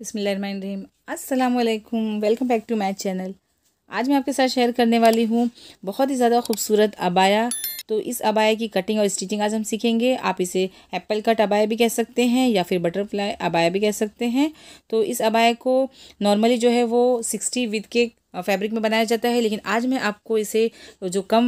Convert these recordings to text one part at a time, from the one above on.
बसमीम अल्लाम welcome back to my channel आज मैं आपके साथ शेयर करने वाली हूँ बहुत ही ज़्यादा खूबसूरत अबाया तो इस अबाया की कटिंग और स्टिचिंग आज हम सीखेंगे आप इसे एप्पल कट अबाया भी कह सकते हैं या फिर बटरफ्लाई अबाया भी कह सकते हैं तो इस अबाया को नॉर्मली जो है वो सिक्सटी विद के फैब्रिक में बनाया जाता है लेकिन आज मैं आपको इसे जो कम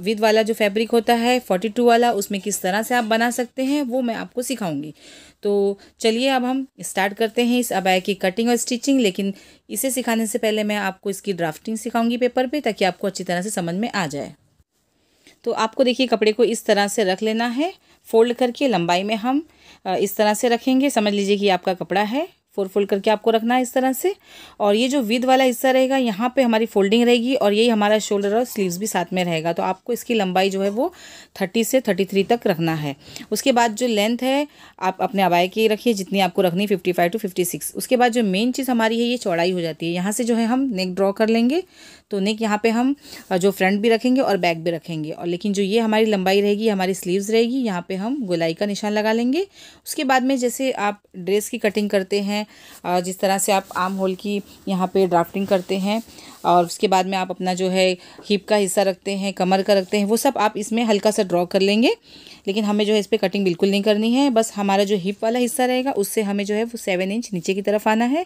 विद वाला जो फैब्रिक होता है फोर्टी टू वाला उसमें किस तरह से आप बना सकते हैं वो मैं आपको सिखाऊंगी तो चलिए अब हम स्टार्ट करते हैं इस अबाया की कटिंग और स्टिचिंग लेकिन इसे सिखाने से पहले मैं आपको इसकी ड्राफ्टिंग सिखाऊंगी पेपर पे ताकि आपको अच्छी तरह से समझ में आ जाए तो आपको देखिए कपड़े को इस तरह से रख लेना है फोल्ड करके लंबाई में हम इस तरह से रखेंगे समझ लीजिए कि आपका कपड़ा है फोर फोल्ड करके आपको रखना है इस तरह से और ये जो विद वाला हिस्सा रहेगा यहाँ पे हमारी फोल्डिंग रहेगी और यही हमारा शोल्डर और स्लीव्स भी साथ में रहेगा तो आपको इसकी लंबाई जो है वो थर्टी से थर्टी थ्री तक रखना है उसके बाद जो लेंथ है आप अपने अबाय की रखिए जितनी आपको रखनी fifty five to fifty six उसके बाद जो मेन चीज़ हमारी है ये चौड़ाई हो जाती है यहाँ से जो है हम नेक ड्रॉ कर लेंगे तो नेक यहाँ पे हम जो फ्रंट भी रखेंगे और बैक भी रखेंगे और लेकिन जो ये हमारी लंबाई रहेगी हमारी स्लीव्स रहेगी यहाँ पे हम गोलाई का निशान लगा लेंगे उसके बाद में जैसे आप ड्रेस की कटिंग करते हैं जिस तरह से आप आम होल की यहाँ पर ड्राफ्टिंग करते हैं और उसके बाद में आप अपना जो है हिप का हिस्सा रखते हैं कमर का रखते हैं वो सब आप इसमें हल्का सा ड्रॉ कर लेंगे लेकिन हमें जो है इस पर कटिंग बिल्कुल नहीं करनी है बस हमारा जो हिप वाला हिस्सा रहेगा उससे हमें जो है वो सेवन इंच नीचे की तरफ आना है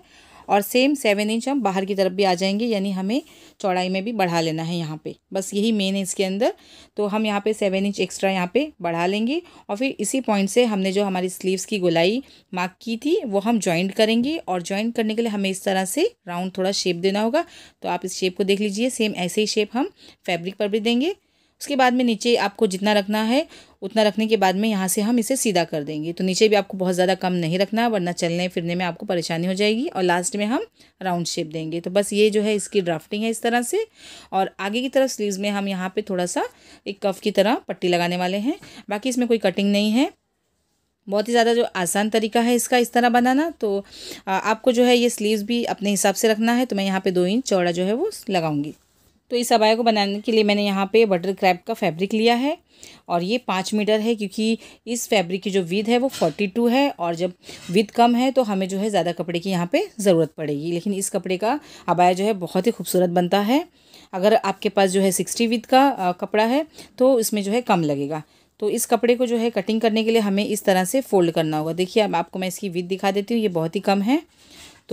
और सेम सेवन इंच हम बाहर की तरफ भी आ जाएंगे यानी हमें चौड़ाई में भी बढ़ा लेना है यहाँ पे बस यही मेन है इसके अंदर तो हम यहाँ पे सेवन इंच एक्स्ट्रा यहाँ पे बढ़ा लेंगे और फिर इसी पॉइंट से हमने जो हमारी स्लीव्स की गोलाई मार्क की थी वो हम जॉइंट करेंगे और जॉइंट करने के लिए हमें इस तरह से राउंड थोड़ा शेप देना होगा तो आप इस शेप को देख लीजिए सेम ऐसे ही शेप हम फैब्रिक पर भी देंगे उसके बाद में नीचे आपको जितना रखना है उतना रखने के बाद में यहाँ से हम इसे सीधा कर देंगे तो नीचे भी आपको बहुत ज़्यादा कम नहीं रखना है वरना चलने फिरने में आपको परेशानी हो जाएगी और लास्ट में हम राउंड शेप देंगे तो बस ये जो है इसकी ड्राफ्टिंग है इस तरह से और आगे की तरफ स्लीव्स में हम यहाँ पर थोड़ा सा एक कफ की तरह पट्टी लगाने वाले हैं बाकी इसमें कोई कटिंग नहीं है बहुत ही ज़्यादा जो आसान तरीका है इसका इस तरह बनाना तो आपको जो है ये स्लीव्स भी अपने हिसाब से रखना है तो मैं यहाँ पर दो इंच चौड़ा जो है वो लगाऊँगी तो इस अबाया को बनाने के लिए मैंने यहाँ पे बटर क्रैप का फैब्रिक लिया है और ये पाँच मीटर है क्योंकि इस फैब्रिक की जो विध है वो फोर्टी टू है और जब विध कम है तो हमें जो है ज़्यादा कपड़े की यहाँ पे ज़रूरत पड़ेगी लेकिन इस कपड़े का अबाया जो है बहुत ही खूबसूरत बनता है अगर आपके पास जो है सिक्सटी विध का कपड़ा है तो इसमें जो है कम लगेगा तो इस कपड़े को जो है कटिंग करने के लिए हमें इस तरह से फोल्ड करना होगा देखिए अब आपको मैं इसकी विध दिखा देती हूँ ये बहुत ही कम है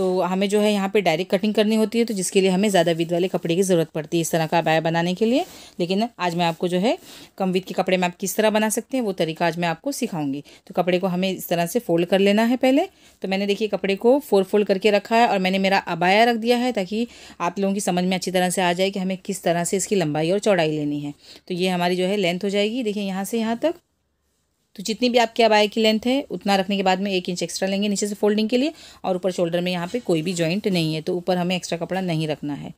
तो हमें जो है यहाँ पे डायरेक्ट कटिंग करनी होती है तो जिसके लिए हमें ज़्यादा विद वाले कपड़े की ज़रूरत पड़ती है इस तरह का बाया बनाने के लिए लेकिन आज मैं आपको जो है कम विद के कपड़े में आप किस तरह बना सकते हैं वो तरीका आज मैं आपको सिखाऊंगी तो कपड़े को हमें इस तरह से फोल्ड कर लेना है पहले तो मैंने देखिए कपड़े को फोर फोल्ड करके रखा है और मैंने मेरा अबाया रख दिया है ताकि आप लोगों की समझ में अच्छी तरह से आ जाए कि हमें किस तरह से इसकी लंबाई और चौड़ाई लेनी है तो ये हमारी जो है लेंथ हो जाएगी देखिए यहाँ से यहाँ तक तो जितनी भी आपकी अबाया की लेंथ है उतना रखने के बाद में एक इंच एक्स्ट्रा लेंगे नीचे से फोल्डिंग के लिए और ऊपर शोल्डर में यहाँ पे कोई भी जॉइंट नहीं है तो ऊपर हमें एक्स्ट्रा कपड़ा नहीं रखना है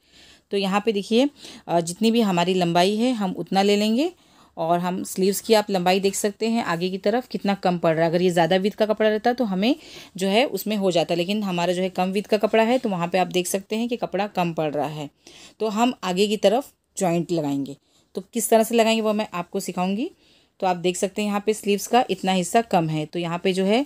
तो यहाँ पे देखिए जितनी भी हमारी लंबाई है हम उतना ले लेंगे और हम स्लीव्स की आप लंबाई देख सकते हैं आगे की तरफ कितना कम पड़ रहा है अगर ये ज़्यादा विथ का कपड़ा रहता तो हमें जो है उसमें हो जाता लेकिन हमारा जो है कम विथ का कपड़ा है तो वहाँ पे आप देख सकते हैं कि कपड़ा कम पड़ रहा है तो हम आगे की तरफ जॉइंट लगाएंगे तो किस तरह से लगाएंगे वो मैं आपको सिखाऊंगी तो आप देख सकते हैं यहाँ पे स्लीव्स का इतना हिस्सा कम है तो यहाँ पे जो है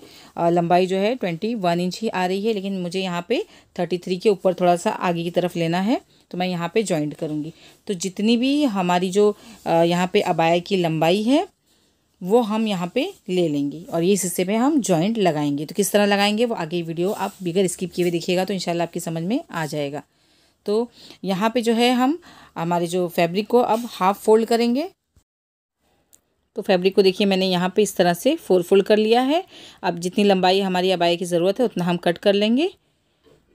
लंबाई जो है ट्वेंटी वन इंच ही आ रही है लेकिन मुझे यहाँ पे थर्टी थ्री के ऊपर थोड़ा सा आगे की तरफ लेना है तो मैं यहाँ पे जॉइंट करूँगी तो जितनी भी हमारी जो यहाँ पे अबाया की लंबाई है वो हम यहाँ पे ले लेंगे और ये इस हिस्से पर हम जॉइंट लगाएंगे तो किस तरह लगाएंगे वो आगे वीडियो आप बिगर स्किप किए हुए देखिएगा तो इन आपकी समझ में आ जाएगा तो यहाँ पर जो है हम हमारे जो फैब्रिक को अब हाफ़ फोल्ड करेंगे तो फैब्रिक को देखिए मैंने यहाँ पे इस तरह से फोर फोल्ड कर लिया है अब जितनी लंबाई हमारी अबाई की ज़रूरत है उतना हम कट कर लेंगे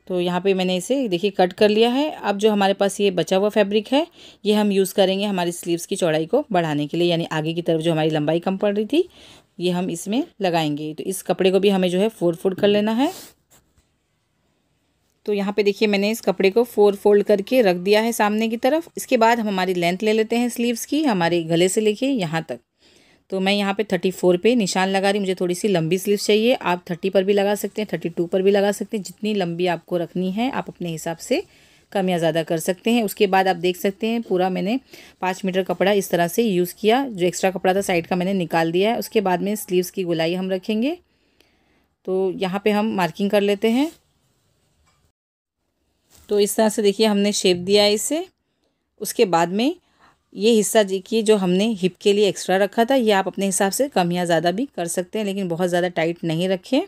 तो यहाँ पे मैंने इसे देखिए कट कर लिया है अब जो हमारे पास ये बचा हुआ फैब्रिक है ये हम यूज़ करेंगे हमारी स्लीव्स की चौड़ाई को बढ़ाने के लिए यानी आगे की तरफ जो हमारी लंबाई कम पड़ रही थी ये हम इसमें लगाएंगे तो इस कपड़े को भी हमें जो है फोर फोल्ड कर लेना है तो यहाँ पे देखिए मैंने इस कपड़े को फोर फोल्ड करके रख दिया है सामने की तरफ इसके बाद हम हमारी लेंथ ले लेते हैं स्लीव्स की हमारे गले से लेके यहाँ तक तो मैं यहाँ पे थर्टी फोर पे निशान लगा रही मुझे थोड़ी सी लंबी स्लीव चाहिए आप थर्टी पर भी लगा सकते हैं थर्टी टू पर भी लगा सकते हैं जितनी लंबी आपको रखनी है आप अपने हिसाब से कम या ज़्यादा कर सकते हैं उसके बाद आप देख सकते हैं पूरा मैंने पाँच मीटर कपड़ा इस तरह से यूज़ किया जो एक्स्ट्रा कपड़ा था साइड का मैंने निकाल दिया है उसके बाद में स्लीव्स की गुलाई हम रखेंगे तो यहाँ पे हम मार्किंग कर लेते हैं तो इस तरह से देखिए हमने शेप दिया है इसे उसके बाद में ये हिस्सा देखिए जो हमने हिप के लिए एक्स्ट्रा रखा था ये आप अपने हिसाब से कम या ज़्यादा भी कर सकते हैं लेकिन बहुत ज़्यादा टाइट नहीं रखें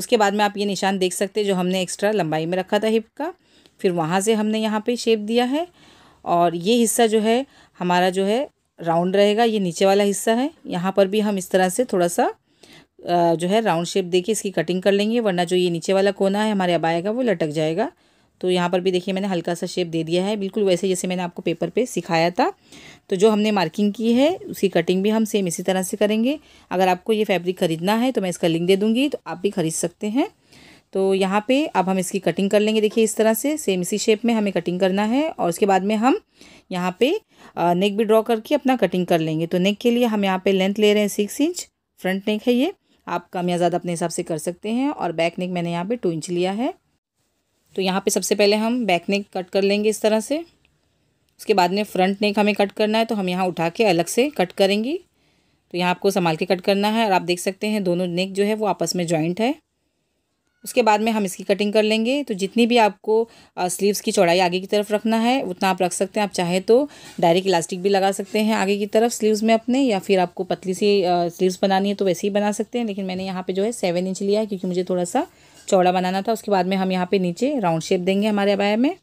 उसके बाद में आप ये निशान देख सकते हैं जो हमने एक्स्ट्रा लंबाई में रखा था हिप का फिर वहाँ से हमने यहाँ पे शेप दिया है और ये हिस्सा जो है हमारा जो है राउंड रहेगा ये नीचे वाला हिस्सा है यहाँ पर भी हम इस तरह से थोड़ा सा जो है राउंड शेप देके इसकी कटिंग कर लेंगे वरना जो ये नीचे वाला कोना है हमारे अबाया का वो लटक जाएगा तो यहाँ पर भी देखिए मैंने हल्का सा शेप दे दिया है बिल्कुल वैसे जैसे मैंने आपको पेपर पे सिखाया था तो जो हमने मार्किंग की है उसकी कटिंग भी हम सेम इसी तरह से करेंगे अगर आपको ये फैब्रिक ख़रीदना है तो मैं इसका लिंक दे दूँगी तो आप भी ख़रीद सकते हैं तो यहाँ पे अब हम इसकी कटिंग कर लेंगे देखिए इस तरह से सेम इसी शेप में हमें कटिंग करना है और उसके बाद में हम यहाँ पे नेक भी ड्रॉ करके अपना कटिंग कर लेंगे तो नेक के लिए हम यहाँ पे लेंथ ले रहे हैं सिक्स इंच फ्रंट नेक है ये आप कम या ज़्यादा अपने हिसाब से कर सकते हैं और बैक नेक मैंने यहाँ पे टू इंच लिया है तो यहाँ पे सबसे पहले हम बैक नेक कट कर लेंगे इस तरह से उसके बाद में फ्रंट नेक हमें कट करना है तो हम यहाँ उठा के अलग से कट करेंगे तो यहाँ आपको संभाल के कट करना है और आप देख सकते हैं दोनों नेक जो है वो आपस में जॉइंट है उसके बाद में हम इसकी कटिंग कर लेंगे तो जितनी भी आपको स्लीव्स की चौड़ाई आगे की तरफ रखना है उतना आप रख सकते हैं आप चाहे तो डायरेक्ट इलास्टिक भी लगा सकते हैं आगे की तरफ स्लीव्स में अपने या फिर आपको पतली सी स्लीव्स बनानी है तो वैसे ही बना सकते हैं लेकिन मैंने यहाँ पे जो है सेवन इंच लिया है क्योंकि मुझे थोड़ा सा चौड़ा बनाना था उसके बाद में हम यहाँ पे नीचे राउंड शेप देंगे हमारे अबाय में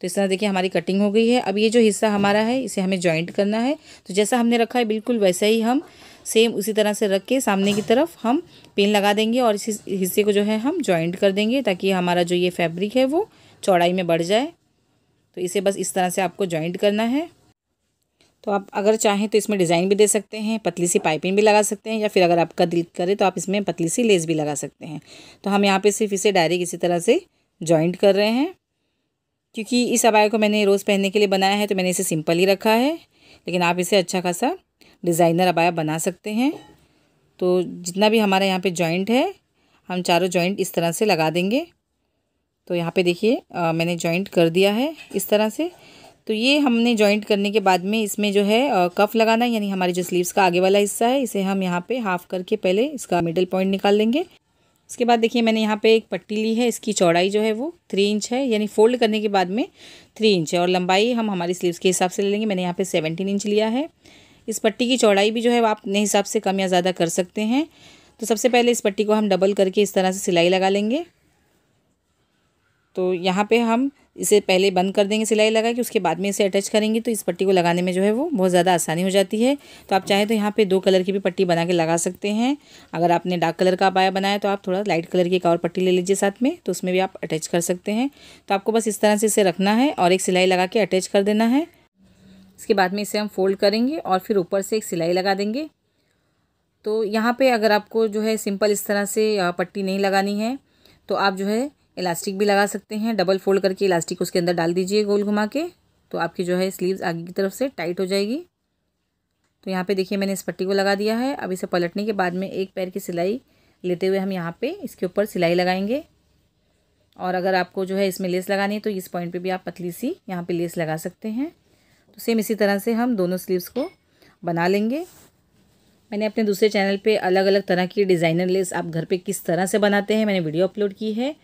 तो इस तरह देखिए हमारी कटिंग हो गई है अब ये जो हिस्सा हमारा है इसे हमें जॉइंट करना है तो जैसा हमने रखा है बिल्कुल वैसा ही हम सेम उसी तरह से रख के सामने की तरफ हम पिन लगा देंगे और इस हिस्से को जो है हम जॉइंट कर देंगे ताकि हमारा जो ये फैब्रिक है वो चौड़ाई में बढ़ जाए तो इसे बस इस तरह से आपको जॉइंट करना है तो आप अगर चाहें तो इसमें डिज़ाइन भी दे सकते हैं पतली सी पाइपिंग भी लगा सकते हैं या फिर अगर आपका दिल करे तो आप इसमें पतली सी लेस भी लगा सकते हैं तो हम यहाँ पे सिर्फ इसे डायरेक्ट इसी तरह से जॉइंट कर रहे हैं क्योंकि इस अबाया को मैंने रोज़ पहनने के लिए बनाया है तो मैंने इसे सिंपल ही रखा है लेकिन आप इसे अच्छा खासा डिज़ाइनर अबाया बना सकते हैं तो जितना भी हमारा यहाँ पे जॉइंट है हम चारों जॉइंट इस तरह से लगा देंगे तो यहाँ पे देखिए मैंने जॉइंट कर दिया है इस तरह से तो ये हमने जॉइंट करने के बाद में इसमें जो है कफ लगाना यानी हमारे जो स्लीव्स का आगे वाला हिस्सा है इसे हम यहाँ पे हाफ करके पहले इसका मिडल पॉइंट निकाल लेंगे उसके बाद देखिए मैंने यहाँ पे एक पट्टी ली है इसकी चौड़ाई जो है वो थ्री इंच है यानी फोल्ड करने के बाद में थ्री इंच है और लंबाई हम हमारी स्लीव्स के हिसाब से ले लेंगे मैंने यहाँ पे सेवनटीन इंच लिया है इस पट्टी की चौड़ाई भी जो है आप अपने हिसाब से कम या ज़्यादा कर सकते हैं तो सबसे पहले इस पट्टी को हम डबल करके इस तरह से सिलाई लगा लेंगे तो यहाँ पे हम इसे पहले बंद कर देंगे सिलाई लगा के उसके बाद में इसे अटैच करेंगे तो इस पट्टी को लगाने में जो है वो बहुत ज़्यादा आसानी हो जाती है तो आप चाहें तो यहाँ पे दो कलर की भी पट्टी बना के लगा सकते हैं अगर आपने डार्क कलर का पाया बनाया तो आप थोड़ा लाइट कलर की एक और पट्टी ले लीजिए साथ में तो उसमें भी आप अटैच कर सकते हैं तो आपको बस इस तरह से इसे रखना है और एक सिलाई लगा के अटैच कर देना है इसके बाद में इसे हम फोल्ड करेंगे और फिर ऊपर से एक सिलाई लगा देंगे तो यहाँ पर अगर आपको जो है सिंपल इस तरह से पट्टी नहीं लगानी है तो आप जो है इलास्टिक भी लगा सकते हैं डबल फोल्ड करके इलास्टिक उसके अंदर डाल दीजिए गोल घुमा के तो आपकी जो है स्लीव्स आगे की तरफ से टाइट हो जाएगी तो यहाँ पे देखिए मैंने इस पट्टी को लगा दिया है अब इसे पलटने के बाद में एक पैर की सिलाई लेते हुए हम यहाँ पे इसके ऊपर सिलाई लगाएंगे और अगर आपको जो है इसमें लेस लगानी है तो इस पॉइंट पे भी आप पतली सी यहाँ पे लेस लगा सकते हैं तो सेम इसी तरह से हम दोनों स्लीव्स को बना लेंगे मैंने अपने दूसरे चैनल पर अलग अलग तरह की डिज़ाइनर लेस आप घर पर किस तरह से बनाते हैं मैंने वीडियो अपलोड की है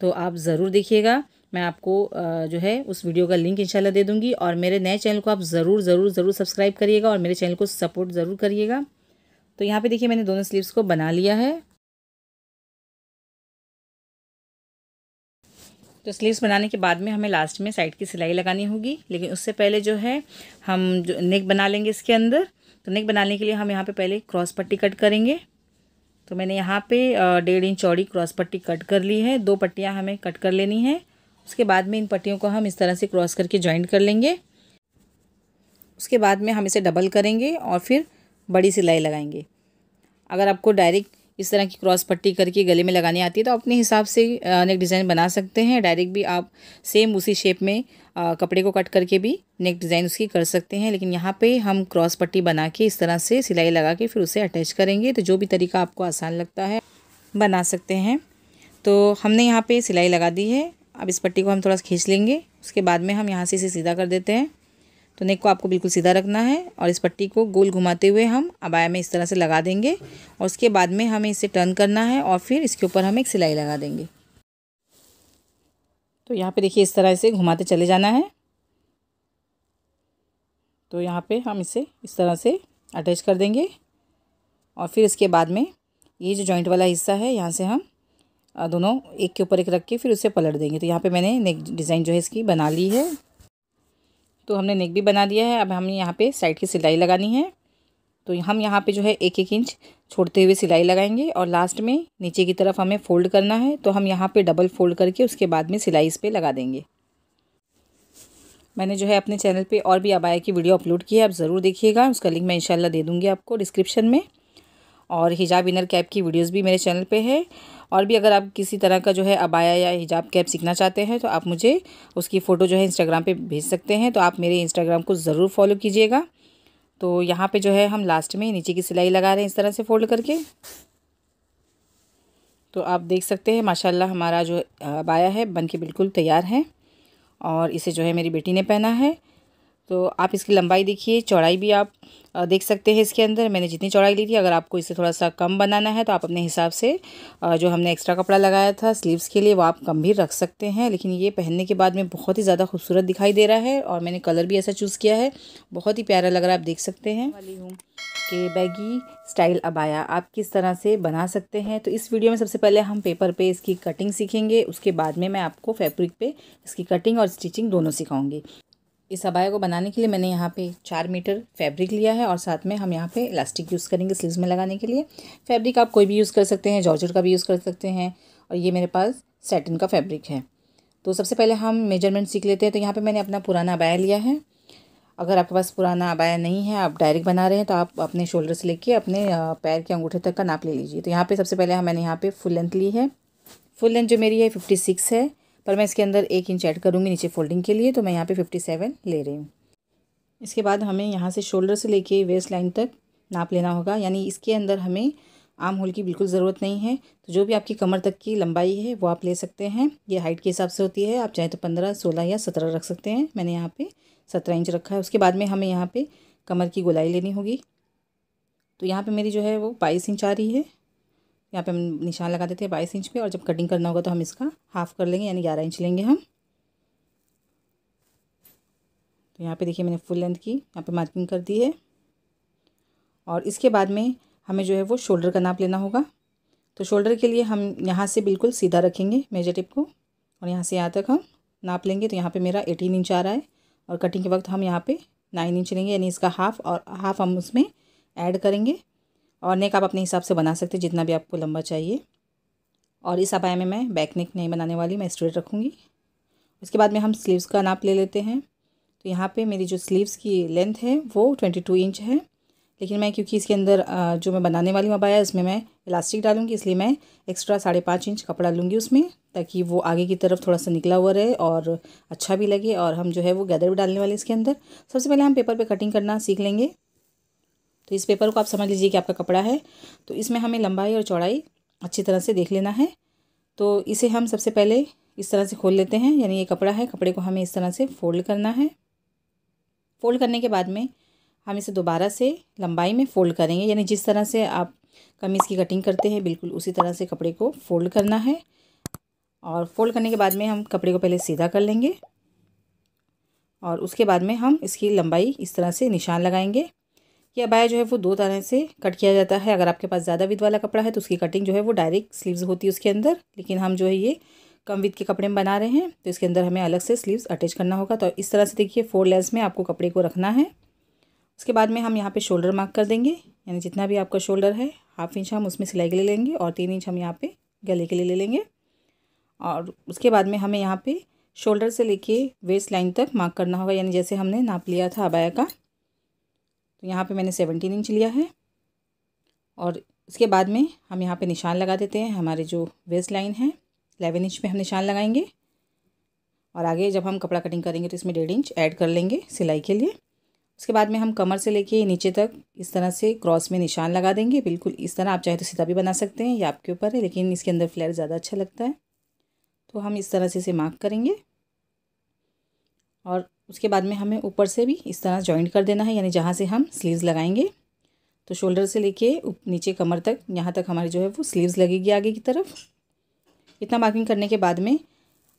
तो आप ज़रूर देखिएगा मैं आपको जो है उस वीडियो का लिंक इंशाल्लाह दे दूँगी और मेरे नए चैनल को आप ज़रूर ज़रूर ज़रूर सब्सक्राइब करिएगा और मेरे चैनल को सपोर्ट ज़रूर करिएगा तो यहाँ पे देखिए मैंने दोनों स्लीव्स को बना लिया है तो स्लीव्स बनाने के बाद में हमें लास्ट में साइड की सिलाई लगानी होगी लेकिन उससे पहले जो है हम जो नेक बना लेंगे इसके अंदर तो नेक बनाने के लिए हम यहाँ पर पहले क्रॉस पट्टी कट करेंगे तो मैंने यहाँ पे डेढ़ इंच चौड़ी क्रॉस पट्टी कट कर ली है दो पट्टियाँ हमें कट कर लेनी है उसके बाद में इन पट्टियों को हम इस तरह से क्रॉस करके ज्वाइंट कर लेंगे उसके बाद में हम इसे डबल करेंगे और फिर बड़ी सिलाई लगाएंगे अगर आपको डायरेक्ट इस तरह की क्रॉस पट्टी करके गले में लगानी आती है तो अपने हिसाब से नेक डिज़ाइन बना सकते हैं डायरेक्ट भी आप सेम उसी शेप में आ, कपड़े को कट करके भी नेक डिज़ाइन उसकी कर सकते हैं लेकिन यहाँ पे हम क्रॉस पट्टी बना के इस तरह से सिलाई लगा के फिर उसे अटैच करेंगे तो जो भी तरीका आपको आसान लगता है बना सकते हैं तो हमने यहाँ पर सिलाई लगा दी है अब इस पट्टी को हम थोड़ा सा खींच लेंगे उसके बाद में हम यहाँ से इसे सीधा कर देते हैं तो नेक को आपको बिल्कुल सीधा रखना है और इस पट्टी को गोल घुमाते हुए हम अबाया में इस तरह से लगा देंगे और उसके बाद में हमें इसे टर्न करना है और फिर इसके ऊपर हम एक सिलाई लगा देंगे तो यहाँ पे देखिए इस तरह से घुमाते चले जाना है तो यहाँ पे हम इसे इस तरह से अटैच कर देंगे और फिर इसके बाद में ये जो जॉइंट वाला हिस्सा है यहाँ से हम दोनों एक के ऊपर एक रख के फिर उसे पलट देंगे तो यहाँ पे मैंने नेक डिज़ाइन जो है इसकी बना ली है तो हमने नेक भी बना दिया है अब हम यहाँ पे साइड की सिलाई लगानी है तो हम यहाँ पे जो है एक एक इंच छोड़ते हुए सिलाई लगाएंगे और लास्ट में नीचे की तरफ हमें फ़ोल्ड करना है तो हम यहाँ पे डबल फोल्ड करके उसके बाद में सिलाई इस पर लगा देंगे मैंने जो है अपने चैनल पे और भी अबाया की वीडियो अपलोड की है आप ज़रूर देखिएगा उसका लिंक मैं इंशाल्लाह दे दूँगी आपको डिस्क्रिप्शन में और हिजाब इनर कैप की वीडियोस भी मेरे चैनल पे है और भी अगर आप किसी तरह का जो है अबाया या हिजाब कैप सीखना चाहते हैं तो आप मुझे उसकी फ़ोटो जो है इंस्टाग्राम पे भेज सकते हैं तो आप मेरे इंस्टाग्राम को ज़रूर फॉलो कीजिएगा तो यहाँ पे जो है हम लास्ट में नीचे की सिलाई लगा रहे हैं इस तरह से फोल्ड करके तो आप देख सकते हैं माशाला हमारा जो अबाया है बन के बिल्कुल तैयार है और इसे जो है मेरी बेटी ने पहना है तो आप इसकी लंबाई देखिए चौड़ाई भी आप देख सकते हैं इसके अंदर मैंने जितनी चौड़ाई ली थी अगर आपको इसे थोड़ा सा कम बनाना है तो आप अपने हिसाब से जो हमने एक्स्ट्रा कपड़ा लगाया था स्लीव्स के लिए वो आप कम भी रख सकते हैं लेकिन ये पहनने के बाद में बहुत ही ज़्यादा खूबसूरत दिखाई दे रहा है और मैंने कलर भी ऐसा चूज़ किया है बहुत ही प्यारा लग रहा है आप देख सकते हैं के बैगी स्टाइल अबाया आप किस तरह से बना सकते हैं तो इस वीडियो में सबसे पहले हम पेपर पे इसकी कटिंग सीखेंगे उसके बाद में मैं आपको फैब्रिक पे इसकी कटिंग और स्टिचिंग दोनों सिखाऊंगी इस अबाया को बनाने के लिए मैंने यहाँ पे चार मीटर फैब्रिक लिया है और साथ में हम यहाँ पे इलास्टिक यूज़ करेंगे स्लीव्स में लगाने के लिए फैब्रिक आप कोई भी यूज़ कर सकते हैं जॉर्जर का भी यूज़ कर सकते हैं और ये मेरे पास सेटिन का फैब्रिक है तो सबसे पहले हम मेजरमेंट सीख लेते हैं तो यहाँ पर मैंने अपना पुराना अबाया लिया है अगर आपके पास पुराना अबाया नहीं है आप डायरेक्ट बना रहे हैं तो आप अपने शोल्डर से लेके अपने पैर के अंगूठे तक का नाप ले लीजिए तो यहाँ पर सबसे पहले मैंने यहाँ पर फुल लेंथ ली है फुल लेंथ जो मेरी है फिफ्टी सिक्स है पर मैं इसके अंदर एक इंच ऐड करूँगी नीचे फोल्डिंग के लिए तो मैं यहाँ पे सेवन ले रही हूँ इसके बाद हमें यहाँ से शोल्डर से लेके वेस्ट लाइन तक नाप लेना होगा यानी इसके अंदर हमें आम होल की बिल्कुल ज़रूरत नहीं है तो जो भी आपकी कमर तक की लंबाई है वो आप ले सकते हैं ये हाइट के हिसाब से होती है आप चाहे तो पंद्रह सोलह या सत्रह रख सकते हैं मैंने यहाँ पर सत्रह इंच रखा है उसके बाद में हमें यहाँ पर कमर की गुलाई लेनी होगी तो यहाँ पर मेरी जो है वो बाईस इंच आ रही है यहाँ पे हम निशान लगा देते हैं बाईस इंच पे और जब कटिंग करना होगा तो हम इसका हाफ़ कर लेंगे यानी ग्यारह इंच लेंगे हम तो यहाँ पे देखिए मैंने फुल लेंथ की यहाँ पे मार्किंग कर दी है और इसके बाद में हमें जो है वो शोल्डर का नाप लेना होगा तो शोल्डर के लिए हम यहाँ से बिल्कुल सीधा रखेंगे मेजर टिप को और यहाँ से यहाँ तक हम नाप लेंगे तो यहाँ पर मेरा एटीन इंच आ रहा है और कटिंग के वक्त हम यहाँ पर नाइन इंच लेंगे यानी इसका हाफ़ और हाफ़ हम उसमें ऐड करेंगे और नेक आप अपने हिसाब से बना सकते जितना भी आपको लंबा चाहिए और इस अबाया में मैं बैक नेक नहीं बनाने वाली मैं स्ट्रेट रखूँगी उसके बाद में हम स्लीव्स का नाप ले लेते हैं तो यहाँ पे मेरी जो स्लीव्स की लेंथ है वो ट्वेंटी टू इंच है लेकिन मैं क्योंकि इसके अंदर जो मैं बनाने वाली हूँ अबाया उसमें मैं इलास्टिक डालूँगी इसलिए मैं एक्स्ट्रा साढ़े पाँच इंच कपड़ा लूँगी उसमें ताकि वो आगे की तरफ थोड़ा सा निकला हुआ रहे और अच्छा भी लगे और हम जो है वो गैदर भी डालने वाले इसके अंदर सबसे पहले हम पेपर पे कटिंग करना सीख लेंगे तो इस पेपर को आप समझ लीजिए कि आपका कपड़ा है तो इसमें हमें लंबाई और चौड़ाई अच्छी तरह से देख लेना है तो इसे हम सबसे पहले इस तरह से खोल लेते हैं यानी ये कपड़ा है कपड़े को हमें इस तरह से फोल्ड करना है फोल्ड करने के बाद में हम इसे दोबारा से लंबाई में फ़ोल्ड करेंगे यानी जिस तरह से आप कमीज़ की कटिंग करते हैं बिल्कुल उसी तरह से कपड़े को फ़ोल्ड करना है और फोल्ड करने के बाद में हम कपड़े को पहले सीधा कर लेंगे और उसके बाद में हम इसकी लंबाई इस तरह से निशान लगाएंगे ये अबाया जो है वो दो तरह से कट किया जाता है अगर आपके पास ज़्यादा विद वाला कपड़ा है तो उसकी कटिंग जो है वो डायरेक्ट स्लीव्स होती है उसके अंदर लेकिन हम जो है ये कम विद के कपड़े में बना रहे हैं तो इसके अंदर हमें अलग से स्लीव्स अटैच करना होगा तो इस तरह से देखिए फोर लेयर्स में आपको कपड़े को रखना है उसके बाद में हम यहाँ पर शोल्डर मार्क कर देंगे यानी जितना भी आपका शोल्डर है हाफ इंच हम उसमें सिलाई के लिए लेंगे और तीन इंच हम यहाँ पर गले के लिए ले लेंगे और उसके बाद में हमें यहाँ पर शोल्डर से लेके वेस्ट लाइन तक मार्क करना होगा यानी जैसे हमने नाप लिया था अबाया का तो यहाँ पे मैंने सेवनटीन इंच लिया है और इसके बाद में हम यहाँ पे निशान लगा देते हैं हमारे जो वेस्ट लाइन है एलेवन इंच पे हम निशान लगाएंगे और आगे जब हम कपड़ा कटिंग करेंगे तो इसमें डेढ़ इंच ऐड कर लेंगे सिलाई के लिए उसके बाद में हम कमर से लेके नीचे तक इस तरह से क्रॉस में निशान लगा देंगे बिल्कुल इस तरह आप चाहे तो सीधा भी बना सकते हैं या आपके ऊपर है लेकिन इसके अंदर फ्लेयर ज़्यादा अच्छा लगता है तो हम इस तरह से इसे मार्क करेंगे और उसके बाद में हमें ऊपर से भी इस तरह जॉइंट कर देना है यानी जहाँ से हम स्लीव्स लगाएंगे तो शोल्डर से लेके नीचे कमर तक यहाँ तक हमारी जो है वो स्लीव्स लगेगी आगे की तरफ इतना मार्किंग करने के बाद में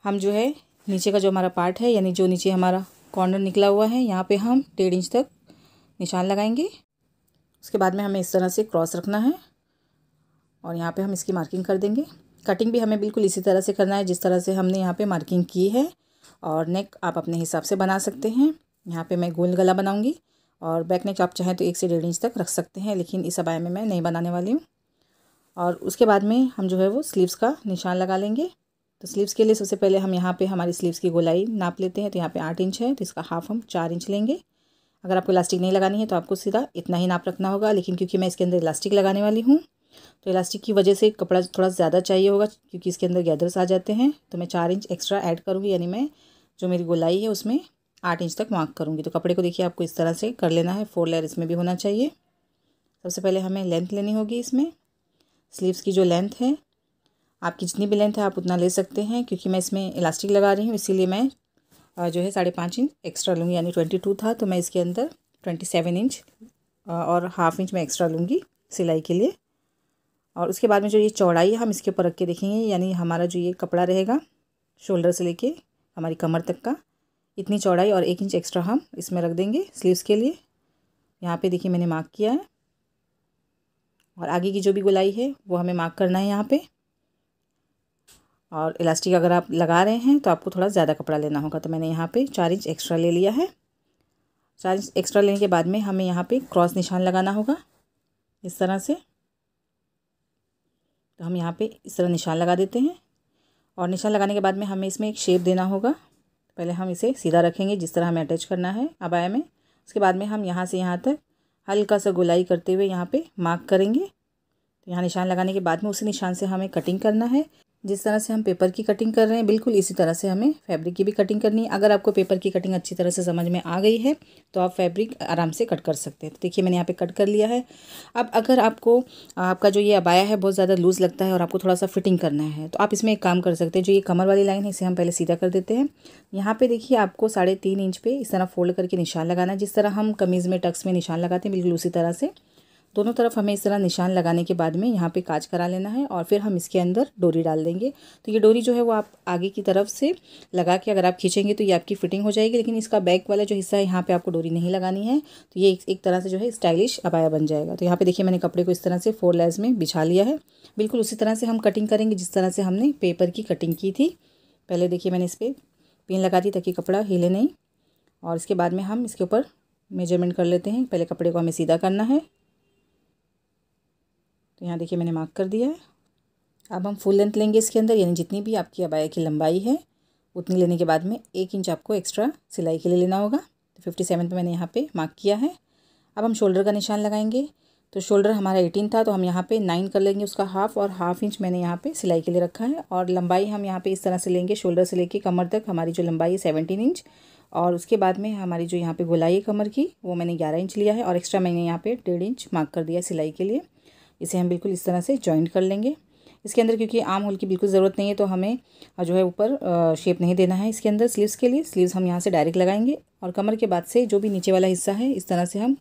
हम जो है नीचे का जो हमारा पार्ट है यानी जो नीचे हमारा कॉर्नर निकला हुआ है यहाँ पर हम डेढ़ इंच तक निशान लगाएंगे उसके बाद में हमें इस तरह से क्रॉस रखना है और यहाँ पर हम इसकी मार्किंग कर देंगे कटिंग भी हमें बिल्कुल इसी तरह से करना है जिस तरह से हमने यहाँ पे मार्किंग की है और नेक आप अपने हिसाब से बना सकते हैं यहाँ पे मैं गोल गला बनाऊँगी और बैक नेक आप चाहें तो एक से डेढ़ इंच तक रख सकते हैं लेकिन इस अबाय में मैं नहीं बनाने वाली हूँ और उसके बाद में हम जो है वो स्लीव्स का निशान लगा लेंगे तो स्लीव्स के लिए सबसे पहले हम यहाँ पे हमारी स्लीव्स की गोलाई नाप लेते हैं तो यहाँ पे आठ इंच है तो इसका हाफ हम चार इंच लेंगे अगर आपको इलास्टिक नहीं लगानी है तो आपको सीधा इतना ही नाप रखना होगा लेकिन क्योंकि मैं इसके अंदर इलास्टिक लगाने वाली हूँ तो इलास्टिक की वजह से कपड़ा थोड़ा ज़्यादा चाहिए होगा क्योंकि इसके अंदर गैदर्स आ जाते हैं तो मैं चार इंच एक्स्ट्रा ऐड करूँगी यानी मैं जो मेरी गोलाई है उसमें आठ इंच तक मार्क करूँगी तो कपड़े को देखिए आपको इस तरह से कर लेना है फोर लेयर इसमें भी होना चाहिए सबसे पहले हमें लेंथ लेनी होगी इसमें स्लीव्स की जो लेंथ है आपकी जितनी भी लेंथ है आप उतना ले सकते हैं क्योंकि मैं इसमें इलास्टिक लगा रही हूँ इसीलिए मैं जो है साढ़े पाँच इंच एक्स्ट्रा लूँगी यानी ट्वेंटी टू था तो मैं इसके अंदर ट्वेंटी सेवन इंच और हाफ इंच मैं एक्स्ट्रा लूँगी सिलाई के लिए और उसके बाद में जो ये चौड़ाई है हम इसके ऊपर रख के देखेंगे यानी हमारा जो ये कपड़ा रहेगा शोल्डर से लेके हमारी कमर तक का इतनी चौड़ाई और एक इंच एक्स्ट्रा हम इसमें रख देंगे स्लीव्स के लिए यहाँ पे देखिए मैंने मार्क किया है और आगे की जो भी गुलाई है वो हमें मार्क करना है यहाँ पे और इलास्टिक अगर आप लगा रहे हैं तो आपको थोड़ा ज़्यादा कपड़ा लेना होगा तो मैंने यहाँ पे चार इंच एक्स्ट्रा ले लिया है चार इंच एक्स्ट्रा लेने के बाद में हमें यहाँ पर क्रॉस निशान लगाना होगा इस तरह से तो हम यहाँ पे इस तरह निशान लगा देते हैं और निशान लगाने के बाद में हमें इसमें एक शेप देना होगा पहले हम इसे सीधा रखेंगे जिस तरह हमें अटैच करना है अबाया में उसके बाद में हम यहाँ से यहाँ तक हल्का सा गुलाई करते हुए यहाँ पे मार्क करेंगे तो यहाँ निशान लगाने के बाद में उसी निशान से हमें कटिंग करना है जिस तरह से हम पेपर की कटिंग कर रहे हैं बिल्कुल इसी तरह से हमें फैब्रिक की भी कटिंग करनी है अगर आपको पेपर की कटिंग अच्छी तरह से समझ में आ गई है तो आप फैब्रिक आराम से कट कर सकते हैं तो देखिए मैंने यहाँ पे कट कर लिया है अब अगर आपको आपका जो ये अबाया है बहुत ज़्यादा लूज़ लगता है और आपको थोड़ा सा फिटिंग करना है तो आप इसमें एक काम कर सकते हैं जो ये कमर वाली लाइन है इसे हम पहले सीधा कर देते हैं यहाँ पर देखिए आपको साढ़े इंच पर इस तरह फोल्ड करके निशान लगाना है जिस तरह हम कमीज़ में टक्स में निशान लगाते हैं बिल्कुल उसी तरह से दोनों तरफ हमें इस तरह निशान लगाने के बाद में यहाँ पे काज करा लेना है और फिर हम इसके अंदर डोरी डाल देंगे तो ये डोरी जो है वो आप आगे की तरफ से लगा के अगर आप खींचेंगे तो ये आपकी फिटिंग हो जाएगी लेकिन इसका बैक वाला जो हिस्सा है यहाँ पर आपको डोरी नहीं लगानी है तो ये एक तरह से जो है स्टाइलिश अबाया बन जाएगा तो यहाँ पर देखिए मैंने कपड़े को इस तरह से फोर लेयर्स में बिछा लिया है बिल्कुल उसी तरह से हम कटिंग करेंगे जिस तरह से हमने पेपर की कटिंग की थी पहले देखिए मैंने इस पर पिन लगा दी ताकि कपड़ा हिले नहीं और इसके बाद में हम इसके ऊपर मेजरमेंट कर लेते हैं पहले कपड़े को हमें सीधा करना है तो यहाँ देखिए मैंने मार्क कर दिया है अब हम फुल लेंथ लेंगे इसके अंदर यानी जितनी भी आपकी अबाया की लंबाई है उतनी लेने के बाद में एक इंच आपको एक्स्ट्रा सिलाई के लिए लेना होगा तो फिफ्टी सेवन पर मैंने यहाँ पे मार्क किया है अब हम शोल्डर का निशान लगाएंगे तो शोल्डर हमारा एटीन था तो हम यहाँ पे नाइन कर लेंगे उसका हाफ़ और हाफ इंच मैंने यहाँ पे सिलाई के लिए रखा है और लंबाई हम यहाँ पे इस तरह से लेंगे शोल्डर से लेके कमर तक हमारी जो लंबाई है सेवनटीन इंच और उसके बाद में हमारी जो यहाँ पे गोलाई है कमर की वो मैंने ग्यारह इंच लिया है और एक्स्ट्रा मैंने यहाँ पे डेढ़ इंच मार्क कर दिया सिलाई के लिए इसे हम बिल्कुल इस तरह से जॉइंट कर लेंगे इसके अंदर क्योंकि आम होल की बिल्कुल ज़रूरत नहीं है तो हमें जो है ऊपर शेप नहीं देना है इसके अंदर स्लीव्स के लिए स्लीव्स हम यहाँ से डायरेक्ट लगाएंगे और कमर के बाद से जो भी नीचे वाला हिस्सा है इस तरह से हम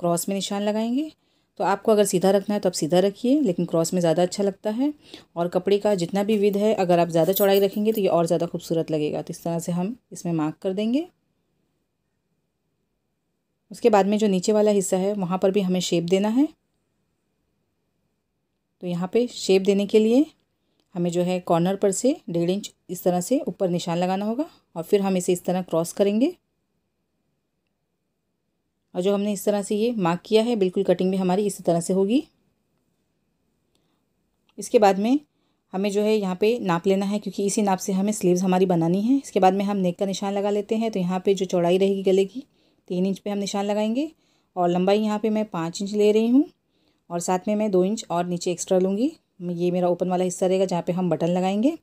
क्रॉस में निशान लगाएंगे तो आपको अगर सीधा रखना है तो आप सीधा रखिए लेकिन क्रॉस में ज़्यादा अच्छा लगता है और कपड़े का जितना भी विध है अगर आप ज़्यादा चौड़ाई रखेंगे तो ये और ज़्यादा खूबसूरत लगेगा तो इस तरह से हम इसमें मार्क कर देंगे उसके बाद में जो नीचे वाला हिस्सा है वहाँ पर भी हमें शेप देना है तो यहाँ पे शेप देने के लिए हमें जो है कॉर्नर पर से डेढ़ इंच इस तरह से ऊपर निशान लगाना होगा और फिर हम इसे इस तरह क्रॉस करेंगे और जो हमने इस तरह से ये मार्क किया है बिल्कुल कटिंग भी हमारी इसी तरह से होगी इसके बाद में हमें जो है यहाँ पे नाप लेना है क्योंकि इसी नाप से हमें स्लीव्स हमारी बनानी है इसके बाद में हम नेक का निशान लगा लेते हैं तो यहाँ पे जो चौड़ाई रहेगी गले की तीन इंच पे हम निशान लगाएंगे और लंबाई यहाँ पे मैं पाँच इंच ले रही हूँ और साथ में मैं दो इंच और नीचे एक्स्ट्रा लूँगी ये मेरा ओपन वाला हिस्सा रहेगा जहाँ पे हम बटन लगाएंगे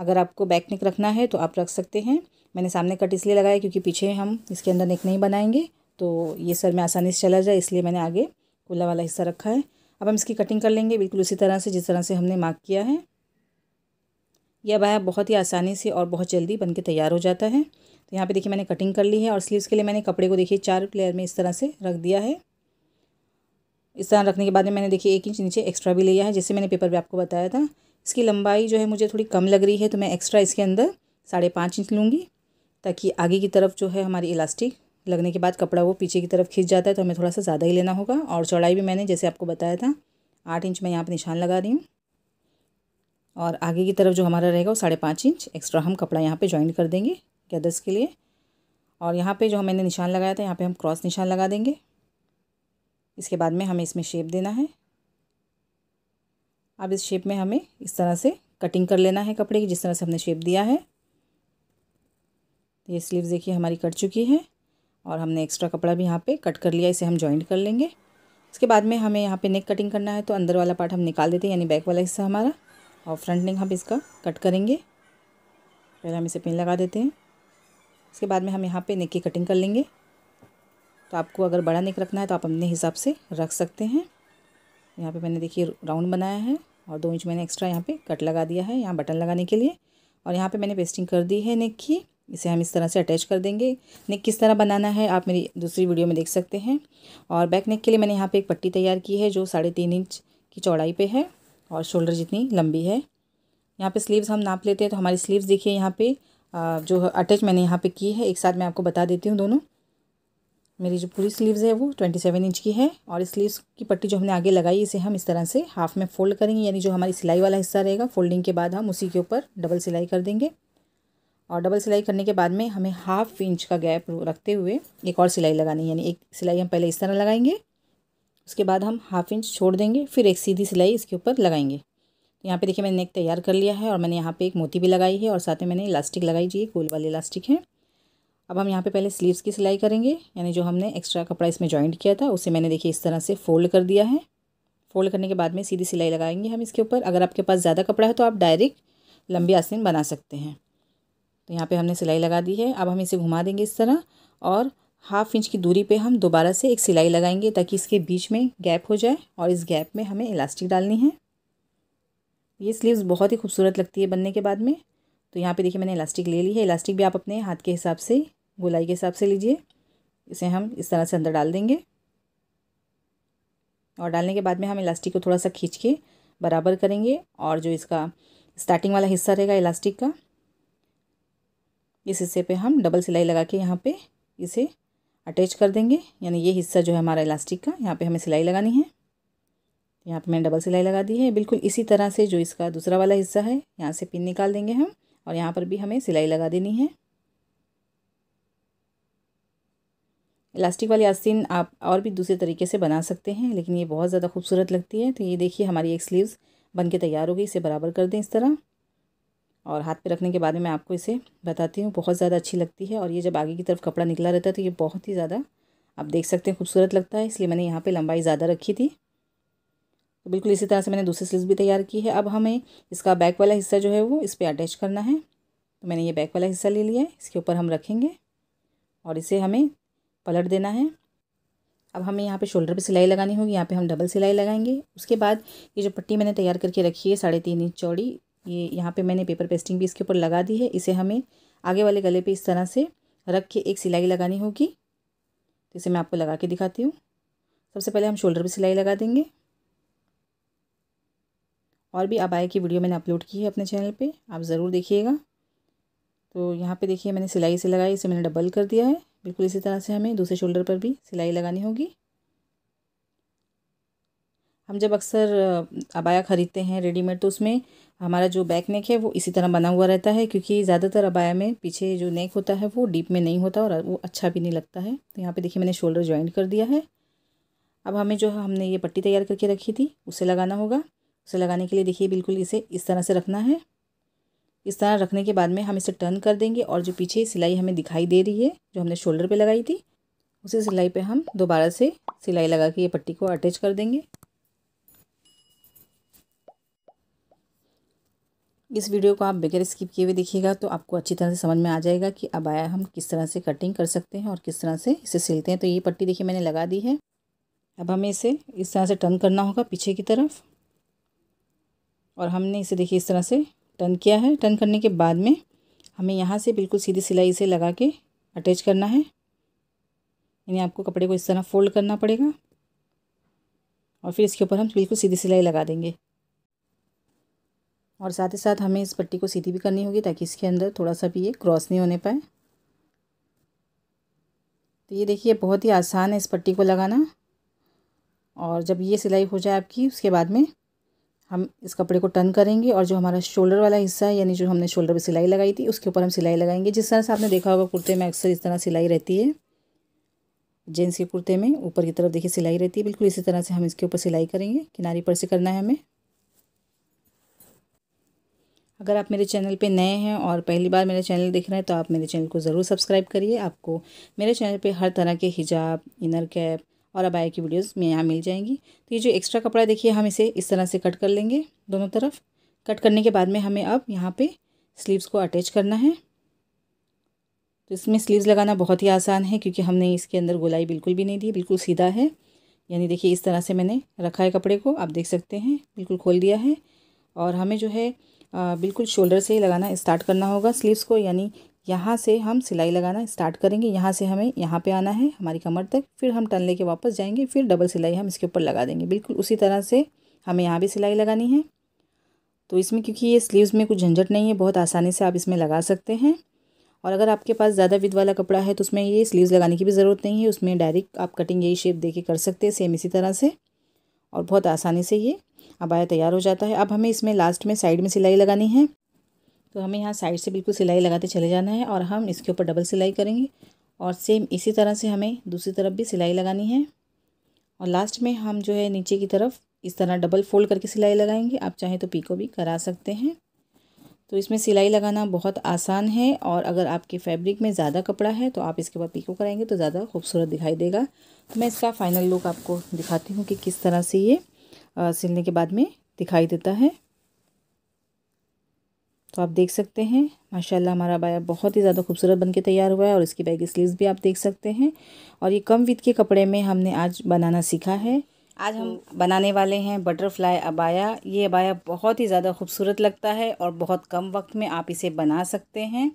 अगर आपको बैक नेक रखना है तो आप रख सकते हैं मैंने सामने कट इसलिए लगाया क्योंकि पीछे हम इसके अंदर नेक नहीं बनाएंगे तो ये सर में आसानी से चला जाए इसलिए मैंने आगे खुला वाला हिस्सा रखा है अब हम इसकी कटिंग कर लेंगे बिल्कुल उसी तरह से जिस तरह से हमने मार्क किया है यह बाया बहुत ही आसानी से और बहुत जल्दी बन के तैयार हो जाता है तो यहाँ पर देखिए मैंने कटिंग कर ली है और स्लीव्स के लिए मैंने कपड़े को देखिए चार लेयर में इस तरह से रख दिया है इस तरह रखने के बाद में मैंने देखिए एक इंच नीचे एक्स्ट्रा भी लिया है जैसे मैंने पेपर भी आपको बताया था इसकी लंबाई जो है मुझे थोड़ी कम लग रही है तो मैं एक्स्ट्रा इसके अंदर साढ़े पाँच इंच लूँगी ताकि आगे की तरफ जो है हमारी इलास्टिक लगने के बाद कपड़ा वो पीछे की तरफ खींच जाता है तो हमें थोड़ा सा ज़्यादा ही लेना होगा और चौड़ाई भी मैंने जैसे आपको बताया था आठ इंच मैं यहाँ पर निशान लगा रही हूँ और आगे की तरफ जो हमारा रहेगा वो साढ़े पाँच इंच एक्स्ट्रा हम कपड़ा यहाँ पे ज्वाइन कर देंगे गैदर्स के लिए और यहाँ पे जो मैंने निशान लगाया था यहाँ पे हम क्रॉस निशान लगा देंगे इसके बाद में हमें इसमें शेप देना है अब इस शेप में हमें इस तरह से कटिंग कर लेना है कपड़े की जिस तरह से हमने शेप दिया है ये स्लीव्स देखिए हमारी कट चुकी है और हमने एक्स्ट्रा कपड़ा भी यहाँ पे कट कर लिया इसे हम जॉइंट कर लेंगे उसके बाद में हमें यहाँ पे नेक कटिंग करना है तो अंदर वाला पार्ट हम निकाल देते हैं यानी बैक वाला हिस्सा हमारा और फ्रंट नेक हम इसका कट करेंगे पहले हम इसे पिन लगा देते हैं इसके बाद में हम यहाँ पे नेक की कटिंग कर लेंगे तो आपको अगर बड़ा नेक रखना है तो आप अपने हिसाब से रख सकते हैं यहाँ पे मैंने देखिए राउंड बनाया है और दो इंच मैंने एक्स्ट्रा यहाँ पे कट लगा दिया है यहाँ बटन लगाने के लिए और यहाँ पे मैंने पेस्टिंग कर दी है नेक की इसे हम इस तरह से अटैच कर देंगे नेक किस तरह बनाना है आप मेरी दूसरी वीडियो में देख सकते हैं और बैक नेक के लिए मैंने यहाँ पर एक पट्टी तैयार की है जो साढ़े तीन इंच की चौड़ाई पर है और शोल्डर जितनी लंबी है यहाँ पर स्लीव्स हम नाप लेते हैं तो हमारी स्लीव्स देखिए यहाँ पर जो अटैच मैंने यहाँ पर की है एक साथ मैं आपको बता देती हूँ दोनों मेरी जो पूरी स्लीव्स है वो ट्वेंटी सेवन इंच की है और स्लीव्स की पट्टी जो हमने आगे लगाई इसे हम इस तरह से हाफ में फोल्ड करेंगे यानी जो हमारी सिलाई वाला हिस्सा रहेगा फोल्डिंग के बाद हम उसी के ऊपर डबल सिलाई कर देंगे और डबल सिलाई करने के बाद में हमें हाफ इंच का गैप रखते हुए एक और सिलाई लगानी यानी एक सिलाई हम पहले इस तरह लगाएंगे उसके बाद हम हाफ इंच छोड़ देंगे फिर एक सीधी सिलाई इसके ऊपर लगाएंगे तो यहाँ पे देखिए मैंने नेक तैयार कर लिया है और मैंने यहाँ पे एक मोती भी लगाई है और साथ में मैंने इलास्टिक लगाई जी गोल वाली इलास्टिक है अब हम यहाँ पे पहले स्लीव्स की सिलाई करेंगे यानी जो हमने एक्स्ट्रा कपड़ा इसमें जॉइंट किया था उसे मैंने देखिए इस तरह से फोल्ड कर दिया है फोल्ड करने के बाद में सीधी सिलाई लगाएंगे हम इसके ऊपर अगर आपके पास ज़्यादा कपड़ा है तो आप डायरेक्ट लंबी आसन बना सकते हैं तो यहाँ पर हमने सिलाई लगा दी है अब हम इसे घुमा देंगे इस तरह और हाफ इंच की दूरी पर हम दोबारा से एक सिलाई लगाएंगे ताकि इसके बीच में गैप हो जाए और इस गैप में हमें इलास्टिक डालनी है ये स्लीव्स बहुत ही खूबसूरत लगती है बनने के बाद में तो यहाँ पे देखिए मैंने इलास्टिक ले ली है इलास्टिक भी आप अपने हाथ के हिसाब से गोलाई के हिसाब से लीजिए इसे हम इस तरह से अंदर डाल देंगे और डालने के बाद में हम इलास्टिक को थोड़ा सा खींच के बराबर करेंगे और जो इसका स्टार्टिंग वाला हिस्सा रहेगा इलास्टिक का इस हिस्से पर हम डबल सिलाई लगा के यहाँ पर इसे अटैच कर देंगे यानी ये हिस्सा जो है हमारा इलास्टिक का यहाँ पे हमें सिलाई लगानी है यहाँ पे मैंने डबल सिलाई लगा दी है बिल्कुल इसी तरह से जो इसका दूसरा वाला हिस्सा है यहाँ से पिन निकाल देंगे हम और यहाँ पर भी हमें सिलाई लगा देनी है इलास्टिक वाली आस्तीन आप और भी दूसरे तरीके से बना सकते हैं लेकिन ये बहुत ज़्यादा खूबसूरत लगती है तो ये देखिए हमारी एक स्लीव्स बन के तैयार हो गई इसे बराबर कर दें इस तरह और हाथ पे रखने के बाद में मैं आपको इसे बताती हूँ बहुत ज़्यादा अच्छी लगती है और ये जब आगे की तरफ कपड़ा निकला रहता है तो ये बहुत ही ज़्यादा आप देख सकते हैं खूबसूरत लगता है इसलिए मैंने यहाँ पर लंबाई ज़्यादा रखी थी तो बिल्कुल इसी तरह से मैंने दूसरी स्लीव भी तैयार की है अब हमें इसका बैक वाला हिस्सा जो है वो इस पर अटैच करना है तो मैंने ये बैक वाला हिस्सा ले लिया है इसके ऊपर हम रखेंगे और इसे हमें पलट देना है अब हमें यहाँ पे शोल्डर पे सिलाई लगानी होगी यहाँ पे हम डबल सिलाई लगाएंगे उसके बाद ये जो पट्टी मैंने तैयार करके रखी है साढ़े तीन इंच चौड़ी ये यहाँ पे मैंने पेपर पेस्टिंग भी इसके ऊपर लगा दी है इसे हमें आगे वाले गले पे इस तरह से रख के एक सिलाई लगानी होगी तो इसे मैं आपको लगा के दिखाती हूँ सबसे पहले हम शोल्डर पर सिलाई लगा देंगे और भी अबाया की वीडियो मैंने अपलोड की है अपने चैनल पे आप ज़रूर देखिएगा तो यहाँ पे देखिए मैंने सिलाई से लगाई इसे मैंने डबल कर दिया है बिल्कुल इसी तरह से हमें दूसरे शोल्डर पर भी सिलाई लगानी होगी हम जब अक्सर अबाया ख़रीदते हैं रेडीमेड तो उसमें हमारा जो बैक नेक है वो इसी तरह बना हुआ रहता है क्योंकि ज़्यादातर अबाया में पीछे जो नेक होता है वो डीप में नहीं होता और वो अच्छा भी नहीं लगता है तो यहाँ पे देखिए मैंने शोल्डर ज्वाइन कर दिया है अब हमें जो हमने ये पट्टी तैयार करके रखी थी उसे लगाना होगा उसे लगाने के लिए देखिए बिल्कुल इसे इस तरह से रखना है इस तरह रखने के बाद में हम इसे टर्न कर देंगे और जो पीछे सिलाई हमें दिखाई दे रही है जो हमने शोल्डर पे लगाई थी उसी सिलाई पे हम दोबारा से सिलाई लगा के ये पट्टी को अटैच कर देंगे इस वीडियो को आप बगैर स्किप किए हुए देखिएगा तो आपको अच्छी तरह से समझ में आ जाएगा कि अब आया हम किस तरह से कटिंग कर सकते हैं और किस तरह से इसे सिलते हैं तो ये पट्टी देखिए मैंने लगा दी है अब हमें इसे इस तरह से टर्न करना होगा पीछे की तरफ और हमने इसे देखिए इस तरह से टर्न किया है टर्न करने के बाद में हमें यहाँ से बिल्कुल सीधी सिलाई इसे लगा के अटैच करना है यानी आपको कपड़े को इस तरह फोल्ड करना पड़ेगा और फिर इसके ऊपर हम बिल्कुल सीधी सिलाई लगा देंगे और साथ ही साथ हमें इस पट्टी को सीधी भी करनी होगी ताकि इसके अंदर थोड़ा सा भी ये क्रॉस नहीं होने पाए तो ये देखिए बहुत ही आसान है इस पट्टी को लगाना और जब ये सिलाई हो जाए आपकी उसके बाद में हम इस कपड़े को टर्न करेंगे और जो हमारा शोल्डर वाला हिस्सा है यानी जो हमने शोल्डर पर सिलाई लगाई थी उसके ऊपर हम सिलाई लगाएंगे जिस तरह से आपने देखा होगा कुर्ते में अक्सर इस तरह सिलाई रहती है जेंट्स के कुर्ते में ऊपर की तरफ देखिए सिलाई रहती है बिल्कुल इसी तरह से हम इसके ऊपर सिलाई करेंगे किनारे पर से करना है हमें अगर आप मेरे चैनल पे नए हैं और पहली बार मेरा चैनल देख रहे हैं तो आप मेरे चैनल को ज़रूर सब्सक्राइब करिए आपको मेरे चैनल पे हर तरह के हिजाब इनर कैप और अबाया की वीडियोस में यहाँ मिल जाएंगी तो ये जो एक्स्ट्रा कपड़ा देखिए हम इसे इस तरह से कट कर लेंगे दोनों तरफ कट करने के बाद में हमें अब यहाँ पे स्लीव्स को अटैच करना है तो इसमें स्लीव्स लगाना बहुत ही आसान है क्योंकि हमने इसके अंदर गोलाई बिल्कुल भी नहीं दी बिल्कुल सीधा है यानी देखिए इस तरह से मैंने रखा है कपड़े को आप देख सकते हैं बिल्कुल खोल दिया है और हमें जो है बिल्कुल शोल्डर से ही लगाना स्टार्ट करना होगा स्लीव्स को यानी यहाँ से हम सिलाई लगाना स्टार्ट करेंगे यहाँ से हमें यहाँ पे आना है हमारी कमर तक फिर हम टन लेके वापस जाएंगे फिर डबल सिलाई हम इसके ऊपर लगा देंगे बिल्कुल उसी तरह से हमें यहाँ भी सिलाई लगानी है तो इसमें क्योंकि ये स्लीव्स में कुछ झंझट नहीं है बहुत आसानी से आप इसमें लगा सकते हैं और अगर आपके पास ज़्यादा विद वाला कपड़ा है तो उसमें ये स्लीव्स लगाने की भी ज़रूरत नहीं है उसमें डायरेक्ट आप कटिंग यही शेप दे कर सकते हैं सेम इसी तरह से और बहुत आसानी से ये अबाया तैयार हो जाता है अब हमें इसमें लास्ट में साइड में सिलाई लगानी है तो हमें यहाँ साइड से बिल्कुल सिलाई लगाते चले जाना है और हम इसके ऊपर डबल सिलाई करेंगे और सेम इसी तरह से हमें दूसरी तरफ भी सिलाई लगानी है और लास्ट में हम जो है नीचे की तरफ इस तरह डबल फोल्ड करके सिलाई लगाएंगे आप चाहें तो पीको भी करा सकते हैं तो इसमें सिलाई लगाना बहुत आसान है और अगर आपके फैब्रिक में ज़्यादा कपड़ा है तो आप इसके बाद पीको कराएंगे तो ज़्यादा खूबसूरत दिखाई देगा तो मैं इसका फ़ाइनल लुक आपको दिखाती हूँ कि किस तरह से ये सिलने के बाद में दिखाई देता है तो आप देख सकते हैं माशाल्लाह हमारा बाया बहुत ही ज़्यादा खूबसूरत बनके तैयार हुआ है और इसकी बैग स्लीव्स भी आप देख सकते हैं और ये कम विथ के कपड़े में हमने आज बनाना सीखा है आज हम तो- बनाने वाले हैं बटरफ्लाई अबाया ये अबाया बहुत ही ज़्यादा खूबसूरत लगता है और बहुत कम वक्त में आप इसे बना सकते हैं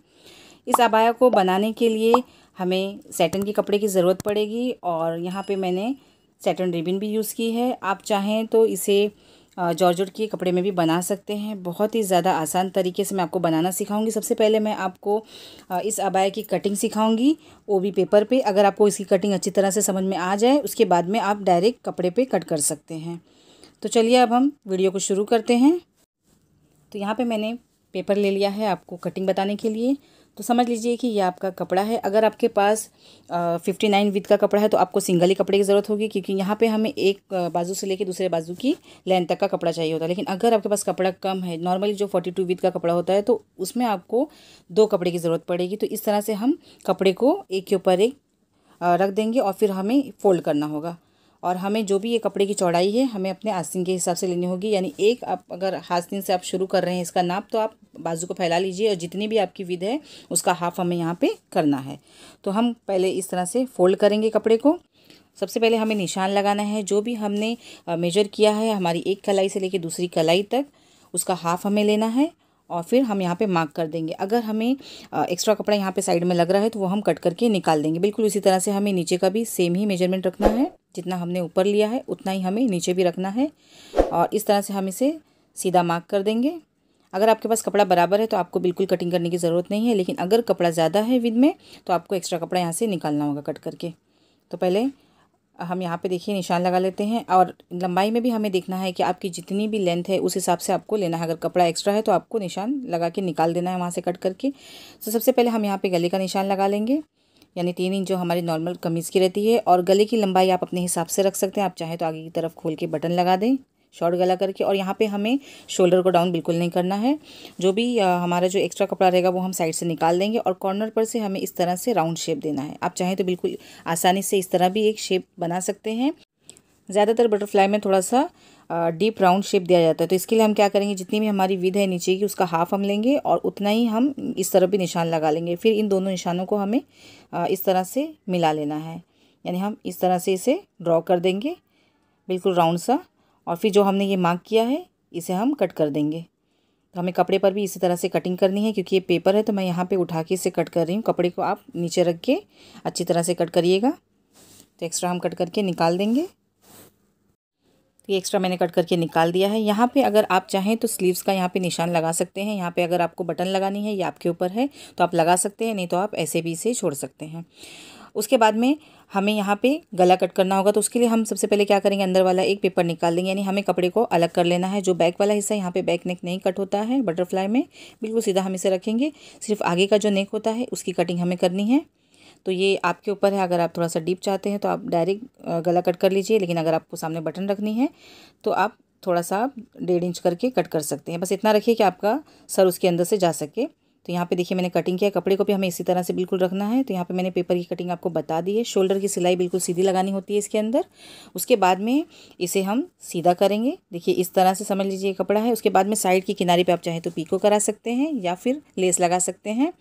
इस अबाया को बनाने के लिए हमें सेटन के कपड़े की ज़रूरत पड़ेगी और यहाँ पे मैंने सेटन रिबिन भी यूज़ की है आप चाहें तो इसे जॉर्जेट के कपड़े में भी बना सकते हैं बहुत ही ज़्यादा आसान तरीके से मैं आपको बनाना सिखाऊंगी सबसे पहले मैं आपको इस अबाया की कटिंग सिखाऊंगी वो भी पेपर पे अगर आपको इसकी कटिंग अच्छी तरह से समझ में आ जाए उसके बाद में आप डायरेक्ट कपड़े पर कट कर सकते हैं तो चलिए अब हम वीडियो को शुरू करते हैं तो यहाँ पर मैंने पेपर ले लिया है आपको कटिंग बताने के लिए तो समझ लीजिए कि ये आपका कपड़ा है अगर आपके पास फिफ्टी नाइन विथ का कपड़ा है तो आपको सिंगल ही कपड़े की ज़रूरत होगी क्योंकि यहाँ पे हमें एक बाजू से लेके दूसरे बाजू की लेंथ तक का कपड़ा चाहिए होता है लेकिन अगर आपके पास कपड़ा कम है नॉर्मली जो फोर्टी टू का कपड़ा होता है तो उसमें आपको दो कपड़े की ज़रूरत पड़ेगी तो इस तरह से हम कपड़े को एक के ऊपर एक रख देंगे और फिर हमें फ़ोल्ड करना होगा और हमें जो भी ये कपड़े की चौड़ाई है हमें अपने आस्तीन के हिसाब से लेनी होगी यानी एक आप अगर आस्तीन से आप शुरू कर रहे हैं इसका नाप तो आप बाजू को फैला लीजिए और जितनी भी आपकी विध है उसका हाफ हमें यहाँ पे करना है तो हम पहले इस तरह से फोल्ड करेंगे कपड़े को सबसे पहले हमें निशान लगाना है जो भी हमने मेजर किया है हमारी एक कलाई से लेकर दूसरी कलाई तक उसका हाफ हमें लेना है और फिर हम यहाँ पे मार्क कर देंगे अगर हमें एक्स्ट्रा कपड़ा यहाँ पे साइड में लग रहा है तो वो हम कट करके निकाल देंगे बिल्कुल उसी तरह से हमें नीचे का भी सेम ही मेजरमेंट रखना है जितना हमने ऊपर लिया है उतना ही हमें नीचे भी रखना है और इस तरह से हम इसे सीधा मार्क कर देंगे अगर आपके पास कपड़ा बराबर है तो आपको बिल्कुल कटिंग करने की ज़रूरत नहीं है लेकिन अगर कपड़ा ज़्यादा है विद में तो आपको एक्स्ट्रा कपड़ा यहाँ से निकालना होगा कट करके तो पहले हम यहाँ पे देखिए निशान लगा लेते हैं और लंबाई में भी हमें देखना है कि आपकी जितनी भी लेंथ है उस हिसाब से आपको लेना है अगर कपड़ा एक्स्ट्रा है तो आपको निशान लगा के निकाल देना है वहाँ से कट करके तो सबसे पहले हम यहाँ पर गले का निशान लगा लेंगे यानी तीन इंच जो हमारी नॉर्मल कमीज़ की रहती है और गले की लंबाई आप अपने हिसाब से रख सकते हैं आप चाहें तो आगे की तरफ खोल के बटन लगा दें शॉर्ट गला करके और यहाँ पे हमें शोल्डर को डाउन बिल्कुल नहीं करना है जो भी हमारा जो एक्स्ट्रा कपड़ा रहेगा वो हम साइड से निकाल देंगे और कॉर्नर पर से हमें इस तरह से राउंड शेप देना है आप चाहें तो बिल्कुल आसानी से इस तरह भी एक शेप बना सकते हैं ज़्यादातर बटरफ्लाई में थोड़ा सा डीप राउंड शेप दिया जाता है तो इसके लिए हम क्या करेंगे जितनी भी हमारी विध है नीचे की उसका हाफ हम लेंगे और उतना ही हम इस तरफ भी निशान लगा लेंगे फिर इन दोनों निशानों को हमें इस तरह से मिला लेना है यानी हम इस तरह से इसे ड्रॉ कर देंगे बिल्कुल राउंड सा और फिर जो हमने ये मार्क किया है इसे हम कट कर देंगे तो हमें कपड़े पर भी इसी तरह से कटिंग करनी है क्योंकि ये पेपर है तो मैं यहाँ पे उठा के इसे कट कर रही हूँ कपड़े को आप नीचे रख के अच्छी तरह से कट करिएगा तो एक्स्ट्रा हम कट करके निकाल देंगे ये एक्स्ट्रा मैंने कट करके निकाल दिया है यहाँ पे अगर आप चाहें तो स्लीव्स का यहाँ पे निशान लगा सकते हैं यहाँ पे अगर आपको बटन लगानी है ये आपके ऊपर है तो आप लगा सकते हैं नहीं तो आप ऐसे भी इसे छोड़ सकते हैं उसके बाद में हमें यहाँ पे गला कट करना होगा तो उसके लिए हम सबसे पहले क्या करेंगे अंदर वाला एक पेपर निकाल देंगे यानी हमें कपड़े को अलग कर लेना है जो बैक वाला हिस्सा यहाँ पे बैक नेक नहीं कट होता है बटरफ्लाई में बिल्कुल सीधा हम इसे रखेंगे सिर्फ आगे का जो नेक होता है उसकी कटिंग हमें करनी है तो ये आपके ऊपर है अगर आप थोड़ा सा डीप चाहते हैं तो आप डायरेक्ट गला कट कर लीजिए लेकिन अगर आपको सामने बटन रखनी है तो आप थोड़ा सा डेढ़ इंच करके कट कर सकते हैं बस इतना रखिए कि आपका सर उसके अंदर से जा सके तो यहाँ पे देखिए मैंने कटिंग किया कपड़े को भी हमें इसी तरह से बिल्कुल रखना है तो यहाँ पे मैंने पेपर की कटिंग आपको बता दी है शोल्डर की सिलाई बिल्कुल सीधी लगानी होती है इसके अंदर उसके बाद में इसे हम सीधा करेंगे देखिए इस तरह से समझ लीजिए कपड़ा है उसके बाद में साइड के किनारे पर आप चाहें तो पीको करा सकते हैं या फिर लेस लगा सकते हैं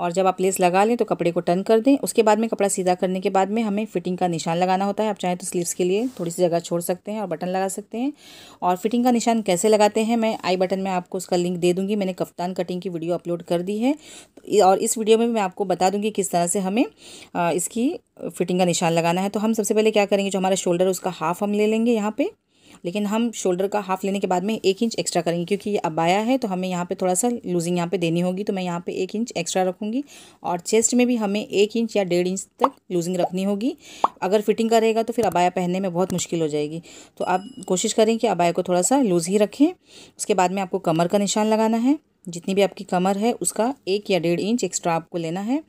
और जब आप लेस लगा लें तो कपड़े को टर्न कर दें उसके बाद में कपड़ा सीधा करने के बाद में हमें फिटिंग का निशान लगाना होता है आप चाहें तो स्लीव्स के लिए थोड़ी सी जगह छोड़ सकते हैं और बटन लगा सकते हैं और फिटिंग का निशान कैसे लगाते हैं मैं आई बटन में आपको उसका लिंक दे दूँगी मैंने कप्तान कटिंग की वीडियो अपलोड कर दी है तो और इस वीडियो में मैं आपको बता दूँगी किस तरह से हमें इसकी फिटिंग का निशान लगाना है तो हम सबसे पहले क्या करेंगे जो हमारा शोल्डर उसका हाफ हम ले लेंगे यहाँ पर लेकिन हम शोल्डर का हाफ लेने के बाद में एक इंच एक्स्ट्रा करेंगे क्योंकि ये अबाया है तो हमें यहाँ पे थोड़ा सा लूजिंग यहाँ पे देनी होगी तो मैं यहाँ पे एक इंच एक्स्ट्रा रखूँगी और चेस्ट में भी हमें एक इंच या डेढ़ इंच तक लूजिंग रखनी होगी अगर फिटिंग का रहेगा तो फिर अबाया पहनने में बहुत मुश्किल हो जाएगी तो आप कोशिश करें कि अबाया को थोड़ा सा लूज़ ही रखें उसके बाद में आपको कमर का निशान लगाना है जितनी भी आपकी कमर है उसका एक या डेढ़ इंच एक्स्ट्रा आपको लेना है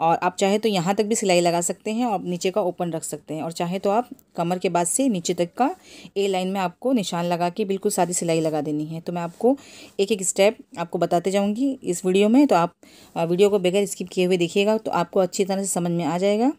और आप चाहे तो यहाँ तक भी सिलाई लगा सकते हैं और नीचे का ओपन रख सकते हैं और चाहे तो आप कमर के बाद से नीचे तक का ए लाइन में आपको निशान लगा के बिल्कुल सादी सिलाई लगा देनी है तो मैं आपको एक एक स्टेप आपको बताते जाऊँगी इस वीडियो में तो आप वीडियो को बगैर स्किप किए हुए देखिएगा तो आपको अच्छी तरह से समझ में आ जाएगा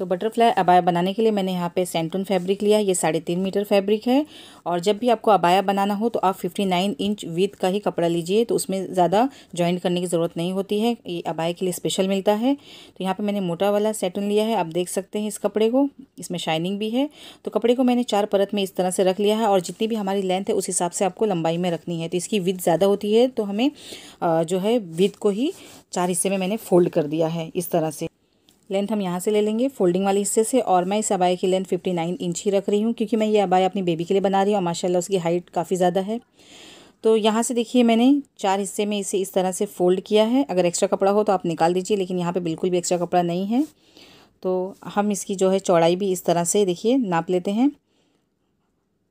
तो बटरफ्लाई अबाया बनाने के लिए मैंने यहाँ पे सेंटून फैब्रिक लिया ये साढ़े तीन मीटर फैब्रिक है और जब भी आपको अबाया बनाना हो तो आप फिफ्टी नाइन इंच विथ का ही कपड़ा लीजिए तो उसमें ज़्यादा जॉइंट करने की ज़रूरत नहीं होती है ये अबाया के लिए स्पेशल मिलता है तो यहाँ पर मैंने मोटा वाला सेटून लिया है आप देख सकते हैं इस कपड़े को इसमें शाइनिंग भी है तो कपड़े को मैंने चार परत में इस तरह से रख लिया है और जितनी भी हमारी लेंथ है उस हिसाब से आपको लंबाई में रखनी है तो इसकी विथ ज़्यादा होती है तो हमें जो है विथ को ही चार हिस्से में मैंने फोल्ड कर दिया है इस तरह से लेंथ हम यहाँ से ले लेंगे फोल्डिंग वाले हिस्से से और मैं इस अबाई की लेंथ 59 इंच ही रख रही हूँ क्योंकि मैं ये अबाई अपनी बेबी के लिए बना रही हूँ और माशाल्लाह उसकी हाइट काफ़ी ज़्यादा है तो यहाँ से देखिए मैंने चार हिस्से में इसे इस तरह से फोल्ड किया है अगर एक्स्ट्रा कपड़ा हो तो आप निकाल दीजिए लेकिन यहाँ पर बिल्कुल भी एक्स्ट्रा कपड़ा नहीं है तो हम इसकी जो है चौड़ाई भी इस तरह से देखिए नाप लेते हैं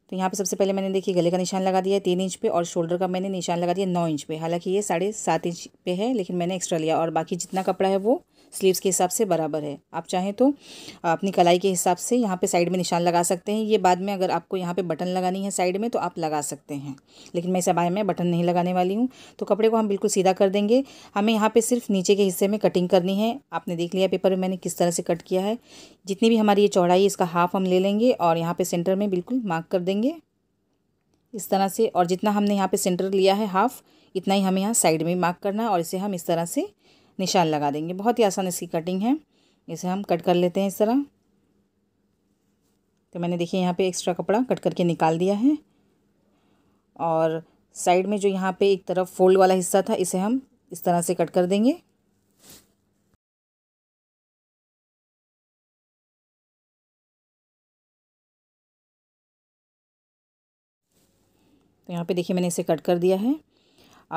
तो यहाँ पे सबसे पहले मैंने देखिए गले का निशान लगा दिया है तीन इंच पे और शोल्डर का मैंने निशान लगा दिया नौ इंच पे हालांकि ये साढ़े सात इंच पे है लेकिन मैंने एक्स्ट्रा लिया और बाकी जितना कपड़ा है वो स्लीव्स के हिसाब से बराबर है आप चाहें तो अपनी कलाई के हिसाब से यहाँ पे साइड में निशान लगा सकते हैं ये बाद में अगर आपको यहाँ पे बटन लगानी है साइड में तो आप लगा सकते हैं लेकिन मैं सबाई में बटन नहीं लगाने वाली हूँ तो कपड़े को हम बिल्कुल सीधा कर देंगे हमें यहाँ पर सिर्फ नीचे के हिस्से में कटिंग करनी है आपने देख लिया पेपर में मैंने किस तरह से कट किया है जितनी भी हमारी ये चौड़ाई है इसका हाफ हम ले लेंगे और यहाँ पर सेंटर में बिल्कुल मार्क कर देंगे इस तरह से और जितना हमने यहाँ पे सेंटर लिया है हाफ इतना ही हमें यहाँ साइड में मार्क करना है और इसे हम इस तरह से निशान लगा देंगे बहुत ही आसान इसकी कटिंग है इसे हम कट कर लेते हैं इस तरह तो मैंने देखिए यहाँ पे एक्स्ट्रा कपड़ा कट करके निकाल दिया है और साइड में जो यहाँ पे एक तरफ फोल्ड वाला हिस्सा था इसे हम इस तरह से कट कर देंगे तो यहाँ पे देखिए मैंने इसे कट कर दिया है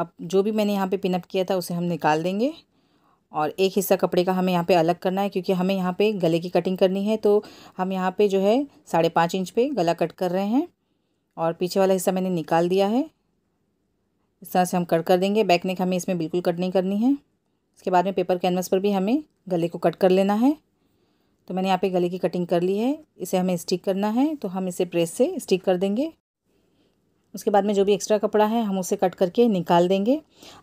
अब जो भी मैंने यहाँ पे पिनअप किया था उसे हम निकाल देंगे और एक हिस्सा कपड़े का हमें यहाँ पे अलग करना है क्योंकि हमें यहाँ पे गले की कटिंग करनी है तो हम यहाँ पे जो है साढ़े पाँच इंच पे गला कट कर रहे हैं और पीछे वाला हिस्सा मैंने निकाल दिया है इस तरह से हम कट कर देंगे बैक नेक हमें इसमें बिल्कुल कट नहीं करनी है इसके बाद में पेपर कैनवस पर भी हमें गले को कट कर लेना है तो मैंने यहाँ पर गले की कटिंग कर ली है इसे हमें स्टिक करना है तो हम इसे प्रेस से स्टिक कर देंगे उसके बाद में जो भी एक्स्ट्रा कपड़ा है हम उसे कट करके निकाल देंगे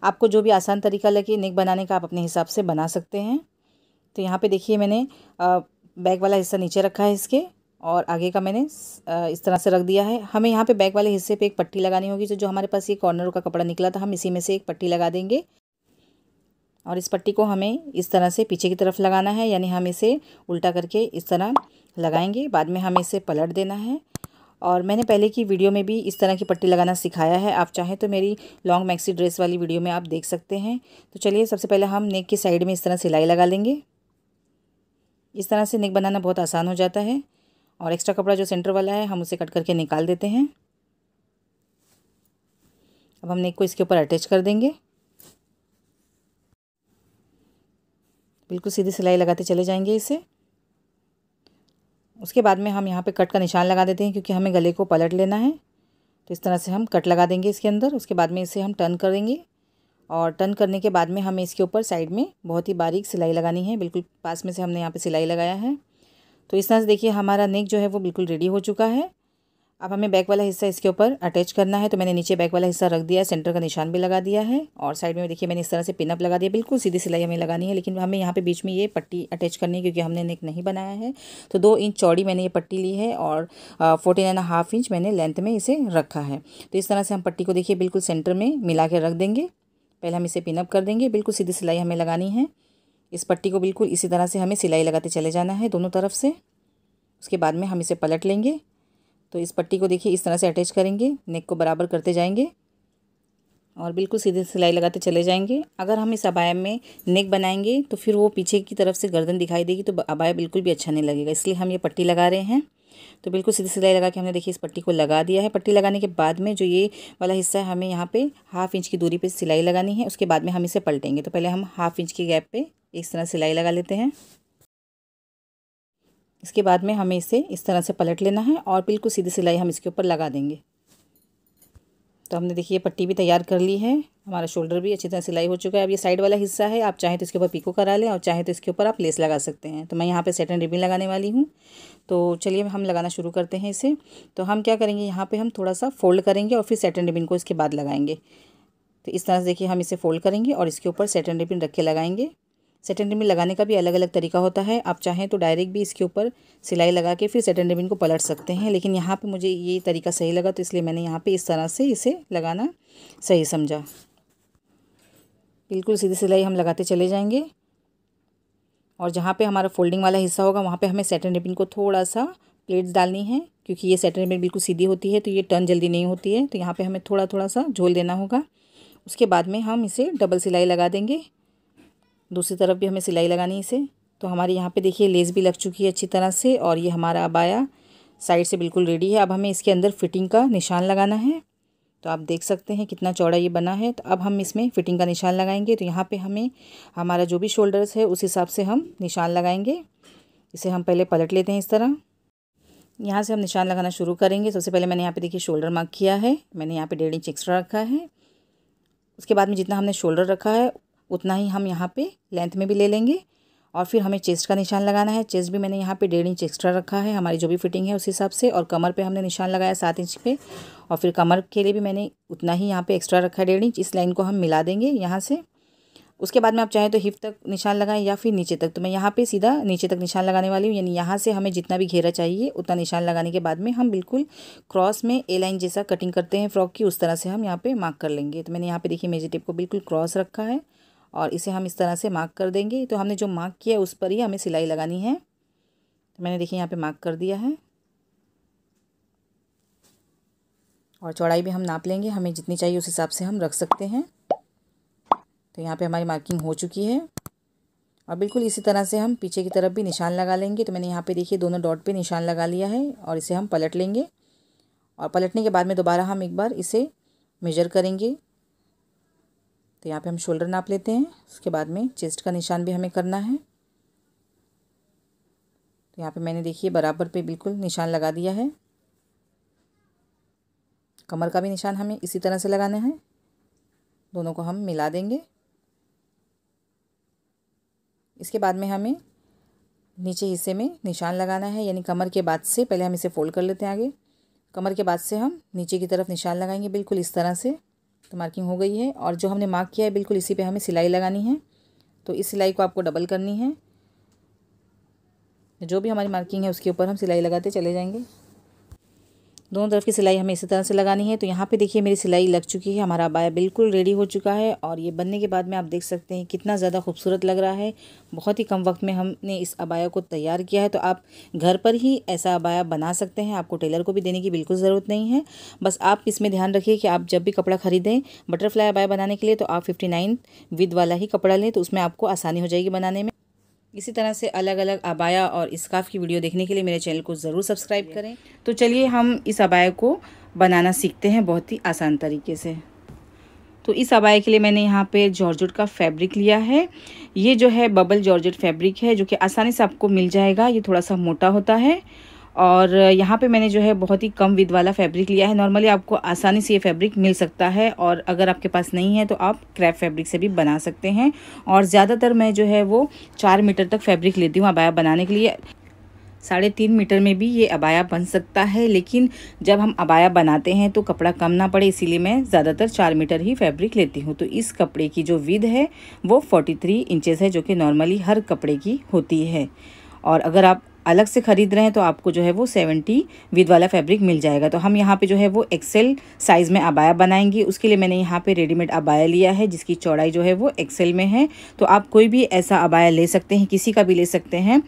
आपको जो भी आसान तरीका लगे नेक बनाने का आप अपने हिसाब से बना सकते हैं तो यहाँ पे देखिए मैंने बैक वाला हिस्सा नीचे रखा है इसके और आगे का मैंने इस तरह से रख दिया है हमें यहाँ पे बैक वाले हिस्से पे एक पट्टी लगानी होगी जो तो जो हमारे पास ये कॉर्नर का कपड़ा निकला था हम इसी में से एक पट्टी लगा देंगे और इस पट्टी को हमें इस तरह से पीछे की तरफ लगाना है यानी हम इसे उल्टा करके इस तरह लगाएंगे बाद में हमें इसे पलट देना है और मैंने पहले की वीडियो में भी इस तरह की पट्टी लगाना सिखाया है आप चाहें तो मेरी लॉन्ग मैक्सी ड्रेस वाली वीडियो में आप देख सकते हैं तो चलिए सबसे पहले हम नेक की साइड में इस तरह सिलाई लगा लेंगे इस तरह से नेक बनाना बहुत आसान हो जाता है और एक्स्ट्रा कपड़ा जो सेंटर वाला है हम उसे कट करके निकाल देते हैं अब हम नेक को इसके ऊपर अटैच कर देंगे बिल्कुल सीधी सिलाई लगाते चले जाएंगे इसे उसके बाद में हम यहाँ पे कट का निशान लगा देते हैं क्योंकि हमें गले को पलट लेना है तो इस तरह से हम कट लगा देंगे इसके अंदर उसके बाद में इसे हम टर्न करेंगे और टर्न करने के बाद में हमें इसके ऊपर साइड में बहुत ही बारीक सिलाई लगानी है बिल्कुल पास में से हमने यहाँ पर सिलाई लगाया है तो इस तरह से देखिए हमारा नेक जो है वो बिल्कुल रेडी हो चुका है अब हमें बैक वाला हिस्सा इसके ऊपर अटैच करना है तो मैंने नीचे बैक वाला हिस्सा रख दिया है सेंटर का निशान भी लगा दिया है और साइड में देखिए मैंने इस तरह से पिनअप लगा दिया बिल्कुल सीधी सिलाई हमें लगानी है लेकिन हमें यहाँ पे बीच में ये पट्टी अटैच करनी है क्योंकि हमने नेक नहीं बनाया है तो दो इंच चौड़ी मैंने ये पट्टी ली है और फोर्टीन एंड हाफ इंच मैंने लेंथ में इसे रखा है तो इस तरह से हम पट्टी को देखिए बिल्कुल सेंटर में मिला के रख देंगे पहले हम इसे पिनअप कर देंगे बिल्कुल सीधी सिलाई हमें लगानी है इस पट्टी को बिल्कुल इसी तरह से हमें सिलाई लगाते चले जाना है दोनों तरफ से उसके बाद में हम इसे पलट लेंगे तो इस पट्टी को देखिए इस तरह से अटैच करेंगे नेक को बराबर करते जाएंगे और बिल्कुल सीधे सिलाई लगाते चले जाएंगे अगर हम इस अबाया में नेक बनाएंगे तो फिर वो पीछे की तरफ से गर्दन दिखाई देगी तो अबाया बिल्कुल भी अच्छा नहीं लगेगा इसलिए हम ये पट्टी लगा रहे हैं तो बिल्कुल सीधे सिलाई लगा के हमने देखिए इस पट्टी को लगा दिया है पट्टी लगाने के बाद में जो ये वाला हिस्सा है हमें यहाँ पर हाफ इंच की दूरी पर सिलाई लगानी है उसके बाद में हम इसे पलटेंगे तो पहले हम हाफ इंच के गैप पर इस तरह सिलाई लगा लेते हैं इसके बाद में हमें इसे इस तरह से पलट लेना है और बिल्कुल सीधी सिलाई हम इसके ऊपर लगा देंगे तो हमने देखिए पट्टी भी तैयार कर ली है हमारा शोल्डर भी अच्छी तरह सिलाई हो चुका है अब ये साइड वाला हिस्सा है आप चाहे तो इसके ऊपर पीको करा लें और चाहे तो इसके ऊपर आप लेस लगा सकते हैं तो मैं यहाँ पे सेटन रिबिन लगाने वाली हूँ तो चलिए हम लगाना शुरू करते हैं इसे तो हम क्या करेंगे यहाँ पर हम थोड़ा सा फोल्ड करेंगे और फिर सेटन रिबिन को इसके बाद लगाएंगे तो इस तरह से देखिए हम इसे फोल्ड करेंगे और इसके ऊपर सेटन रिबिन रख के लगाएंगे सेटन रिबिन लगाने का भी अलग अलग तरीका होता है आप चाहें तो डायरेक्ट भी इसके ऊपर सिलाई लगा के फिर सेटन रिबिन को पलट सकते हैं लेकिन यहाँ पे मुझे ये तरीका सही लगा तो इसलिए मैंने यहाँ पे इस तरह से इसे लगाना सही समझा बिल्कुल सीधी सिलाई हम लगाते चले जाएंगे और जहाँ पे हमारा फोल्डिंग वाला हिस्सा होगा वहाँ पर हमें सेटन रिबिन को थोड़ा सा प्लेट्स डालनी है क्योंकि ये सेटन रिबिन बिल्कुल सीधी होती है तो ये टर्न जल्दी नहीं होती है तो यहाँ पर हमें थोड़ा थोड़ा सा झोल देना होगा उसके बाद में हम इसे डबल सिलाई लगा देंगे दूसरी तरफ भी हमें सिलाई लगानी इसे तो हमारे यहाँ पे देखिए लेस भी लग चुकी है अच्छी तरह से और ये हमारा अबाया साइड से बिल्कुल रेडी है अब हमें इसके अंदर फिटिंग का निशान लगाना है तो आप देख सकते हैं कितना चौड़ा ये बना है तो अब हम इसमें फ़िटिंग का निशान लगाएंगे तो यहाँ पे हमें हमारा जो भी शोल्डर्स है उस हिसाब से हम निशान लगाएंगे इसे हम पहले पलट लेते हैं इस तरह यहाँ से हम निशान लगाना शुरू करेंगे सबसे पहले मैंने यहाँ पे देखिए शोल्डर मार्क किया है मैंने यहाँ पे डेढ़ इंच एक्स्ट्रा रखा है उसके बाद में जितना हमने शोल्डर रखा है उतना ही हम यहाँ पे लेंथ में भी ले लेंगे और फिर हमें चेस्ट का निशान लगाना है चेस्ट भी मैंने यहाँ पे डेढ़ इंच एक्स्ट्रा रखा है हमारी जो भी फिटिंग है उस हिसाब से और कमर पे हमने निशान लगाया सात इंच पे और फिर कमर के लिए भी मैंने उतना ही यहाँ पे एक्स्ट्रा रखा है डेढ़ इंच इस लाइन को हम मिला देंगे यहाँ से उसके बाद में आप चाहें तो हिप तक निशान लगाएं या फिर नीचे तक तो मैं यहाँ पर सीधा नीचे तक निशान लगाने वाली हूँ यानी यहाँ से हमें जितना भी घेरा चाहिए उतना निशान लगाने के बाद में हम बिल्कुल क्रॉस में ए लाइन जैसा कटिंग करते हैं फ्रॉक की उस तरह से हम यहाँ पर मार्क कर लेंगे तो मैंने यहाँ पर देखिए मेजी टिप को बिल्कुल क्रॉस रखा है और इसे हम इस तरह से मार्क कर देंगे तो हमने जो मार्क किया है उस पर ही हमें सिलाई लगानी है तो मैंने देखिए यहाँ पे मार्क कर दिया है और चौड़ाई भी हम नाप लेंगे हमें जितनी चाहिए उस हिसाब से हम रख सकते हैं तो यहाँ पे हमारी मार्किंग हो चुकी है और बिल्कुल इसी तरह से हम पीछे की तरफ भी निशान लगा लेंगे तो मैंने यहाँ पर देखिए दोनों डॉट पर निशान लगा लिया है और इसे हम पलट लेंगे और पलटने के बाद में दोबारा हम एक बार इसे मेजर करेंगे तो यहाँ पे हम शोल्डर नाप लेते हैं उसके बाद में चेस्ट का निशान भी हमें करना है तो यहाँ पे मैंने देखिए बराबर पे बिल्कुल निशान लगा दिया है कमर का भी निशान हमें इसी तरह से लगाना है दोनों को हम मिला देंगे इसके बाद में हमें नीचे हिस्से में निशान लगाना है यानी कमर के बाद से पहले हम इसे फोल्ड कर लेते हैं आगे कमर के बाद से हम नीचे की तरफ निशान लगाएंगे बिल्कुल इस तरह से तो मार्किंग हो गई है और जो हमने मार्क किया है बिल्कुल इसी पे हमें सिलाई लगानी है तो इस सिलाई को आपको डबल करनी है जो भी हमारी मार्किंग है उसके ऊपर हम सिलाई लगाते चले जाएंगे दोनों तरफ की सिलाई हमें इसी तरह से लगानी है तो यहाँ पे देखिए मेरी सिलाई लग चुकी है हमारा बाया बिल्कुल रेडी हो चुका है और ये बनने के बाद में आप देख सकते हैं कितना ज़्यादा खूबसूरत लग रहा है बहुत ही कम वक्त में हमने इस अबाया को तैयार किया है तो आप घर पर ही ऐसा अबाया बना सकते हैं आपको टेलर को भी देने की बिल्कुल ज़रूरत नहीं है बस आप इसमें ध्यान रखिए कि आप जब भी कपड़ा ख़रीदें बटरफ्लाई अबाया बनाने के लिए तो आप फिफ्टी विद वाला ही कपड़ा लें तो उसमें आपको आसानी हो जाएगी बनाने में इसी तरह से अलग अलग अबाया और इसकाफ़ की वीडियो देखने के लिए मेरे चैनल को ज़रूर सब्सक्राइब करें तो चलिए हम इस अबाया को बनाना सीखते हैं बहुत ही आसान तरीके से तो इस अबाया के लिए मैंने यहाँ पे जॉर्जट का फैब्रिक लिया है ये जो है बबल जॉर्जट फैब्रिक है जो कि आसानी से आपको मिल जाएगा ये थोड़ा सा मोटा होता है और यहाँ पे मैंने जो है बहुत ही कम विद वाला फैब्रिक लिया है नॉर्मली आपको आसानी से ये फैब्रिक मिल सकता है और अगर आपके पास नहीं है तो आप क्रैप फैब्रिक से भी बना सकते हैं और ज़्यादातर मैं जो है वो चार मीटर तक फैब्रिक लेती हूँ अबाया बनाने के लिए साढ़े तीन मीटर में भी ये अबाया बन सकता है लेकिन जब हम अबाया बनाते हैं तो कपड़ा कम ना पड़े इसीलिए मैं ज़्यादातर चार मीटर ही फैब्रिक लेती हूँ तो इस कपड़े की जो विद है वो फोर्टी थ्री इंचज़ है जो कि नॉर्मली हर कपड़े की होती है और अगर आप अलग से ख़रीद रहे हैं तो आपको जो है वो सेवेंटी विद वाला फैब्रिक मिल जाएगा तो हम यहाँ पे जो है वो एक्सेल साइज़ में अबाया बनाएंगे उसके लिए मैंने यहाँ पे रेडीमेड अबाया लिया है जिसकी चौड़ाई जो है वो एक्सेल में है तो आप कोई भी ऐसा अबाया ले सकते हैं किसी का भी ले सकते हैं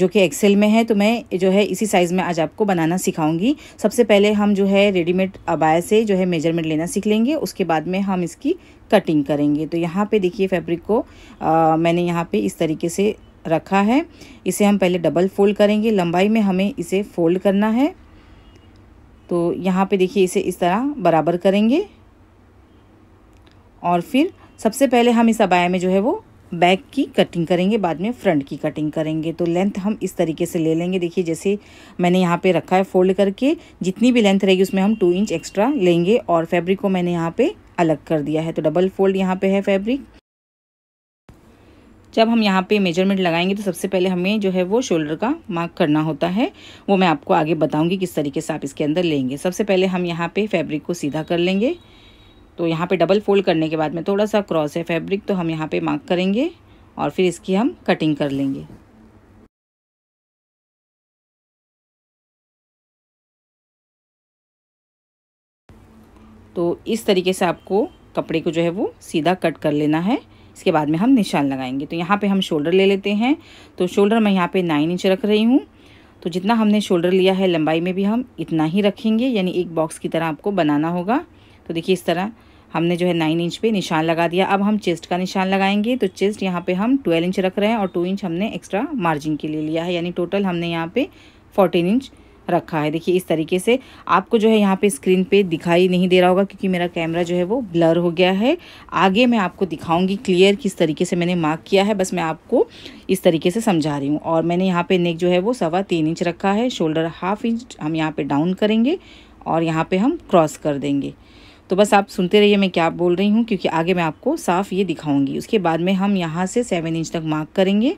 जो कि एक्सेल में है तो मैं जो है इसी साइज़ में आज आपको बनाना सिखाऊंगी सबसे पहले हम जो है रेडीमेड अबाया से जो है मेजरमेंट लेना सीख लेंगे उसके बाद में हम इसकी कटिंग करेंगे तो यहाँ पे देखिए फैब्रिक को आ, मैंने यहाँ पे इस तरीके से रखा है इसे हम पहले डबल फोल्ड करेंगे लंबाई में हमें इसे फोल्ड करना है तो यहाँ पे देखिए इसे इस तरह बराबर करेंगे और फिर सबसे पहले हम इस अबाया में जो है वो बैक की कटिंग करेंगे बाद में फ्रंट की कटिंग करेंगे तो लेंथ हम इस तरीके से ले लेंगे देखिए जैसे मैंने यहाँ पे रखा है फोल्ड करके जितनी भी लेंथ रहेगी उसमें हम टू इंच एक्स्ट्रा लेंगे और फैब्रिक को मैंने यहाँ पे अलग कर दिया है तो डबल फोल्ड यहाँ पे है फैब्रिक जब हम यहाँ पे मेजरमेंट लगाएंगे तो सबसे पहले हमें जो है वो शोल्डर का मार्क करना होता है वो मैं आपको आगे बताऊँगी किस तरीके से आप इसके अंदर लेंगे सबसे पहले हम यहाँ पे फैब्रिक को सीधा कर लेंगे तो यहाँ पे डबल फोल्ड करने के बाद में थोड़ा सा क्रॉस है फैब्रिक तो हम यहाँ पे मार्क करेंगे और फिर इसकी हम कटिंग कर लेंगे तो इस तरीके से आपको कपड़े को जो है वो सीधा कट कर लेना है इसके बाद में हम निशान लगाएंगे तो यहाँ पे हम शोल्डर ले लेते हैं तो शोल्डर मैं यहाँ पे नाइन इंच रख रही हूँ तो जितना हमने शोल्डर लिया है लंबाई में भी हम इतना ही रखेंगे यानी एक बॉक्स की तरह आपको बनाना होगा तो देखिए इस तरह हमने जो है नाइन इंच पे निशान लगा दिया अब हम चेस्ट का निशान लगाएंगे तो चेस्ट यहाँ पे हम ट्वेल्व इंच रख रहे हैं और टू इंच हमने एक्स्ट्रा मार्जिन के लिए लिया है यानी टोटल हमने यहाँ पे फोर्टीन इंच रखा है देखिए इस तरीके से आपको जो है यहाँ पे स्क्रीन पे दिखाई नहीं दे रहा होगा क्योंकि मेरा कैमरा जो है वो ब्लर हो गया है आगे मैं आपको दिखाऊंगी क्लियर किस तरीके से मैंने मार्क किया है बस मैं आपको इस तरीके से समझा रही हूँ और मैंने यहाँ पे नेक जो है वो सवा तीन इंच रखा है शोल्डर हाफ इंच हम यहाँ पर डाउन करेंगे और यहाँ पर हम क्रॉस कर देंगे तो बस आप सुनते रहिए मैं क्या बोल रही हूँ क्योंकि आगे मैं आपको साफ़ ये दिखाऊँगी उसके बाद में हम यहाँ से सेवन इंच तक मार्क करेंगे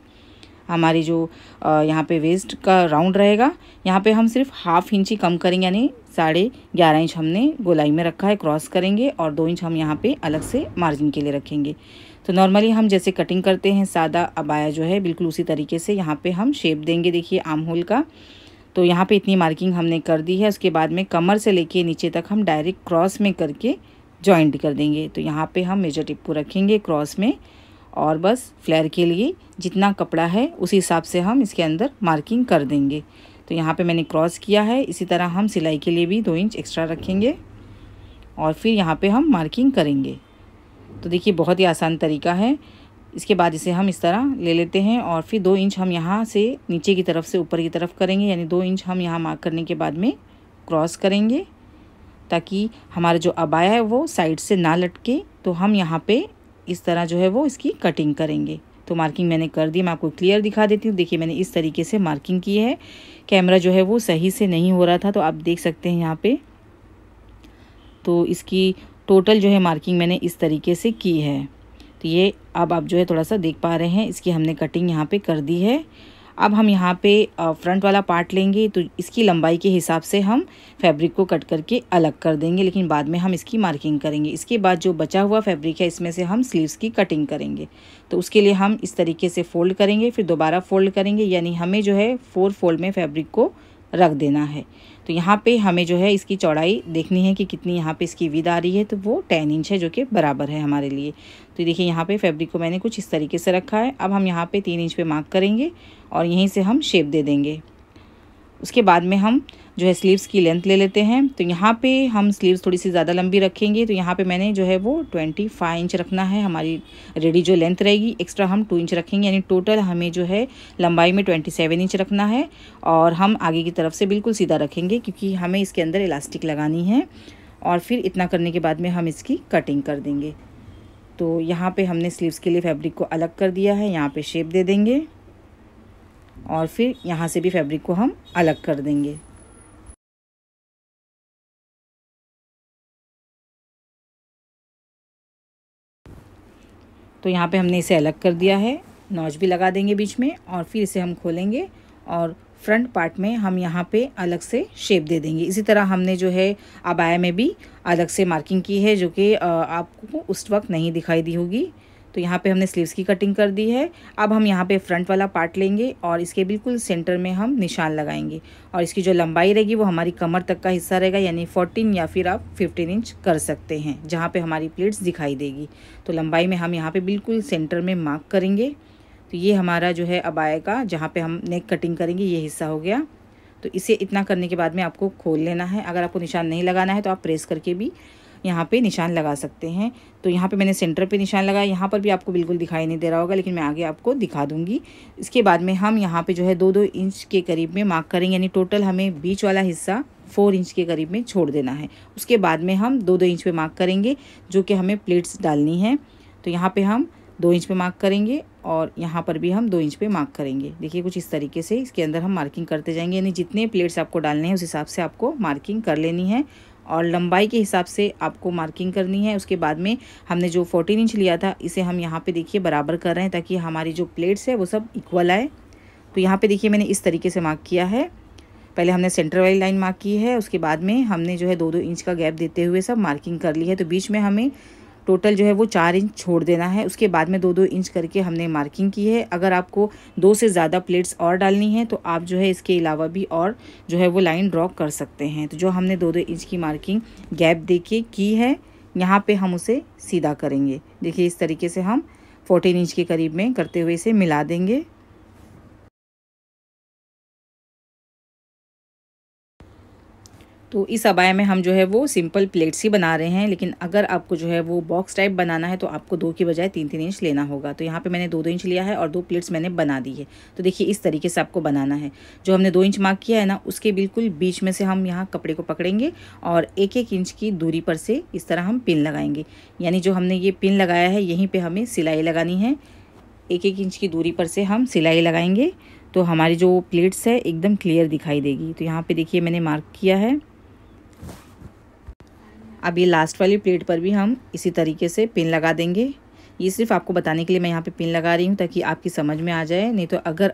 हमारी जो यहाँ पे वेस्ट का राउंड रहेगा यहाँ पे हम सिर्फ हाफ इंच ही कम करेंगे यानी साढ़े ग्यारह इंच हमने गोलाई में रखा है क्रॉस करेंगे और दो इंच हम यहाँ पे अलग से मार्जिन के लिए रखेंगे तो नॉर्मली हम जैसे कटिंग करते हैं सादा अबाया जो है बिल्कुल उसी तरीके से यहाँ पर हम शेप देंगे देखिए आम होल का तो यहाँ पर इतनी मार्किंग हमने कर दी है उसके बाद में कमर से लेके नीचे तक हम डायरेक्ट क्रॉस में करके जॉइंट कर देंगे तो यहाँ पर हम मेजर टिप को रखेंगे क्रॉस में और बस फ्लेयर के लिए जितना कपड़ा है उसी हिसाब से हम इसके अंदर मार्किंग कर देंगे तो यहाँ पे मैंने क्रॉस किया है इसी तरह हम सिलाई के लिए भी दो इंच एक्स्ट्रा रखेंगे और फिर यहाँ पे हम मार्किंग करेंगे तो देखिए बहुत ही आसान तरीका है इसके बाद इसे हम इस तरह ले लेते हैं और फिर दो इंच हम यहाँ से नीचे की तरफ से ऊपर की तरफ करेंगे यानी दो इंच हम यहाँ मार्क करने के बाद में क्रॉस करेंगे ताकि हमारा जो अबाया है वो साइड से ना लटके तो हम यहाँ पे इस तरह जो है वो इसकी कटिंग करेंगे तो मार्किंग मैंने कर दी मैं आपको क्लियर दिखा देती हूँ देखिए मैंने इस तरीके से मार्किंग की है कैमरा जो है वो सही से नहीं हो रहा था तो आप देख सकते हैं यहाँ पे तो इसकी टोटल जो है मार्किंग मैंने इस तरीके से की है तो ये अब आप जो है थोड़ा सा देख पा रहे हैं इसकी हमने कटिंग यहाँ पे कर दी है अब हम यहाँ पे फ्रंट वाला पार्ट लेंगे तो इसकी लंबाई के हिसाब से हम फैब्रिक को कट करके अलग कर देंगे लेकिन बाद में हम इसकी मार्किंग करेंगे इसके बाद जो बचा हुआ फैब्रिक है इसमें से हम स्लीव्स की कटिंग करेंगे तो उसके लिए हम इस तरीके से फ़ोल्ड करेंगे फिर दोबारा फ़ोल्ड करेंगे यानी हमें जो है फोर फोल्ड में फैब्रिक को रख देना है तो यहाँ पे हमें जो है इसकी चौड़ाई देखनी है कि कितनी यहाँ पे इसकी विद आ रही है तो वो टेन इंच है जो कि बराबर है हमारे लिए तो देखिए यहाँ पे फैब्रिक को मैंने कुछ इस तरीके से रखा है अब हम यहाँ पे तीन इंच पे मार्क करेंगे और यहीं से हम शेप दे देंगे उसके बाद में हम जो है स्लीव्स की लेंथ ले लेते हैं तो यहाँ पे हम स्लीव्स थोड़ी सी ज़्यादा लंबी रखेंगे तो यहाँ पे मैंने जो है वो ट्वेंटी फाइव इंच रखना है हमारी रेडी जो लेंथ रहेगी एक्स्ट्रा हम टू इंच रखेंगे यानी टोटल हमें जो है लंबाई में ट्वेंटी सेवन इंच रखना है और हम आगे की तरफ से बिल्कुल सीधा रखेंगे क्योंकि हमें इसके अंदर इलास्टिक लगानी है और फिर इतना करने के बाद में हम इसकी कटिंग कर देंगे तो यहाँ पर हमने स्लीव्स के लिए फैब्रिक को अलग कर दिया है यहाँ पर शेप दे देंगे और फिर यहाँ से भी फैब्रिक को हम अलग कर देंगे तो यहाँ पे हमने इसे अलग कर दिया है नॉच भी लगा देंगे बीच में और फिर इसे हम खोलेंगे और फ्रंट पार्ट में हम यहाँ पे अलग से शेप दे देंगे इसी तरह हमने जो है अबाया में भी अलग से मार्किंग की है जो कि आपको उस वक्त नहीं दिखाई दी होगी तो यहाँ पे हमने स्लीव्स की कटिंग कर दी है अब हम यहाँ पे फ्रंट वाला पार्ट लेंगे और इसके बिल्कुल सेंटर में हम निशान लगाएंगे और इसकी जो लंबाई रहेगी वो हमारी कमर तक का हिस्सा रहेगा यानी फोर्टीन या फिर आप फिफ्टीन इंच कर सकते हैं जहाँ पर हमारी प्लेट्स दिखाई देगी तो लंबाई में हम यहाँ पर बिल्कुल सेंटर में मार्क करेंगे तो ये हमारा जो है अबाया का जहाँ पर हम नेक कटिंग करेंगे ये हिस्सा हो गया तो इसे इतना करने के बाद में आपको खोल लेना है अगर आपको निशान नहीं लगाना है तो आप प्रेस करके भी यहाँ पे निशान लगा सकते हैं तो यहाँ पे मैंने सेंटर पे निशान लगाया यहाँ पर भी आपको बिल्कुल दिखाई नहीं दे रहा होगा लेकिन मैं आगे आपको दिखा दूँगी इसके बाद में हम यहाँ पे जो है दो दो इंच के करीब में मार्क करेंगे यानी टोटल हमें बीच वाला हिस्सा फोर इंच के करीब में छोड़ देना है उसके बाद में हम दो दो इंच पर मार्क करेंगे जो कि हमें प्लेट्स डालनी है तो यहाँ पर हम दो इंच पर मार्क करेंगे और यहाँ पर भी हम दो इंच पे मार्क करेंगे देखिए कुछ इस तरीके से इसके अंदर हम मार्किंग करते जाएंगे यानी जितने प्लेट्स आपको डालने हैं उस हिसाब से आपको मार्किंग कर लेनी है और लंबाई के हिसाब से आपको मार्किंग करनी है उसके बाद में हमने जो फोर्टीन इंच लिया था इसे हम यहाँ पे देखिए बराबर कर रहे हैं ताकि हमारी जो प्लेट्स है वो सब इक्वल आए तो यहाँ पे देखिए मैंने इस तरीके से मार्क किया है पहले हमने सेंटर वाली लाइन मार्क की है उसके बाद में हमने जो है दो दो इंच का गैप देते हुए सब मार्किंग कर ली है तो बीच में हमें टोटल जो है वो चार इंच छोड़ देना है उसके बाद में दो दो इंच करके हमने मार्किंग की है अगर आपको दो से ज़्यादा प्लेट्स और डालनी है तो आप जो है इसके अलावा भी और जो है वो लाइन ड्रॉ कर सकते हैं तो जो हमने दो दो इंच की मार्किंग गैप दे के की है यहाँ पे हम उसे सीधा करेंगे देखिए इस तरीके से हम फोर्टीन इंच के करीब में करते हुए इसे मिला देंगे तो इस अबाया में हम जो है वो सिंपल प्लेट्स ही बना रहे हैं लेकिन अगर आपको जो है वो बॉक्स टाइप बनाना है तो आपको दो की बजाय तीन तीन इंच लेना होगा तो यहाँ पे मैंने दो दो इंच लिया है और दो प्लेट्स मैंने बना दी है तो देखिए इस तरीके से आपको बनाना है जो हमने दो इंच मार्क किया है ना उसके बिल्कुल बीच में से हम यहाँ कपड़े को पकड़ेंगे और एक एक इंच की दूरी पर से इस तरह हम पिन लगाएंगे यानी जो हमने ये पिन लगाया है यहीं पर हमें सिलाई लगानी है एक एक इंच की दूरी पर से हम सिलाई लगाएंगे तो हमारी जो प्लेट्स है एकदम क्लियर दिखाई देगी तो यहाँ पे देखिए मैंने मार्क किया है अब ये लास्ट वाली प्लेट पर भी हम इसी तरीके से पिन लगा देंगे ये सिर्फ आपको बताने के लिए मैं यहाँ पे पिन लगा रही हूँ ताकि आपकी समझ में आ जाए नहीं तो अगर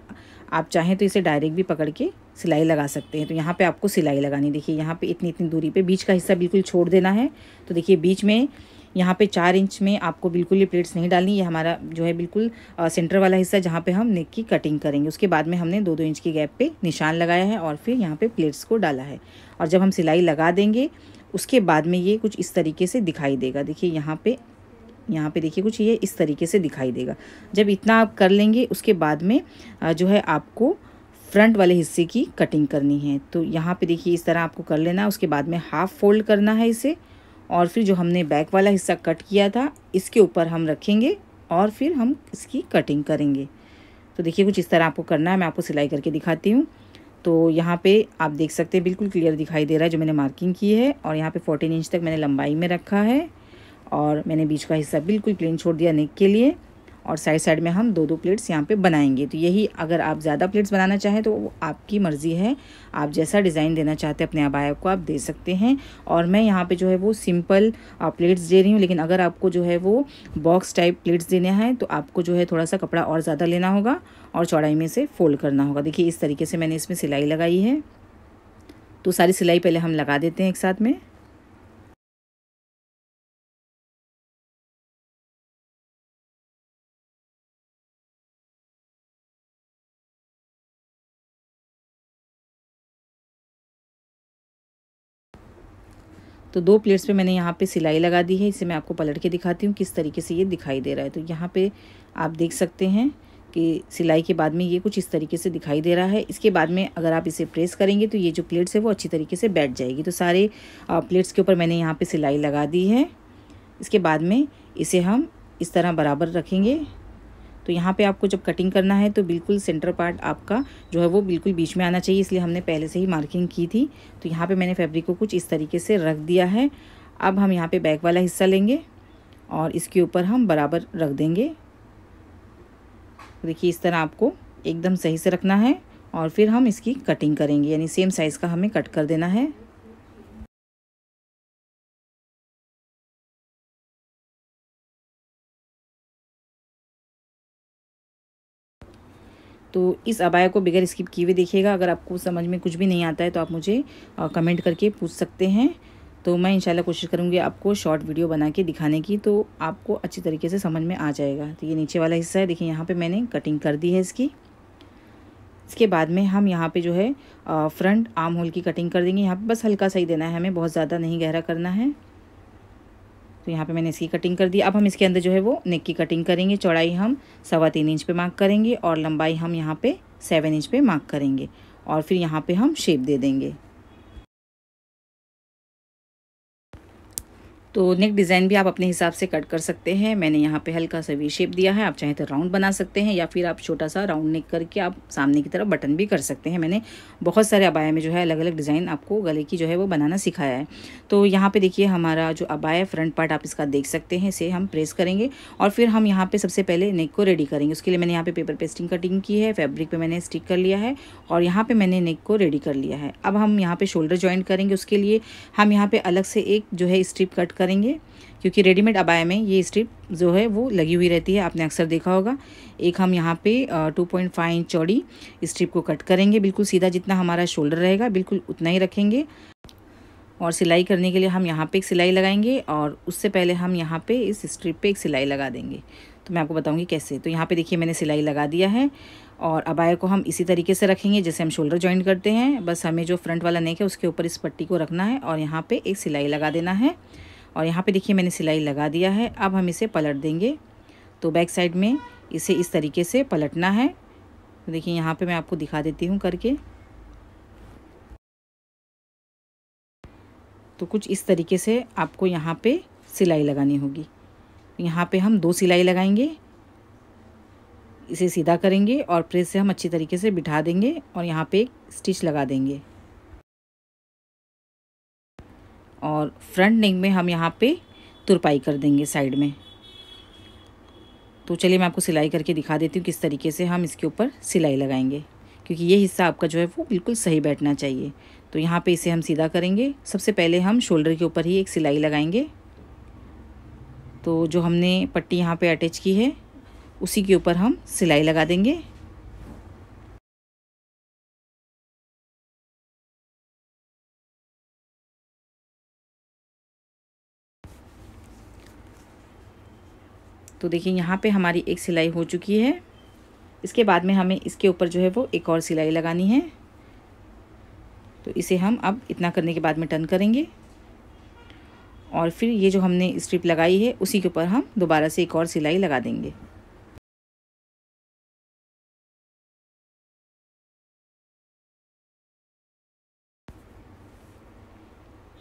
आप चाहें तो इसे डायरेक्ट भी पकड़ के सिलाई लगा सकते हैं तो यहाँ पे आपको सिलाई लगानी देखिए यहाँ पे इतनी इतनी दूरी पे बीच का हिस्सा बिल्कुल छोड़ देना है तो देखिए बीच में यहाँ पे चार इंच में आपको बिल्कुल ये प्लेट्स नहीं डालनी ये हमारा जो है बिल्कुल सेंटर वाला हिस्सा जहाँ पे हम नेक की कटिंग करेंगे उसके बाद में हमने दो दो इंच की गैप पे निशान लगाया है और फिर यहाँ पे प्लेट्स को डाला है और जब हम सिलाई लगा देंगे उसके बाद में ये कुछ इस तरीके से दिखाई देगा देखिए यहाँ पे यहाँ पे देखिए कुछ ये इस तरीके से दिखाई देगा जब इतना आप कर लेंगे उसके बाद में जो है आपको फ्रंट वाले हिस्से की कटिंग करनी है तो यहाँ पे देखिए इस तरह आपको कर लेना है उसके बाद में हाफ़ फोल्ड करना है इसे और फिर जो हमने बैक वाला हिस्सा कट किया था इसके ऊपर हम रखेंगे और फिर हम इसकी कटिंग करेंगे तो देखिए कुछ इस तरह आपको करना है मैं आपको सिलाई करके दिखाती हूँ तो यहाँ पे आप देख सकते हैं बिल्कुल क्लियर दिखाई दे रहा है जो मैंने मार्किंग की है और यहाँ पे 14 इंच तक मैंने लंबाई में रखा है और मैंने बीच का हिस्सा बिल्कुल प्लेन छोड़ दिया नेक के लिए और साइड साइड में हम दो दो प्लेट्स यहाँ पे बनाएंगे तो यही अगर आप ज़्यादा प्लेट्स बनाना चाहें तो आपकी मर्ज़ी है आप जैसा डिज़ाइन देना चाहते हैं अपने अबाया को आप दे सकते हैं और मैं यहाँ पे जो है वो सिंपल प्लेट्स दे रही हूँ लेकिन अगर आपको जो है वो बॉक्स टाइप प्लेट्स देने हैं तो आपको जो है थोड़ा सा कपड़ा और ज़्यादा लेना होगा और चौड़ाई में से फोल्ड करना होगा देखिए इस तरीके से मैंने इसमें सिलाई लगाई है तो सारी सिलाई पहले हम लगा देते हैं एक साथ में तो दो प्लेट्स पे मैंने यहाँ पे सिलाई लगा दी है इसे मैं आपको पलट के दिखाती हूँ किस तरीके से ये दिखाई दे रहा है तो यहाँ पे आप देख सकते हैं कि सिलाई के बाद में ये कुछ इस तरीके से दिखाई दे रहा है इसके बाद में अगर आप इसे प्रेस करेंगे तो ये जो प्लेट्स है वो अच्छी तरीके से बैठ जाएगी तो सारे प्लेट्स के ऊपर मैंने यहाँ पर सिलाई लगा दी है इसके बाद में इसे हम इस तरह बराबर रखेंगे तो यहाँ पे आपको जब कटिंग करना है तो बिल्कुल सेंटर पार्ट आपका जो है वो बिल्कुल बीच में आना चाहिए इसलिए हमने पहले से ही मार्किंग की थी तो यहाँ पे मैंने फैब्रिक को कुछ इस तरीके से रख दिया है अब हम यहाँ पे बैक वाला हिस्सा लेंगे और इसके ऊपर हम बराबर रख देंगे देखिए इस तरह आपको एकदम सही से रखना है और फिर हम इसकी कटिंग करेंगे यानी सेम साइज़ का हमें कट कर देना है तो इस अबाया को बगैर स्किप किए हुए देखिएगा अगर आपको समझ में कुछ भी नहीं आता है तो आप मुझे कमेंट करके पूछ सकते हैं तो मैं इंशाल्लाह कोशिश करूँगी आपको शॉर्ट वीडियो बना के दिखाने की तो आपको अच्छी तरीके से समझ में आ जाएगा तो ये नीचे वाला हिस्सा है देखिए यहाँ पर मैंने कटिंग कर दी है इसकी इसके बाद में हम यहाँ पे जो है फ्रंट आर्म होल की कटिंग कर देंगे यहाँ पे बस हल्का सा ही देना है हमें बहुत ज़्यादा नहीं गहरा करना है तो यहाँ पे मैंने इसकी कटिंग कर दी अब हम इसके अंदर जो है वो नेक की कटिंग करेंगे चौड़ाई हम सवा तीन इंच पे मार्क करेंगे और लंबाई हम यहाँ पे सेवन इंच पे मार्क करेंगे और फिर यहाँ पे हम शेप दे देंगे तो नेक डिज़ाइन भी आप अपने हिसाब से कट कर सकते हैं मैंने यहाँ पे हल्का सा वी शेप दिया है आप चाहें तो राउंड बना सकते हैं या फिर आप छोटा सा राउंड नेक करके आप सामने की तरफ बटन भी कर सकते हैं मैंने बहुत सारे अबाया में जो है अलग अलग डिज़ाइन आपको गले की जो है वो बनाना सिखाया है तो यहाँ पर देखिए हमारा जो अबाया फ्रंट पार्ट आप इसका देख सकते हैं इसे हम प्रेस करेंगे और फिर हम यहाँ पर सबसे पहले नेक को रेडी करेंगे उसके लिए मैंने यहाँ पर पेपर पेस्टिंग कटिंग की है फैब्रिक पर मैंने स्टिक कर लिया है और यहाँ पर मैंने नेक को रेडी कर लिया है अब हम यहाँ पर शोल्डर ज्वाइंट करेंगे उसके लिए हम यहाँ पर अलग से एक जो है स्ट्रिप कट कर करेंगे क्योंकि रेडीमेड अबाया में ये स्ट्रिप जो है वो लगी हुई रहती है आपने अक्सर देखा होगा एक हम यहाँ पे 2.5 इंच चौड़ी स्ट्रिप को कट करेंगे बिल्कुल सीधा जितना हमारा शोल्डर रहेगा बिल्कुल उतना ही रखेंगे और सिलाई करने के लिए हम यहाँ पे एक सिलाई लगाएंगे और उससे पहले हम यहाँ पे इस स्ट्रिप पे एक सिलाई लगा देंगे तो मैं आपको बताऊँगी कैसे तो यहाँ पे देखिए मैंने सिलाई लगा दिया है और अबाया को हम इसी तरीके से रखेंगे जैसे हम शोल्डर जॉइंट करते हैं बस हमें जो फ्रंट वाला नेक है उसके ऊपर इस पट्टी को रखना है और यहाँ पर एक सिलाई लगा देना है और यहाँ पे देखिए मैंने सिलाई लगा दिया है अब हम इसे पलट देंगे तो बैक साइड में इसे इस तरीके से पलटना है तो देखिए यहाँ पे मैं आपको दिखा देती हूँ करके तो कुछ इस तरीके से आपको यहाँ पे सिलाई लगानी होगी यहाँ पे हम दो सिलाई लगाएंगे इसे सीधा करेंगे और प्रेस से हम अच्छी तरीके से बिठा देंगे और यहाँ पे एक स्टिच लगा देंगे और फ्रंट नेक में हम यहाँ पे तुरपाई कर देंगे साइड में तो चलिए मैं आपको सिलाई करके दिखा देती हूँ किस तरीके से हम इसके ऊपर सिलाई लगाएंगे क्योंकि ये हिस्सा आपका जो है वो बिल्कुल सही बैठना चाहिए तो यहाँ पे इसे हम सीधा करेंगे सबसे पहले हम शोल्डर के ऊपर ही एक सिलाई लगाएंगे तो जो हमने पट्टी यहाँ पे अटैच की है उसी के ऊपर हम सिलाई लगा देंगे तो देखिए यहाँ पे हमारी एक सिलाई हो चुकी है इसके बाद में हमें इसके ऊपर जो है वो एक और सिलाई लगानी है तो इसे हम अब इतना करने के बाद में टर्न करेंगे और फिर ये जो हमने स्ट्रिप लगाई है उसी के ऊपर हम दोबारा से एक और सिलाई लगा देंगे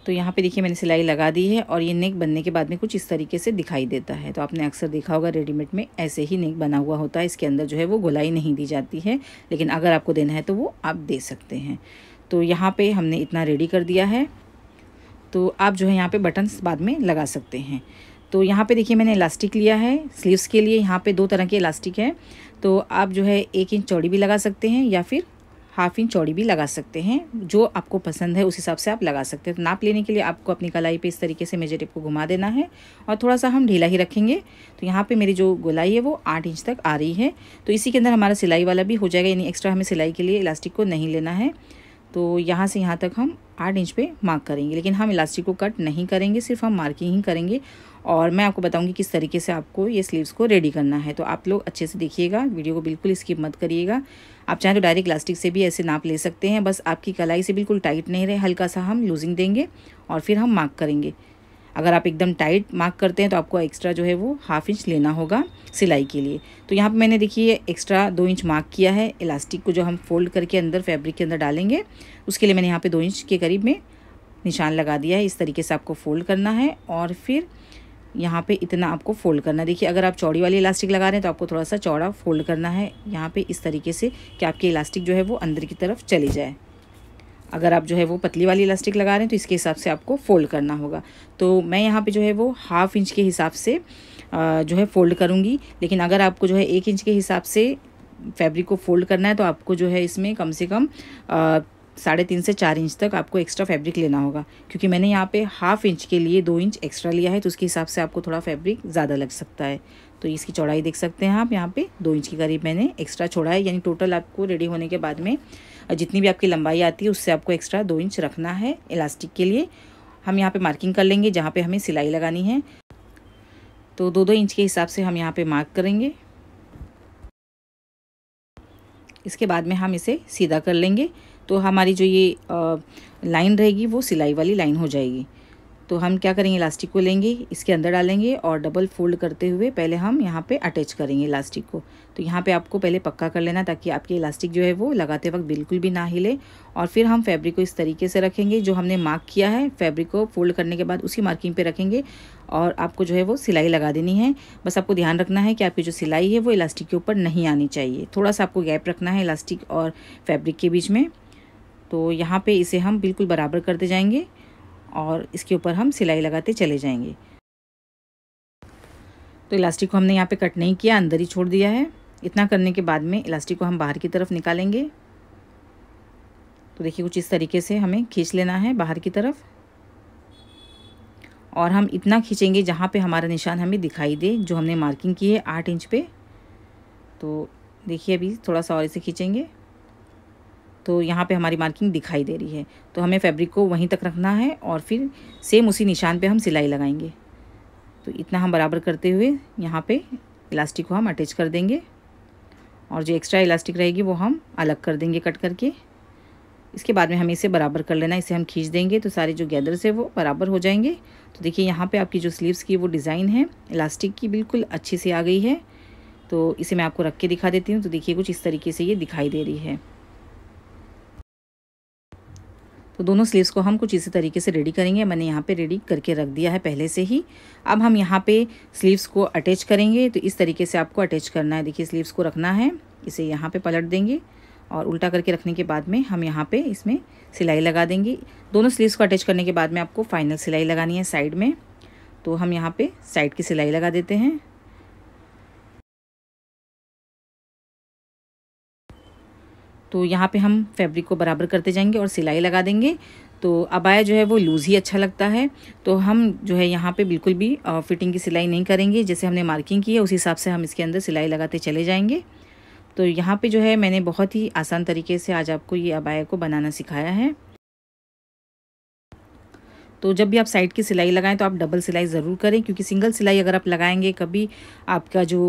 तो यहाँ पे देखिए मैंने सिलाई लगा दी है और ये नेक बनने के बाद में कुछ इस तरीके से दिखाई देता है तो आपने अक्सर देखा होगा रेडीमेड में ऐसे ही नेक बना हुआ होता है इसके अंदर जो है वो गुलाई नहीं दी जाती है लेकिन अगर आपको देना है तो वो आप दे सकते हैं तो यहाँ पर हमने इतना रेडी कर दिया है तो आप जो है यहाँ पर बटन्स बाद में लगा सकते हैं तो यहाँ पे देखिए मैंने इलास्टिक लिया है स्लीव्स के लिए यहाँ पे दो तरह के इलास्टिक हैं तो आप जो है एक इंच चौड़ी भी लगा सकते हैं या फिर हाफ इंच चौड़ी भी लगा सकते हैं जो आपको पसंद है उस हिसाब से आप लगा सकते हैं तो नाप लेने के लिए आपको अपनी कलाई पे इस तरीके से मेजर टेप को घुमा देना है और थोड़ा सा हम ढीला ही रखेंगे तो यहाँ पे मेरी जो गोलाई है वो आठ इंच तक आ रही है तो इसी के अंदर हमारा सिलाई वाला भी हो जाएगा यानी एक्स्ट्रा हमें सिलाई के लिए इलास्टिक को नहीं लेना है तो यहाँ से यहाँ तक हम आठ इंच पर मार्क करेंगे लेकिन हम इलास्टिक को कट नहीं करेंगे सिर्फ हम मार्किंग ही करेंगे और मैं आपको बताऊँगी किस तरीके से आपको ये स्लीव्स को रेडी करना है तो आप लोग अच्छे से देखिएगा वीडियो को बिल्कुल स्किप मत करिएगा आप चाहें तो डायरेक्ट इलास्टिक से भी ऐसे नाप ले सकते हैं बस आपकी कलाई से बिल्कुल टाइट नहीं रहे हल्का सा हम लूजिंग देंगे और फिर हम मार्क करेंगे अगर आप एकदम टाइट मार्क करते हैं तो आपको एक्स्ट्रा जो है वो हाफ इंच लेना होगा सिलाई के लिए तो यहाँ पर मैंने देखिए एक्स्ट्रा दो इंच मार्क किया है इलास्टिक को जो हम फोल्ड करके अंदर फैब्रिक के अंदर डालेंगे उसके लिए मैंने यहाँ पर दो इंच के करीब में निशान लगा दिया है इस तरीके से आपको फोल्ड करना है और फिर यहाँ पे इतना आपको फोल्ड करना है देखिए अगर आप चौड़ी वाली इलास्टिक लगा रहे हैं तो आपको थोड़ा सा चौड़ा फोल्ड करना है यहाँ पे इस तरीके से कि आपकी इलास्टिक जो है वो अंदर की तरफ चली जाए अगर आप जो है वो पतली वाली इलास्टिक लगा रहे हैं तो इसके हिसाब से आपको फोल्ड करना होगा तो मैं यहाँ पे जो है वो हाफ इंच के हिसाब से जो है फोल्ड करूँगी लेकिन अगर आपको जो है एक इंच के हिसाब से फैब्रिक को फोल्ड करना है तो आपको जो है इसमें कम से कम साढ़े तीन से चार इंच तक आपको एक्स्ट्रा फैब्रिक लेना होगा क्योंकि मैंने यहाँ पे हाफ इंच के लिए दो इंच एक्स्ट्रा लिया है तो उसके हिसाब से आपको थोड़ा फैब्रिक ज़्यादा लग सकता है तो इसकी चौड़ाई देख सकते हैं आप यहाँ पे दो इंच के करीब मैंने एक्स्ट्रा छोड़ा है यानी टोटल आपको रेडी होने के बाद में जितनी भी आपकी लंबाई आती है उससे आपको एक्स्ट्रा दो इंच रखना है इलास्टिक के लिए हम यहाँ पर मार्किंग कर लेंगे जहाँ पर हमें सिलाई लगानी है तो दो दो इंच के हिसाब से हम यहाँ पर मार्क करेंगे इसके बाद में हम इसे सीधा कर लेंगे तो हमारी जो ये लाइन रहेगी वो सिलाई वाली लाइन हो जाएगी तो हम क्या करेंगे इलास्टिक को लेंगे इसके अंदर डालेंगे और डबल फोल्ड करते हुए पहले हम यहाँ पे अटैच करेंगे इलास्टिक को तो यहाँ पे आपको पहले पक्का कर लेना ताकि आपके इलास्टिक जो है वो लगाते वक्त बिल्कुल भी ना हिले और फिर हम फैब्रिक को इस तरीके से रखेंगे जो हमने मार्क किया है फैब्रिक को फोल्ड करने के बाद उसी मार्किंग पर रखेंगे और आपको जो है वो सिलाई लगा देनी है बस आपको ध्यान रखना है कि आपकी जो सिलाई है वो इलास्टिक के ऊपर नहीं आनी चाहिए थोड़ा सा आपको गैप रखना है इलास्टिक और फैब्रिक के बीच में तो यहाँ पे इसे हम बिल्कुल बराबर करते जाएंगे और इसके ऊपर हम सिलाई लगाते चले जाएंगे तो इलास्टिक को हमने यहाँ पे कट नहीं किया अंदर ही छोड़ दिया है इतना करने के बाद में इलास्टिक को हम बाहर की तरफ निकालेंगे तो देखिए कुछ इस तरीके से हमें खींच लेना है बाहर की तरफ और हम इतना खींचेंगे जहाँ पे हमारा निशान हमें दिखाई दे जो हमने मार्किंग की है आठ इंच पे तो देखिए अभी थोड़ा सा और इसे खींचेंगे तो यहाँ पे हमारी मार्किंग दिखाई दे रही है तो हमें फैब्रिक को वहीं तक रखना है और फिर सेम उसी निशान पे हम सिलाई लगाएंगे तो इतना हम बराबर करते हुए यहाँ पे इलास्टिक को हम अटैच कर देंगे और जो एक्स्ट्रा इलास्टिक रहेगी वो हम अलग कर देंगे कट करके इसके बाद में हमें इसे बराबर कर लेना इसे हम खींच देंगे तो सारे जो गैदर्स है वो बराबर हो जाएंगे तो देखिए यहाँ पे आपकी जो स्लीव्स की वो डिज़ाइन है इलास्टिक की बिल्कुल अच्छी से आ गई है तो इसे मैं आपको रख के दिखा देती हूँ तो देखिए कुछ इस तरीके से ये दिखाई दे रही है तो दोनों स्लीव्स को हम कुछ इसी तरीके से रेडी करेंगे मैंने यहाँ पे रेडी करके रख दिया है पहले से ही अब हम यहाँ पे स्लीव्स को अटैच करेंगे तो इस तरीके से आपको अटैच करना है देखिए स्लीव्स को रखना है इसे यहाँ पे पलट देंगे और उल्टा करके रखने के बाद में हम यहाँ पे इसमें सिलाई लगा देंगे दोनों स्लीव्स को अटैच करने के बाद में आपको फाइनल सिलाई लगानी है साइड में तो हम यहाँ पर साइड की सिलाई लगा देते हैं तो यहाँ पे हम फैब्रिक को बराबर करते जाएंगे और सिलाई लगा देंगे तो अबाया जो है वो लूज़ ही अच्छा लगता है तो हम जो है यहाँ पे बिल्कुल भी फिटिंग की सिलाई नहीं करेंगे जैसे हमने मार्किंग की है उस हिसाब से हम इसके अंदर सिलाई लगाते चले जाएंगे तो यहाँ पे जो है मैंने बहुत ही आसान तरीके से आज आपको ये अबाया को बनाना सिखाया है तो जब भी आप साइड की सिलाई लगाएं तो आप डबल सिलाई ज़रूर करें क्योंकि सिंगल सिलाई अगर आप लगाएंगे कभी आपका जो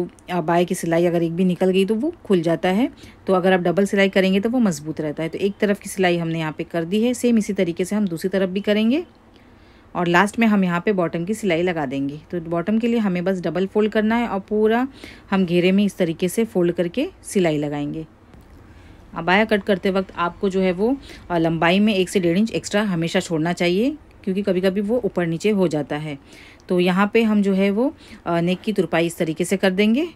बाय की सिलाई अगर एक भी निकल गई तो वो खुल जाता है तो अगर आप डबल सिलाई करेंगे तो वो मज़बूत रहता है तो एक तरफ की सिलाई हमने यहाँ पे कर दी है सेम इसी तरीके से हम दूसरी तरफ भी करेंगे और लास्ट में हम यहाँ पे बॉटम की सिलाई लगा देंगे तो बॉटम के लिए हमें बस डबल फोल्ड करना है और पूरा हम घेरे में इस तरीके से फोल्ड करके सिलाई लगाएंगे अबाया कट करते वक्त आपको जो है वो लंबाई में एक से डेढ़ इंच एक्स्ट्रा हमेशा छोड़ना चाहिए क्योंकि कभी कभी वो ऊपर नीचे हो जाता है तो यहाँ पे हम जो है वो नेक की तुरपाई इस तरीके से कर देंगे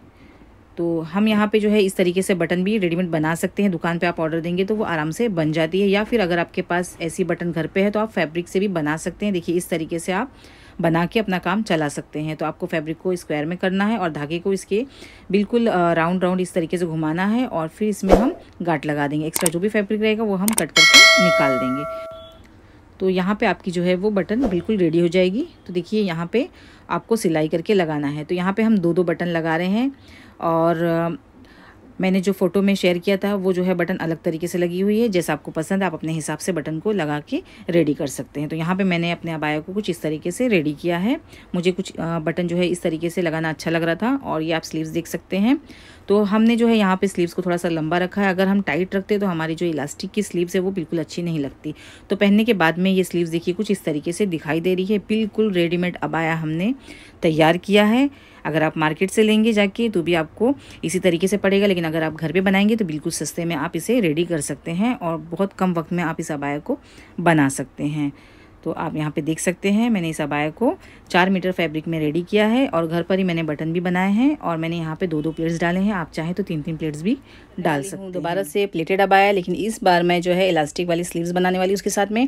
तो हम यहाँ पे जो है इस तरीके से बटन भी रेडीमेड बना सकते हैं दुकान पे आप ऑर्डर देंगे तो वो आराम से बन जाती है या फिर अगर आपके पास ऐसी बटन घर पे है तो आप फैब्रिक से भी बना सकते हैं देखिए इस तरीके से आप बना के अपना काम चला सकते हैं तो आपको फैब्रिक को स्क्वायर में करना है और धागे को इसके बिल्कुल राउंड राउंड इस तरीके से घुमाना है और फिर इसमें हम गाट लगा देंगे एक्स्ट्रा जो भी फैब्रिक रहेगा वो हम कट करके निकाल देंगे तो यहाँ पे आपकी जो है वो बटन बिल्कुल रेडी हो जाएगी तो देखिए यहाँ पे आपको सिलाई करके लगाना है तो यहाँ पे हम दो दो बटन लगा रहे हैं और मैंने जो फ़ोटो में शेयर किया था वो जो है बटन अलग तरीके से लगी हुई है जैसा आपको पसंद आप अपने हिसाब से बटन को लगा के रेडी कर सकते हैं तो यहाँ पे मैंने अपने अबाया को कुछ इस तरीके से रेडी किया है मुझे कुछ बटन जो है इस तरीके से लगाना अच्छा लग रहा था और ये आप स्लीव्स देख सकते हैं तो हमने जो है यहाँ पे स्लीव्स को थोड़ा सा लंबा रखा है अगर हम टाइट रखते तो हमारी जो इलास्टिक की स्लीव्स है वो बिल्कुल अच्छी नहीं लगती तो पहनने के बाद में ये स्लीव्स देखिए कुछ इस तरीके से दिखाई दे रही है बिल्कुल रेडीमेड अबाया हमने तैयार किया है अगर आप मार्केट से लेंगे जाके तो भी आपको इसी तरीके से पड़ेगा लेकिन अगर आप घर पर बनाएंगे तो बिल्कुल सस्ते में आप इसे रेडी कर सकते हैं और बहुत कम वक्त में आप इस अबाया को बना सकते हैं तो आप यहाँ पे देख सकते हैं मैंने इस अबाया को चार मीटर फैब्रिक में रेडी किया है और घर पर ही मैंने बटन भी बनाए हैं और मैंने यहाँ पे दो दो प्लेट्स डाले हैं आप चाहें तो तीन तीन प्लेट्स भी डाल सकते हैं दोबारा से प्लेटेड अबाया लेकिन इस बार मैं जो है इलास्टिक वाली स्लीव्स बनाने वाली उसके साथ में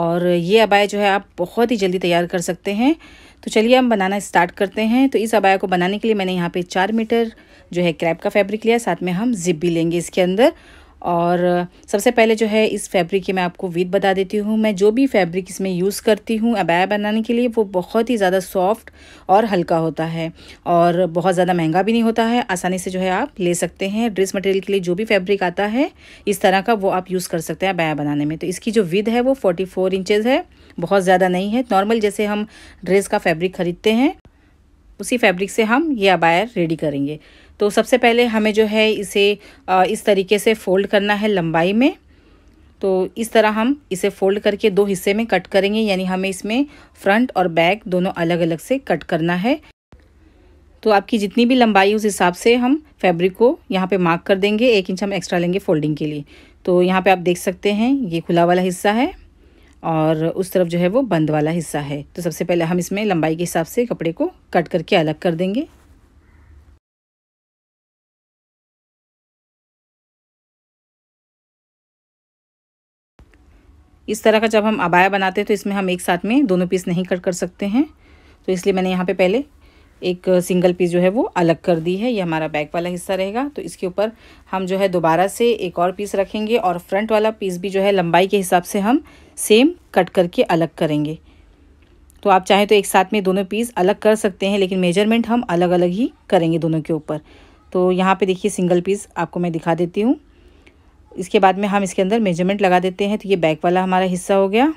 और ये अबाया जो है आप बहुत ही जल्दी तैयार कर सकते हैं तो चलिए हम बनाना स्टार्ट करते हैं तो इस अबाया को बनाने के लिए मैंने यहाँ पे चार मीटर जो है क्रैप का फैब्रिक लिया साथ में हम जिप भी लेंगे इसके अंदर और सबसे पहले जो है इस फैब्रिक की मैं आपको विद बता देती हूँ मैं जो भी फैब्रिक इसमें यूज़ करती हूँ अबाया बनाने के लिए वो बहुत ही ज़्यादा सॉफ्ट और हल्का होता है और बहुत ज़्यादा महंगा भी नहीं होता है आसानी से जो है आप ले सकते हैं ड्रेस मटेरियल के लिए जो भी फैब्रिक आता है इस तरह का वो आप यूज़ कर सकते हैं अबाया बनाने में तो इसकी जो विद है वो फोर्टी फोर इंचज़ है बहुत ज़्यादा नहीं है नॉर्मल जैसे हम ड्रेस का फैब्रिक ख़रीदते हैं उसी फैब्रिक से हम ये अबायर रेडी करेंगे तो सबसे पहले हमें जो है इसे इस तरीके से फोल्ड करना है लंबाई में तो इस तरह हम इसे फोल्ड करके दो हिस्से में कट करेंगे यानी हमें इसमें फ्रंट और बैक दोनों अलग अलग से कट करना है तो आपकी जितनी भी लंबाई उस हिसाब से हम फैब्रिक को यहाँ पे मार्क कर देंगे एक इंच हम एक्स्ट्रा लेंगे फोल्डिंग के लिए तो यहाँ पे आप देख सकते हैं ये खुला वाला हिस्सा है और उस तरफ जो है वो बंद वाला हिस्सा है तो सबसे पहले हम इसमें लंबाई के हिसाब से कपड़े को कट करके अलग कर देंगे इस तरह का जब हम अबाया बनाते हैं तो इसमें हम एक साथ में दोनों पीस नहीं कट कर सकते हैं तो इसलिए मैंने यहाँ पे पहले एक सिंगल पीस जो है वो अलग कर दी है ये हमारा बैक वाला हिस्सा रहेगा तो इसके ऊपर हम जो है दोबारा से एक और पीस रखेंगे और फ्रंट वाला पीस भी जो है लंबाई के हिसाब से हम सेम कट करके अलग करेंगे तो आप चाहें तो एक साथ में दोनों पीस अलग कर सकते हैं लेकिन मेजरमेंट हम अलग अलग ही करेंगे दोनों के ऊपर तो यहाँ पे देखिए सिंगल पीस आपको मैं दिखा देती हूँ इसके बाद में हम इसके अंदर मेजरमेंट लगा देते हैं तो ये बैक वाला हमारा हिस्सा हो गया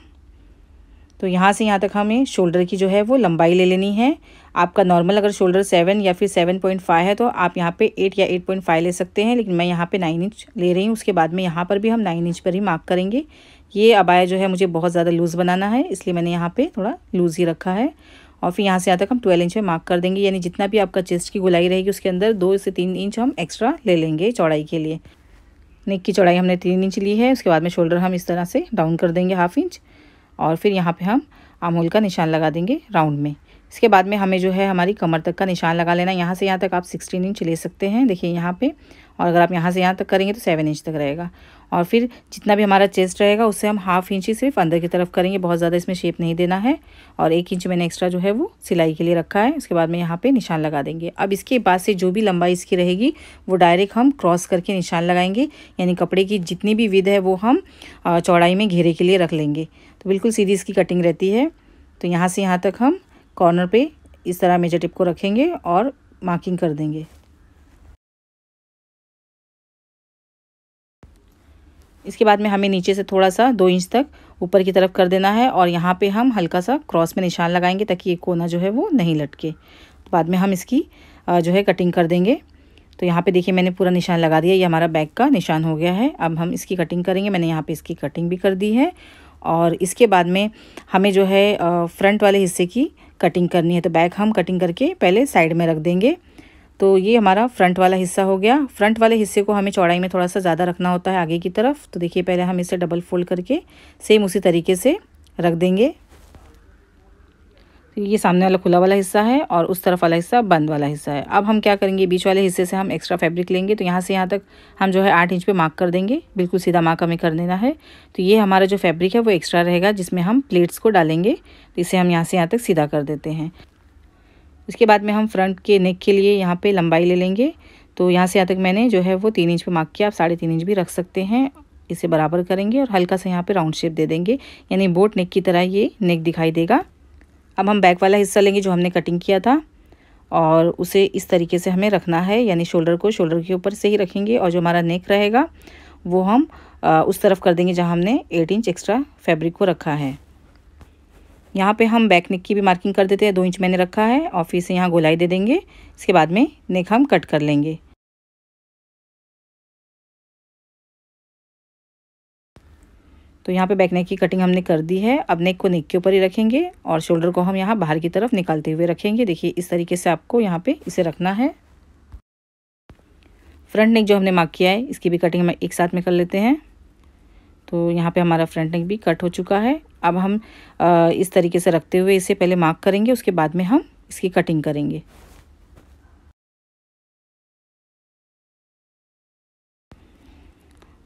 तो यहाँ से यहाँ तक हमें शोल्डर की जो है वो लंबाई ले लेनी है आपका नॉर्मल अगर शोल्डर सेवन या फिर सेवन पॉइंट फाइव है तो आप यहाँ पे एट या एट पॉइंट फाइव ले सकते हैं लेकिन मैं यहाँ पे नाइन इंच ले रही हूँ उसके बाद में यहाँ पर भी हम नाइन इंच पर ही मार्क करेंगे ये अबाया जो है मुझे बहुत ज़्यादा लूज़ बनाना है इसलिए मैंने यहाँ पर थोड़ा लूज़ ही रखा है और फिर यहाँ से यहाँ तक हम ट्वेल्व इंच में मार्क कर देंगे यानी जितना भी आपका चेस्ट की गुलाई रहेगी उसके अंदर दो से तीन इंच हम एक्स्ट्रा ले लेंगे चौड़ाई के लिए नेक की चौड़ाई हमने तीन इंच ली है उसके बाद में शोल्डर हम इस तरह से डाउन कर देंगे हाफ इंच और फिर यहाँ पे हम आमूल का निशान लगा देंगे राउंड में इसके बाद में हमें जो है हमारी कमर तक का निशान लगा लेना यहाँ से यहाँ तक आप सिक्सटीन इंच ले सकते हैं देखिए यहाँ पर और अगर आप यहाँ से यहाँ तक करेंगे तो सेवन इंच तक रहेगा और फिर जितना भी हमारा चेस्ट रहेगा उससे हम हाफ इंच ही सिर्फ अंदर की तरफ करेंगे बहुत ज़्यादा इसमें शेप नहीं देना है और एक इंच मैंने एक्स्ट्रा जो है वो सिलाई के लिए रखा है उसके बाद में यहाँ पे निशान लगा देंगे अब इसके बाद से जो भी लंबाई इसकी रहेगी वो डायरेक्ट हम क्रॉस करके निशान लगाएंगे यानी कपड़े की जितनी भी विध है वो हम चौड़ाई में घेरे के लिए रख लेंगे तो बिल्कुल सीधी इसकी कटिंग रहती है तो यहाँ से यहाँ तक हम कॉर्नर पर इस तरह मेजर टिप को रखेंगे और मार्किंग कर देंगे इसके बाद में हमें नीचे से थोड़ा सा दो इंच तक ऊपर की तरफ कर देना है और यहाँ पे हम हल्का सा क्रॉस में निशान लगाएंगे ताकि ये कोना जो है वो नहीं लटके तो बाद में हम इसकी जो है कटिंग कर देंगे तो यहाँ पे देखिए मैंने पूरा निशान लगा दिया ये हमारा बैग का निशान हो गया है अब हम इसकी कटिंग करेंगे मैंने यहाँ पर इसकी कटिंग भी कर दी है और इसके बाद में हमें जो है फ्रंट वाले हिस्से की कटिंग करनी है तो बैग हम कटिंग करके पहले साइड में रख देंगे तो ये हमारा फ्रंट वाला हिस्सा हो गया फ्रंट वाले हिस्से को हमें चौड़ाई में थोड़ा सा ज़्यादा रखना होता है आगे की तरफ तो देखिए पहले हम इसे डबल फोल्ड करके सेम उसी तरीके से रख देंगे तो ये सामने वाला खुला वाला हिस्सा है और उस तरफ वाला हिस्सा बंद वाला हिस्सा है अब हम क्या करेंगे बीच वाले हिस्से से हम एक्स्ट्रा फैब्रिक लेंगे तो यहाँ से यहाँ तक हम जो है आठ इंच पे मार्क कर देंगे बिल्कुल सीधा मार्क हमें कर देना है तो ये हमारा जो फैब्रिक है वो एक्स्ट्रा रहेगा जिसमें हम प्लेट्स को डालेंगे तो इसे हम यहाँ से यहाँ तक सीधा कर देते हैं उसके बाद में हम फ्रंट के नेक के लिए यहाँ पे लंबाई ले लेंगे तो यहाँ से यहाँ तक मैंने जो है वो तीन इंच पे मार्क किया आप साढ़े तीन इंच भी रख सकते हैं इसे बराबर करेंगे और हल्का सा यहाँ पे राउंड शेप दे देंगे यानी बोट नेक की तरह ये नेक दिखाई देगा अब हम बैक वाला हिस्सा लेंगे जो हमने कटिंग किया था और उसे इस तरीके से हमें रखना है यानी शोल्डर को शोल्डर के ऊपर से ही रखेंगे और जो हमारा नेक रहेगा वो हम उस तरफ कर देंगे जहाँ हमने एट इंच एक्स्ट्रा फैब्रिक को रखा है यहाँ पे हम बैक नेक की भी मार्किंग कर देते हैं दो इंच मैंने रखा है और फिर से यहाँ गोलाई दे देंगे इसके बाद में नेक हम कट कर लेंगे तो यहाँ पे बैक नेक की कटिंग हमने कर दी है अब नेक को नेक के ऊपर ही रखेंगे और शोल्डर को हम यहाँ बाहर की तरफ निकालते हुए रखेंगे देखिए इस तरीके से आपको यहाँ पे इसे रखना है फ्रंट नेक जो हमने मार्क किया है इसकी भी कटिंग हम एक साथ में कर लेते हैं तो यहाँ पे हमारा फ्रंट नेक भी कट हो चुका है अब हम इस तरीके से रखते हुए इसे पहले मार्क करेंगे उसके बाद में हम इसकी कटिंग करेंगे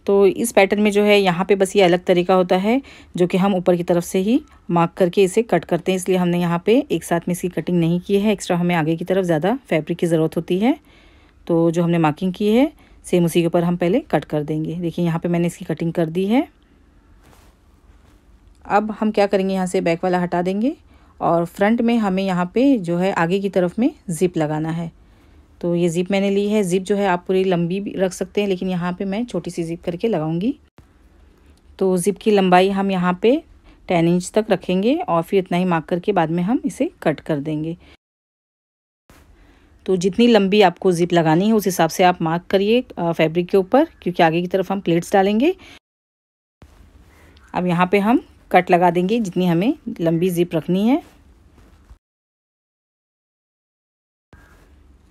तो इस पैटर्न में जो है यहाँ पे बस ये अलग तरीका होता है जो कि हम ऊपर की तरफ से ही मार्क करके इसे कट करते हैं इसलिए हमने यहाँ पे एक साथ में इसकी कटिंग नहीं की है एक्स्ट्रा हमें आगे की तरफ ज़्यादा फैब्रिक की ज़रूरत होती है तो जो हमने मार्किंग की है सेम उसी के ऊपर हम पहले कट कर देंगे देखिए यहाँ पे मैंने इसकी कटिंग कर दी है अब हम क्या करेंगे यहाँ से बैक वाला हटा देंगे और फ्रंट में हमें यहाँ पे जो है आगे की तरफ में ज़िप लगाना है तो ये ज़िप मैंने ली है ज़िप जो है आप पूरी लंबी भी रख सकते हैं लेकिन यहाँ पे मैं छोटी सी ज़िप करके लगाऊंगी तो ज़िप की लंबाई हम यहाँ पे टेन इंच तक रखेंगे और फिर इतना ही मार्क करके बाद में हम इसे कट कर देंगे तो जितनी लंबी आपको ज़िप लगानी है उस हिसाब से आप मार्क करिए फैब्रिक के ऊपर क्योंकि आगे की तरफ हम प्लेट्स डालेंगे अब यहाँ पे हम कट लगा देंगे जितनी हमें लंबी ज़िप रखनी है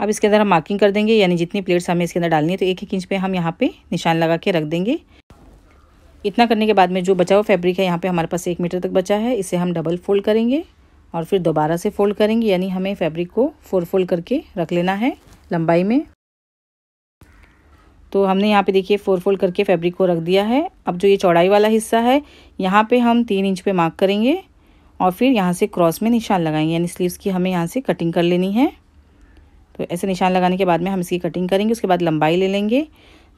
अब इसके अंदर हम मार्किंग कर देंगे यानी जितनी प्लेट्स हमें इसके अंदर डालनी है तो एक एक इंच पे हम यहाँ पे निशान लगा के रख देंगे इतना करने के बाद में जो बचा हुआ फैब्रिक है यहाँ पे हमारे पास एक मीटर तक बचा है इसे हम डबल फोल्ड करेंगे और फिर दोबारा से फोल्ड करेंगे यानी हमें फैब्रिक को फोर फोल्ड करके रख लेना है लंबाई में तो हमने यहाँ पे देखिए फोर फोल्ड करके फैब्रिक को रख दिया है अब जो ये चौड़ाई वाला हिस्सा है यहाँ पे हम तीन इंच पे मार्क करेंगे और फिर यहाँ से क्रॉस में निशान लगाएंगे यानी स्लीव्स की हमें यहाँ से कटिंग कर लेनी है तो ऐसे निशान लगाने के बाद में हम इसकी कटिंग करेंगे उसके बाद लंबाई ले लेंगे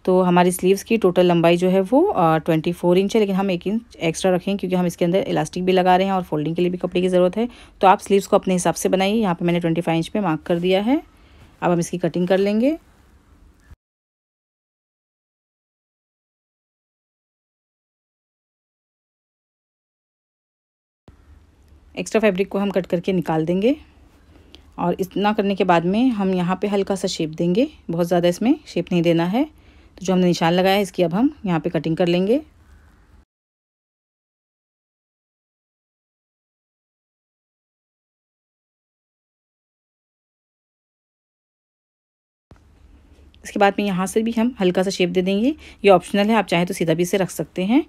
तो हमारी स्लीव्स की टोटल लंबाई जो है वो ट्वेंटी फोर इंच है लेकिन हम एक इंच एक्स्ट्रा रखें क्योंकि हम इसके अंदर इलास्टिक भी लगा रहे हैं और फोल्डिंग के लिए भी कपड़े की ज़रूरत है तो आप स्लीव्स को अपने हिसाब से बनाइए यहाँ पर मैंने ट्वेंटी फाइव इंच पे मार्क कर दिया है अब हम इसकी कटिंग कर लेंगे एक्स्ट्रा फैब्रिक को हम कट करके निकाल देंगे और इतना करने के बाद में हम यहाँ पे हल्का सा शेप देंगे बहुत ज़्यादा इसमें शेप नहीं देना है तो जो हमने निशान लगाया है इसकी अब हम यहाँ पे कटिंग कर लेंगे इसके बाद में यहाँ से भी हम हल्का सा शेप दे देंगे ये ऑप्शनल है आप चाहें तो सीधा भी इसे रख सकते हैं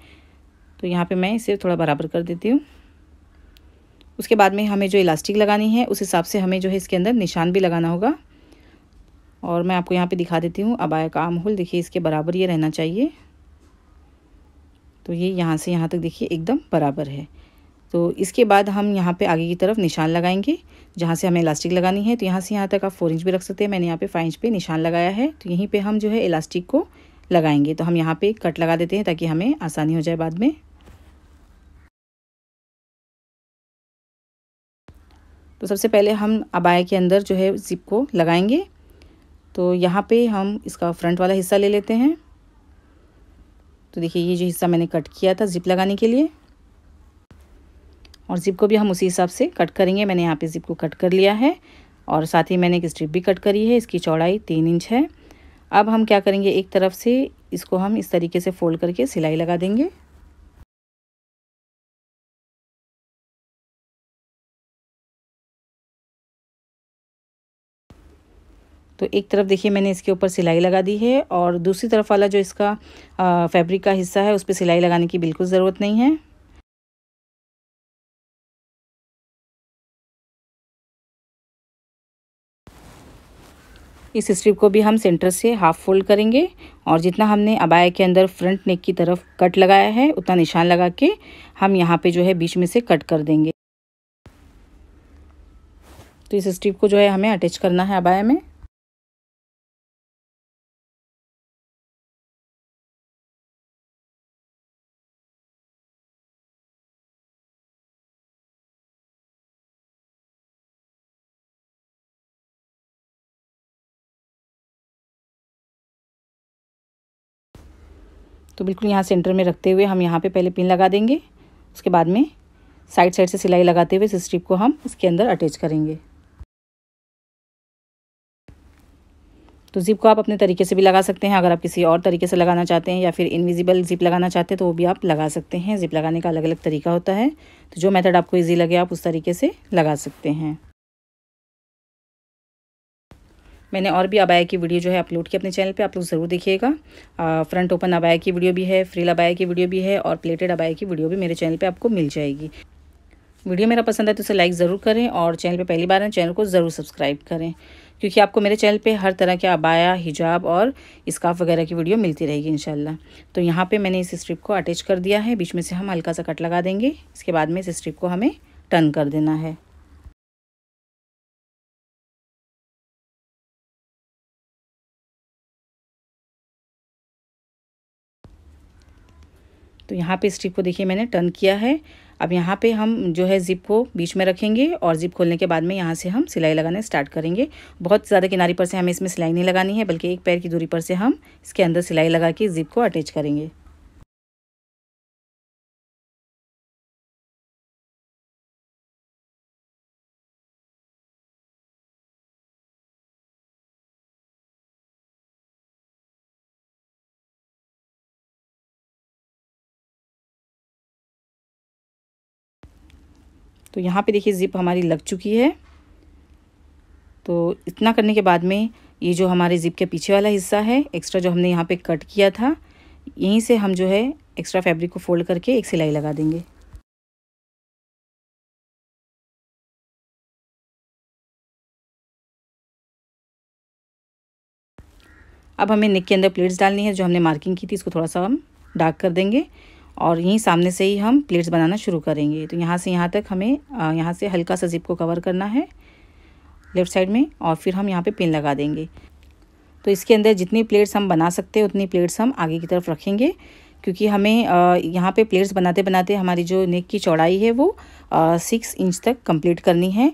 तो यहाँ पे मैं इसे थोड़ा बराबर कर देती हूँ उसके बाद में हमें जो इलास्टिक लगानी है उस हिसाब से हमें जो है इसके अंदर निशान भी लगाना होगा और मैं आपको यहाँ पे दिखा देती हूँ अब का काम होल देखिए इसके बराबर ये रहना चाहिए तो ये यहाँ से यहाँ तक देखिए एकदम बराबर है तो इसके बाद हम यहाँ पे आगे की तरफ निशान लगाएंगे जहाँ से हमें इलास्टिक लगानी है तो यहाँ से यहाँ तक आप फोर इंच भी रख सकते हैं मैंने यहाँ पे फाइव इंच पे निशान लगाया है तो यहीं पे हम जो है इलास्टिक को लगाएंगे तो हम यहाँ पे कट लगा देते हैं ताकि हमें आसानी हो जाए बाद में तो सबसे पहले हम अबाया के अंदर जो है ज़िप को लगाएंगे तो यहाँ पे हम इसका फ्रंट वाला हिस्सा ले लेते हैं तो देखिए ये जो हिस्सा मैंने कट किया था ज़िप लगाने के लिए और ज़िप को भी हम उसी हिसाब से कट करेंगे मैंने यहाँ पे ज़िप को कट कर लिया है और साथ ही मैंने एक स्ट्रिप भी कट करी है इसकी चौड़ाई तीन इंच है अब हम क्या करेंगे एक तरफ से इसको हम इस तरीके से फोल्ड करके सिलाई लगा देंगे तो एक तरफ देखिए मैंने इसके ऊपर सिलाई लगा दी है और दूसरी तरफ वाला जो इसका फैब्रिक का हिस्सा है उस पर सिलाई लगाने की बिल्कुल ज़रूरत नहीं है इस स्ट्रिप को भी हम सेंटर से हाफ फोल्ड करेंगे और जितना हमने अबाया के अंदर फ्रंट नेक की तरफ कट लगाया है उतना निशान लगा के हम यहाँ पे जो है बीच में से कट कर देंगे तो इस स्ट्रिप को जो है हमें अटैच करना है अबाया में तो बिल्कुल यहाँ सेंटर में रखते हुए हम यहाँ पे पहले पिन लगा देंगे उसके बाद में साइड साइड से सिलाई लगाते हुए इस स्ट्रिप को हम इसके अंदर अटैच करेंगे तो ज़िप को आप अपने तरीके से भी लगा सकते हैं अगर आप किसी और तरीके से लगाना चाहते हैं या फिर इनविजिबल ज़िप लगाना चाहते हैं तो वो भी आप लगा सकते हैं ज़िप लगाने का अलग अलग तरीका होता है तो जो मेथड आपको ईजी लगे आप उस तरीके से लगा सकते हैं मैंने और भी अबाया की वीडियो जो है अपलोड की अपने चैनल पे आप लोग ज़रूर देखिएगा फ्रंट ओपन अबाया की वीडियो भी है फ्रील अबाया की वीडियो भी है और प्लेटेड अबाया की वीडियो भी मेरे चैनल पर आपको मिल जाएगी वीडियो मेरा पसंद है तो उसे लाइक ज़रूर करें और चैनल पर पहली बार है चैनल को ज़रूर सब्सक्राइब करें क्योंकि आपको मेरे चैनल पे हर तरह के अबाया हिजाब और स्काफ वगैरह की वीडियो मिलती रहेगी इन तो यहाँ पे मैंने इस स्ट्रिप को अटैच कर दिया है बीच में से हम हल्का सा कट लगा देंगे इसके बाद में इस स्ट्रिप को हमें टर्न कर देना है तो यहाँ पे स्ट्रिप को देखिए मैंने टर्न किया है अब यहाँ पे हम जो है ज़िप को बीच में रखेंगे और ज़िप खोलने के बाद में यहाँ से हम सिलाई लगाने स्टार्ट करेंगे बहुत ज़्यादा किनारी पर से हमें इसमें सिलाई नहीं लगानी है बल्कि एक पैर की दूरी पर से हम इसके अंदर सिलाई लगा के ज़िप को अटैच करेंगे तो यहाँ पे देखिए ज़िप हमारी लग चुकी है तो इतना करने के बाद में ये जो हमारे ज़िप के पीछे वाला हिस्सा है एक्स्ट्रा जो हमने यहाँ पे कट किया था यहीं से हम जो है एक्स्ट्रा फैब्रिक को फोल्ड करके एक सिलाई लगा देंगे अब हमें नेक के अंदर प्लेट्स डालनी है जो हमने मार्किंग की थी इसको थोड़ा सा हम डार्क कर देंगे और यहीं सामने से ही हम प्लेट्स बनाना शुरू करेंगे तो यहाँ से यहाँ तक हमें यहाँ से हल्का सा जिप को कवर करना है लेफ़्ट साइड में और फिर हम यहाँ पे पिन लगा देंगे तो इसके अंदर जितनी प्लेट्स हम बना सकते हैं उतनी प्लेट्स हम आगे की तरफ रखेंगे क्योंकि हमें यहाँ पे प्लेट्स बनाते बनाते हमारी जो नेक की चौड़ाई है वो सिक्स इंच तक कंप्लीट करनी है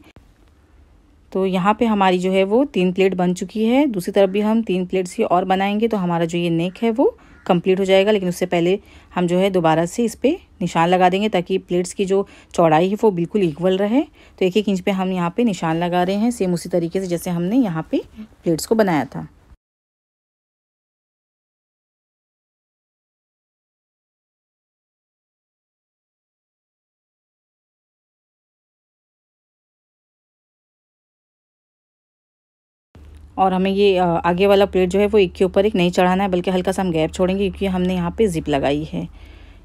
तो यहाँ पे हमारी जो है वो तीन प्लेट बन चुकी है दूसरी तरफ भी हम तीन प्लेट्स ही और बनाएंगे तो हमारा जो ये नेक है वो कंप्लीट हो जाएगा लेकिन उससे पहले हम जो है दोबारा से इस पर निशान लगा देंगे ताकि प्लेट्स की जो चौड़ाई है वो बिल्कुल इक्वल रहे तो एक एक इंच पे हम यहाँ पे निशान लगा रहे हैं सेम उसी तरीके से जैसे हमने यहाँ पे प्लेट्स को बनाया था और हमें ये आगे वाला प्लेट जो है वो एक के ऊपर एक नहीं चढ़ाना है बल्कि हल्का सा हम गैप छोड़ेंगे क्योंकि हमने यहाँ पे ज़िप लगाई है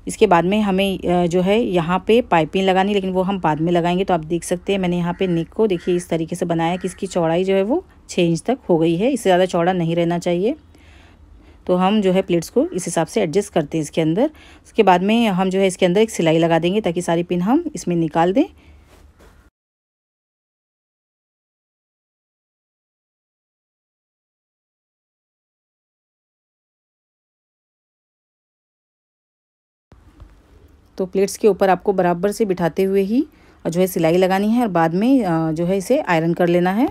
इसके बाद में हमें जो है यहाँ पे पाइपिंग लगानी लेकिन वो हम बाद में लगाएंगे तो आप देख सकते हैं मैंने यहाँ पे नेक को देखिए इस तरीके से बनाया कि इसकी चौड़ाई जो है वो छः इंच तक हो गई है इससे ज़्यादा चौड़ा नहीं रहना चाहिए तो हम जो है प्लेट्स को इस हिसाब से एडजस्ट करते हैं इसके अंदर उसके बाद में हम जो है इसके अंदर एक सिलाई लगा देंगे ताकि सारी पिन हम इसमें निकाल दें तो प्लेट्स के ऊपर आपको बराबर से बिठाते हुए ही जो है सिलाई लगानी है और बाद में जो है इसे आयरन कर लेना है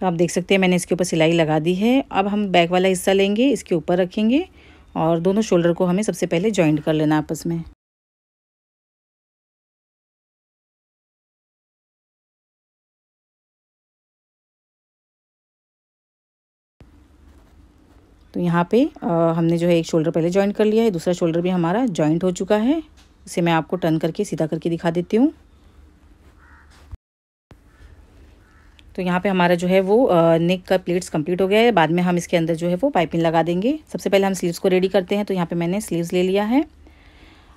तो आप देख सकते हैं मैंने इसके ऊपर सिलाई लगा दी है अब हम बैक वाला हिस्सा लेंगे इसके ऊपर रखेंगे और दोनों शोल्डर को हमें सबसे पहले जॉइंट कर लेना आपस में तो यहाँ पे आ, हमने जो है एक शोल्डर पहले जॉइंट कर लिया है दूसरा शोल्डर भी हमारा ज्वाइंट हो चुका है इसे मैं आपको टर्न करके सीधा करके दिखा देती हूँ तो यहाँ पे हमारा जो है वो नेक का प्लेट्स कंप्लीट हो गया है बाद में हम इसके अंदर जो है वो पाइपिंग लगा देंगे सबसे पहले हम स्लीव्स को रेडी करते हैं तो यहाँ पे मैंने स्लीव्स ले लिया है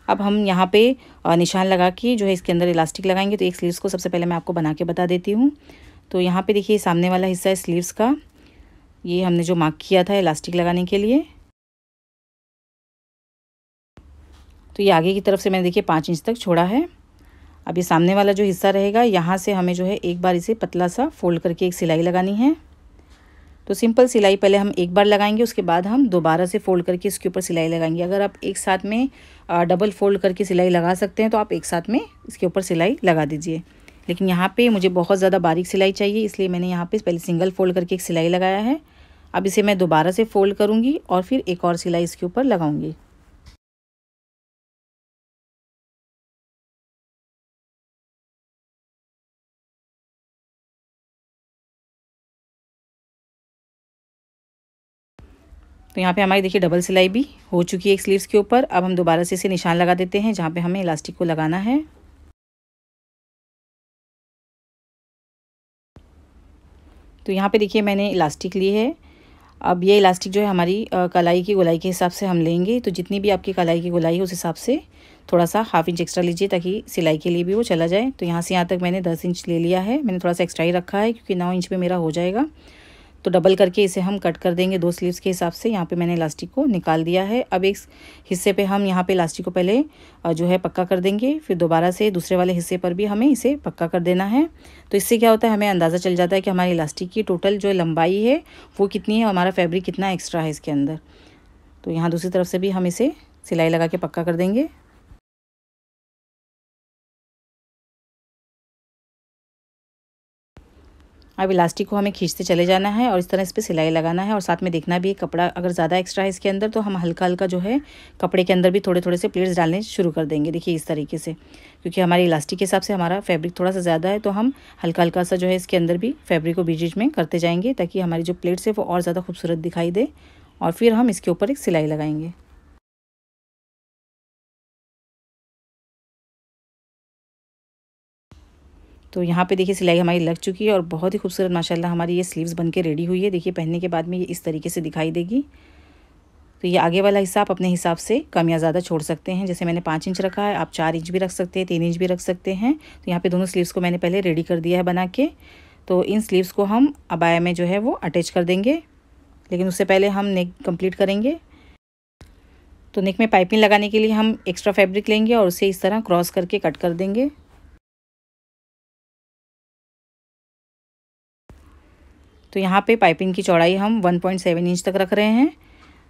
अब हम यहाँ पे निशान लगा के जो है इसके अंदर इलास्टिक लगाएंगे तो एक स्लीव्स को सबसे पहले मैं आपको बना के बता देती हूँ तो यहाँ पर देखिए सामने वाला हिस्सा है स्लीव्स का ये हमने जो मार्क किया था इलास्टिक लगाने के लिए तो ये आगे की तरफ से मैंने देखिए पाँच इंच तक छोड़ा है अब ये सामने वाला जो हिस्सा रहेगा यहाँ से हमें जो है एक बार इसे पतला सा फोल्ड करके एक सिलाई लगानी है तो सिंपल सिलाई पहले हम एक बार लगाएंगे उसके बाद हम दोबारा से फोल्ड करके इसके ऊपर सिलाई लगाएंगे अगर आप एक साथ में डबल फोल्ड करके सिलाई लगा सकते हैं तो आप एक साथ में इसके ऊपर सिलाई लगा दीजिए लेकिन यहाँ पे मुझे बहुत ज़्यादा बारीक सिलाई चाहिए इसलिए मैंने यहाँ पे पहले सिंगल फोल्ड करके एक सिलाई लगाया है अब इसे मैं दोबारा से फोल्ड करूँगी और फिर एक और सिलाई इसके ऊपर लगाऊंगी तो यहाँ पे हमारी देखिए डबल सिलाई भी हो चुकी है एक स्लीव्स के ऊपर अब हम दोबारा से इसे निशान लगा देते हैं जहाँ पे हमें इलास्टिक को लगाना है तो यहाँ पे देखिए मैंने इलास्टिक ली है अब ये इलास्टिक जो है हमारी कलाई की गुलाई के हिसाब से हम लेंगे तो जितनी भी आपकी कलाई की गुलाई है उस हिसाब से थोड़ा सा हाफ इंच एक्स्ट्रा लीजिए ताकि सिलाई के लिए भी वो चला जाए तो यहाँ से यहाँ तक मैंने दस इंच ले लिया है मैंने थोड़ा सा एक्स्ट्रा ही रखा है क्योंकि नौ इंच में मेरा हो जाएगा तो डबल करके इसे हम कट कर देंगे दो स्लीव्स के हिसाब से यहाँ पे मैंने इलास्टिक को निकाल दिया है अब एक हिस्से पे हम यहाँ पे इलास्टिक को पहले जो है पक्का कर देंगे फिर दोबारा से दूसरे वाले हिस्से पर भी हमें इसे पक्का कर देना है तो इससे क्या होता है हमें अंदाज़ा चल जाता है कि हमारी इलास्टिक की टोटल जो लंबाई है वो कितनी है हमारा फैब्रिक कितना एक्स्ट्रा है इसके अंदर तो यहाँ दूसरी तरफ से भी हम इसे सिलाई लगा के पक्का कर देंगे अब इलास्टिक को हमें खींचते चले जाना है और इस तरह इस पर सिलाई लगाना है और साथ में देखना भी है कपड़ा अगर ज़्यादा एक्स्ट्रा है इसके अंदर तो हम हल्का हल्का जो है कपड़े के अंदर भी थोड़े थोड़े से प्लेट्स डालने शुरू कर देंगे देखिए इस तरीके से क्योंकि हमारे इलास्टिक के हिसाब से हमारा फैब्रिक थोड़ा सा ज़्यादा है तो हम हल्का हल्का सा जो है इसके अंदर भी फैब्रिक को बीच बीच में करते जाएंगे ताकि हमारी जो प्लेट्स है वो और ज़्यादा खूबसूरत दिखाई दे और फिर हम इसके ऊपर एक सिलाई लगाएंगे तो यहाँ पे देखिए सिलाई हमारी लग चुकी है और बहुत ही खूबसूरत माशाल्लाह हमारी ये स्लीव्स बन के रेडी हुई है देखिए पहनने के बाद में ये इस तरीके से दिखाई देगी तो ये आगे वाला हिस्सा आप अपने हिसाब से कम या ज़्यादा छोड़ सकते हैं जैसे मैंने पाँच इंच रखा है आप चार इंच भी रख सकते हैं तीन इंच भी रख सकते हैं तो यहाँ पर दोनों स्लीवस को मैंने पहले रेडी कर दिया है बना के तो इन स्लीवस को हम अबाया में जो है वो अटैच कर देंगे लेकिन उससे पहले हम नेक कम्प्लीट करेंगे तो नेक में पाइपिंग लगाने के लिए हम एक्स्ट्रा फैब्रिक लेंगे और उसे इस तरह क्रॉस करके कट कर देंगे तो यहाँ पे पाइपिंग की चौड़ाई हम 1.7 इंच तक रख रहे हैं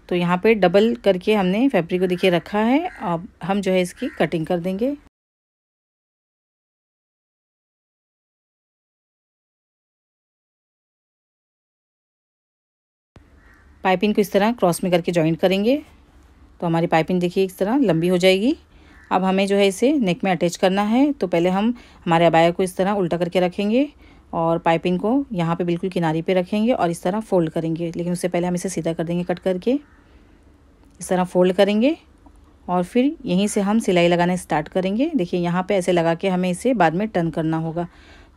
तो यहाँ पे डबल करके हमने फैब्रिक को देखिए रखा है अब हम जो है इसकी कटिंग कर देंगे पाइपिंग को इस तरह क्रॉस में करके जॉइंट करेंगे तो हमारी पाइपिंग देखिए इस तरह लंबी हो जाएगी अब हमें जो है इसे नेक में अटैच करना है तो पहले हम हमारे अबाया को इस तरह उल्टा करके रखेंगे और पाइपिंग को यहाँ पे बिल्कुल किनारे पे रखेंगे और इस तरह फोल्ड करेंगे लेकिन उससे पहले हम इसे सीधा कर देंगे कट करके इस तरह फोल्ड करेंगे और फिर यहीं से हम सिलाई लगाना स्टार्ट करेंगे देखिए यहाँ पे ऐसे लगा के हमें इसे बाद में टर्न करना होगा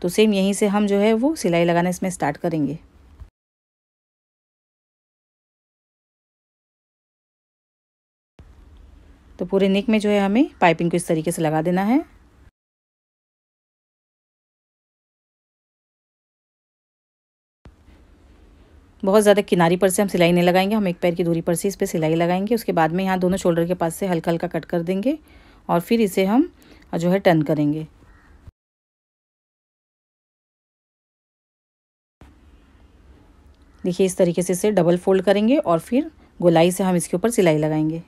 तो सेम यहीं से हम जो है वो सिलाई लगाना इसमें स्टार्ट करेंगे तो पूरे नेक में जो है हमें पाइपिंग को इस तरीके से लगा देना है बहुत ज़्यादा किनारी पर से हम सिलाई नहीं लगाएंगे हम एक पैर की दूरी पर से इस पर सिलाई लगाएंगे उसके बाद में यहाँ दोनों शोल्डर के पास से हल्का हल्का कट कर देंगे और फिर इसे हम जो है टर्न करेंगे देखिए इस तरीके से इसे डबल फोल्ड करेंगे और फिर गोलाई से हम इसके ऊपर सिलाई लगाएंगे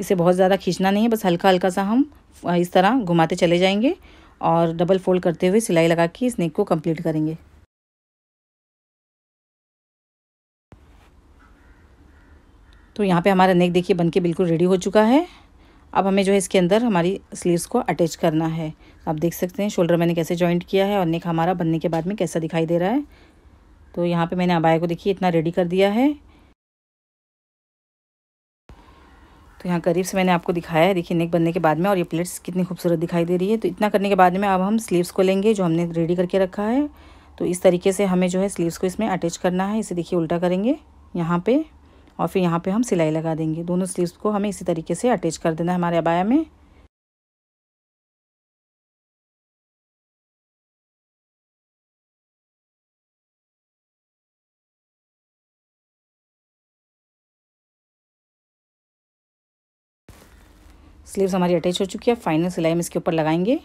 इसे बहुत ज़्यादा खींचना नहीं है बस हल्का हल्का सा हम इस तरह घुमाते चले जाएंगे और डबल फोल्ड करते हुए सिलाई लगा के इस नेक को कंप्लीट करेंगे तो यहाँ पे हमारा नेक देखिए बनके बिल्कुल रेडी हो चुका है अब हमें जो है इसके अंदर हमारी स्लीव्स को अटैच करना है आप देख सकते हैं शोल्डर मैंने कैसे जॉइंट किया है और नेक हमारा बनने के बाद में कैसा दिखाई दे रहा है तो यहाँ पर मैंने अबाया को देखिए इतना रेडी कर दिया है तो यहाँ करीब से मैंने आपको दिखाया है देखिए नेक बनने के बाद में और ये प्लेट्स कितनी खूबसूरत दिखाई दे रही है तो इतना करने के बाद में अब हम स्लीव्स को लेंगे जो हमने रेडी करके रखा है तो इस तरीके से हमें जो है स्लीव्स को इसमें अटैच करना है इसे देखिए उल्टा करेंगे यहाँ पर और फिर यहाँ पर हम सिलाई लगा देंगे दोनों स्लीव्स को हमें इसी तरीके से अटैच कर देना है हमारे अबाया में स्लीव्स हमारी अटैच हो चुकी है फाइनल सिलाई हम इसके ऊपर लगाएंगे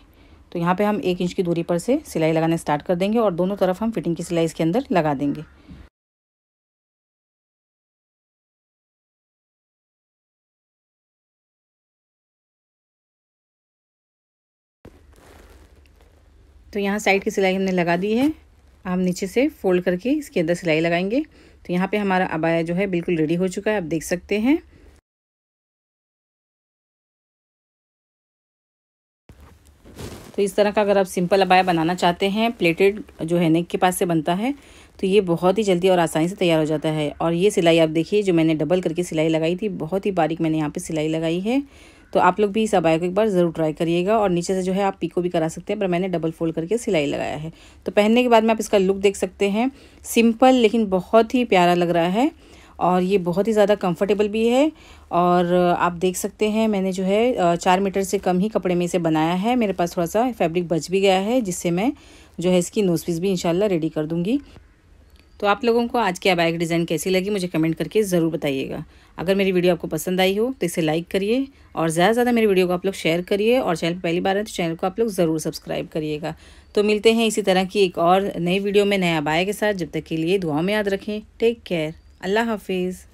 तो यहाँ पे हम एक इंच की दूरी पर से सिलाई लगाना स्टार्ट कर देंगे और दोनों तरफ हम फिटिंग की सिलाई इसके अंदर लगा देंगे तो यहाँ साइड की सिलाई हमने लगा दी है हम नीचे से फोल्ड करके इसके अंदर सिलाई लगाएंगे तो यहाँ पे हमारा अबाया जो है बिल्कुल रेडी हो चुका है आप देख सकते हैं तो इस तरह का अगर आप सिंपल अबाया बनाना चाहते हैं प्लेटेड जो है नेक के पास से बनता है तो ये बहुत ही जल्दी और आसानी से तैयार हो जाता है और ये सिलाई आप देखिए जो मैंने डबल करके सिलाई लगाई थी बहुत ही बारीक मैंने यहाँ पे सिलाई लगाई है तो आप लोग भी इस अबाय को एक बार ज़रूर ट्राई करिएगा और नीचे से जो है आप पीको भी करा सकते हैं पर मैंने डबल फोल्ड करके सिलाई लगाया है तो पहनने के बाद में आप इसका लुक देख सकते हैं सिंपल लेकिन बहुत ही प्यारा लग रहा है और ये बहुत ही ज़्यादा कंफर्टेबल भी है और आप देख सकते हैं मैंने जो है चार मीटर से कम ही कपड़े में इसे बनाया है मेरे पास थोड़ा सा फैब्रिक बच भी गया है जिससे मैं जो है इसकी नोज पीस भी इंशाल्लाह रेडी कर दूँगी तो आप लोगों को आज की अबाइक डिज़ाइन कैसी लगी मुझे कमेंट करके ज़रूर बताइएगा अगर मेरी वीडियो आपको पसंद आई हो तो इसे लाइक करिए और ज़्यादा से ज़्यादा मेरी वीडियो को आप लोग शेयर करिए और चैनल पर पहली बार है तो चैनल को आप लोग ज़रूर सब्सक्राइब करिएगा तो मिलते हैं इसी तरह की एक और नई वीडियो में नया अबाया के साथ जब तक के लिए दुआओं में याद रखें टेक केयर अल्लाह हाफिज़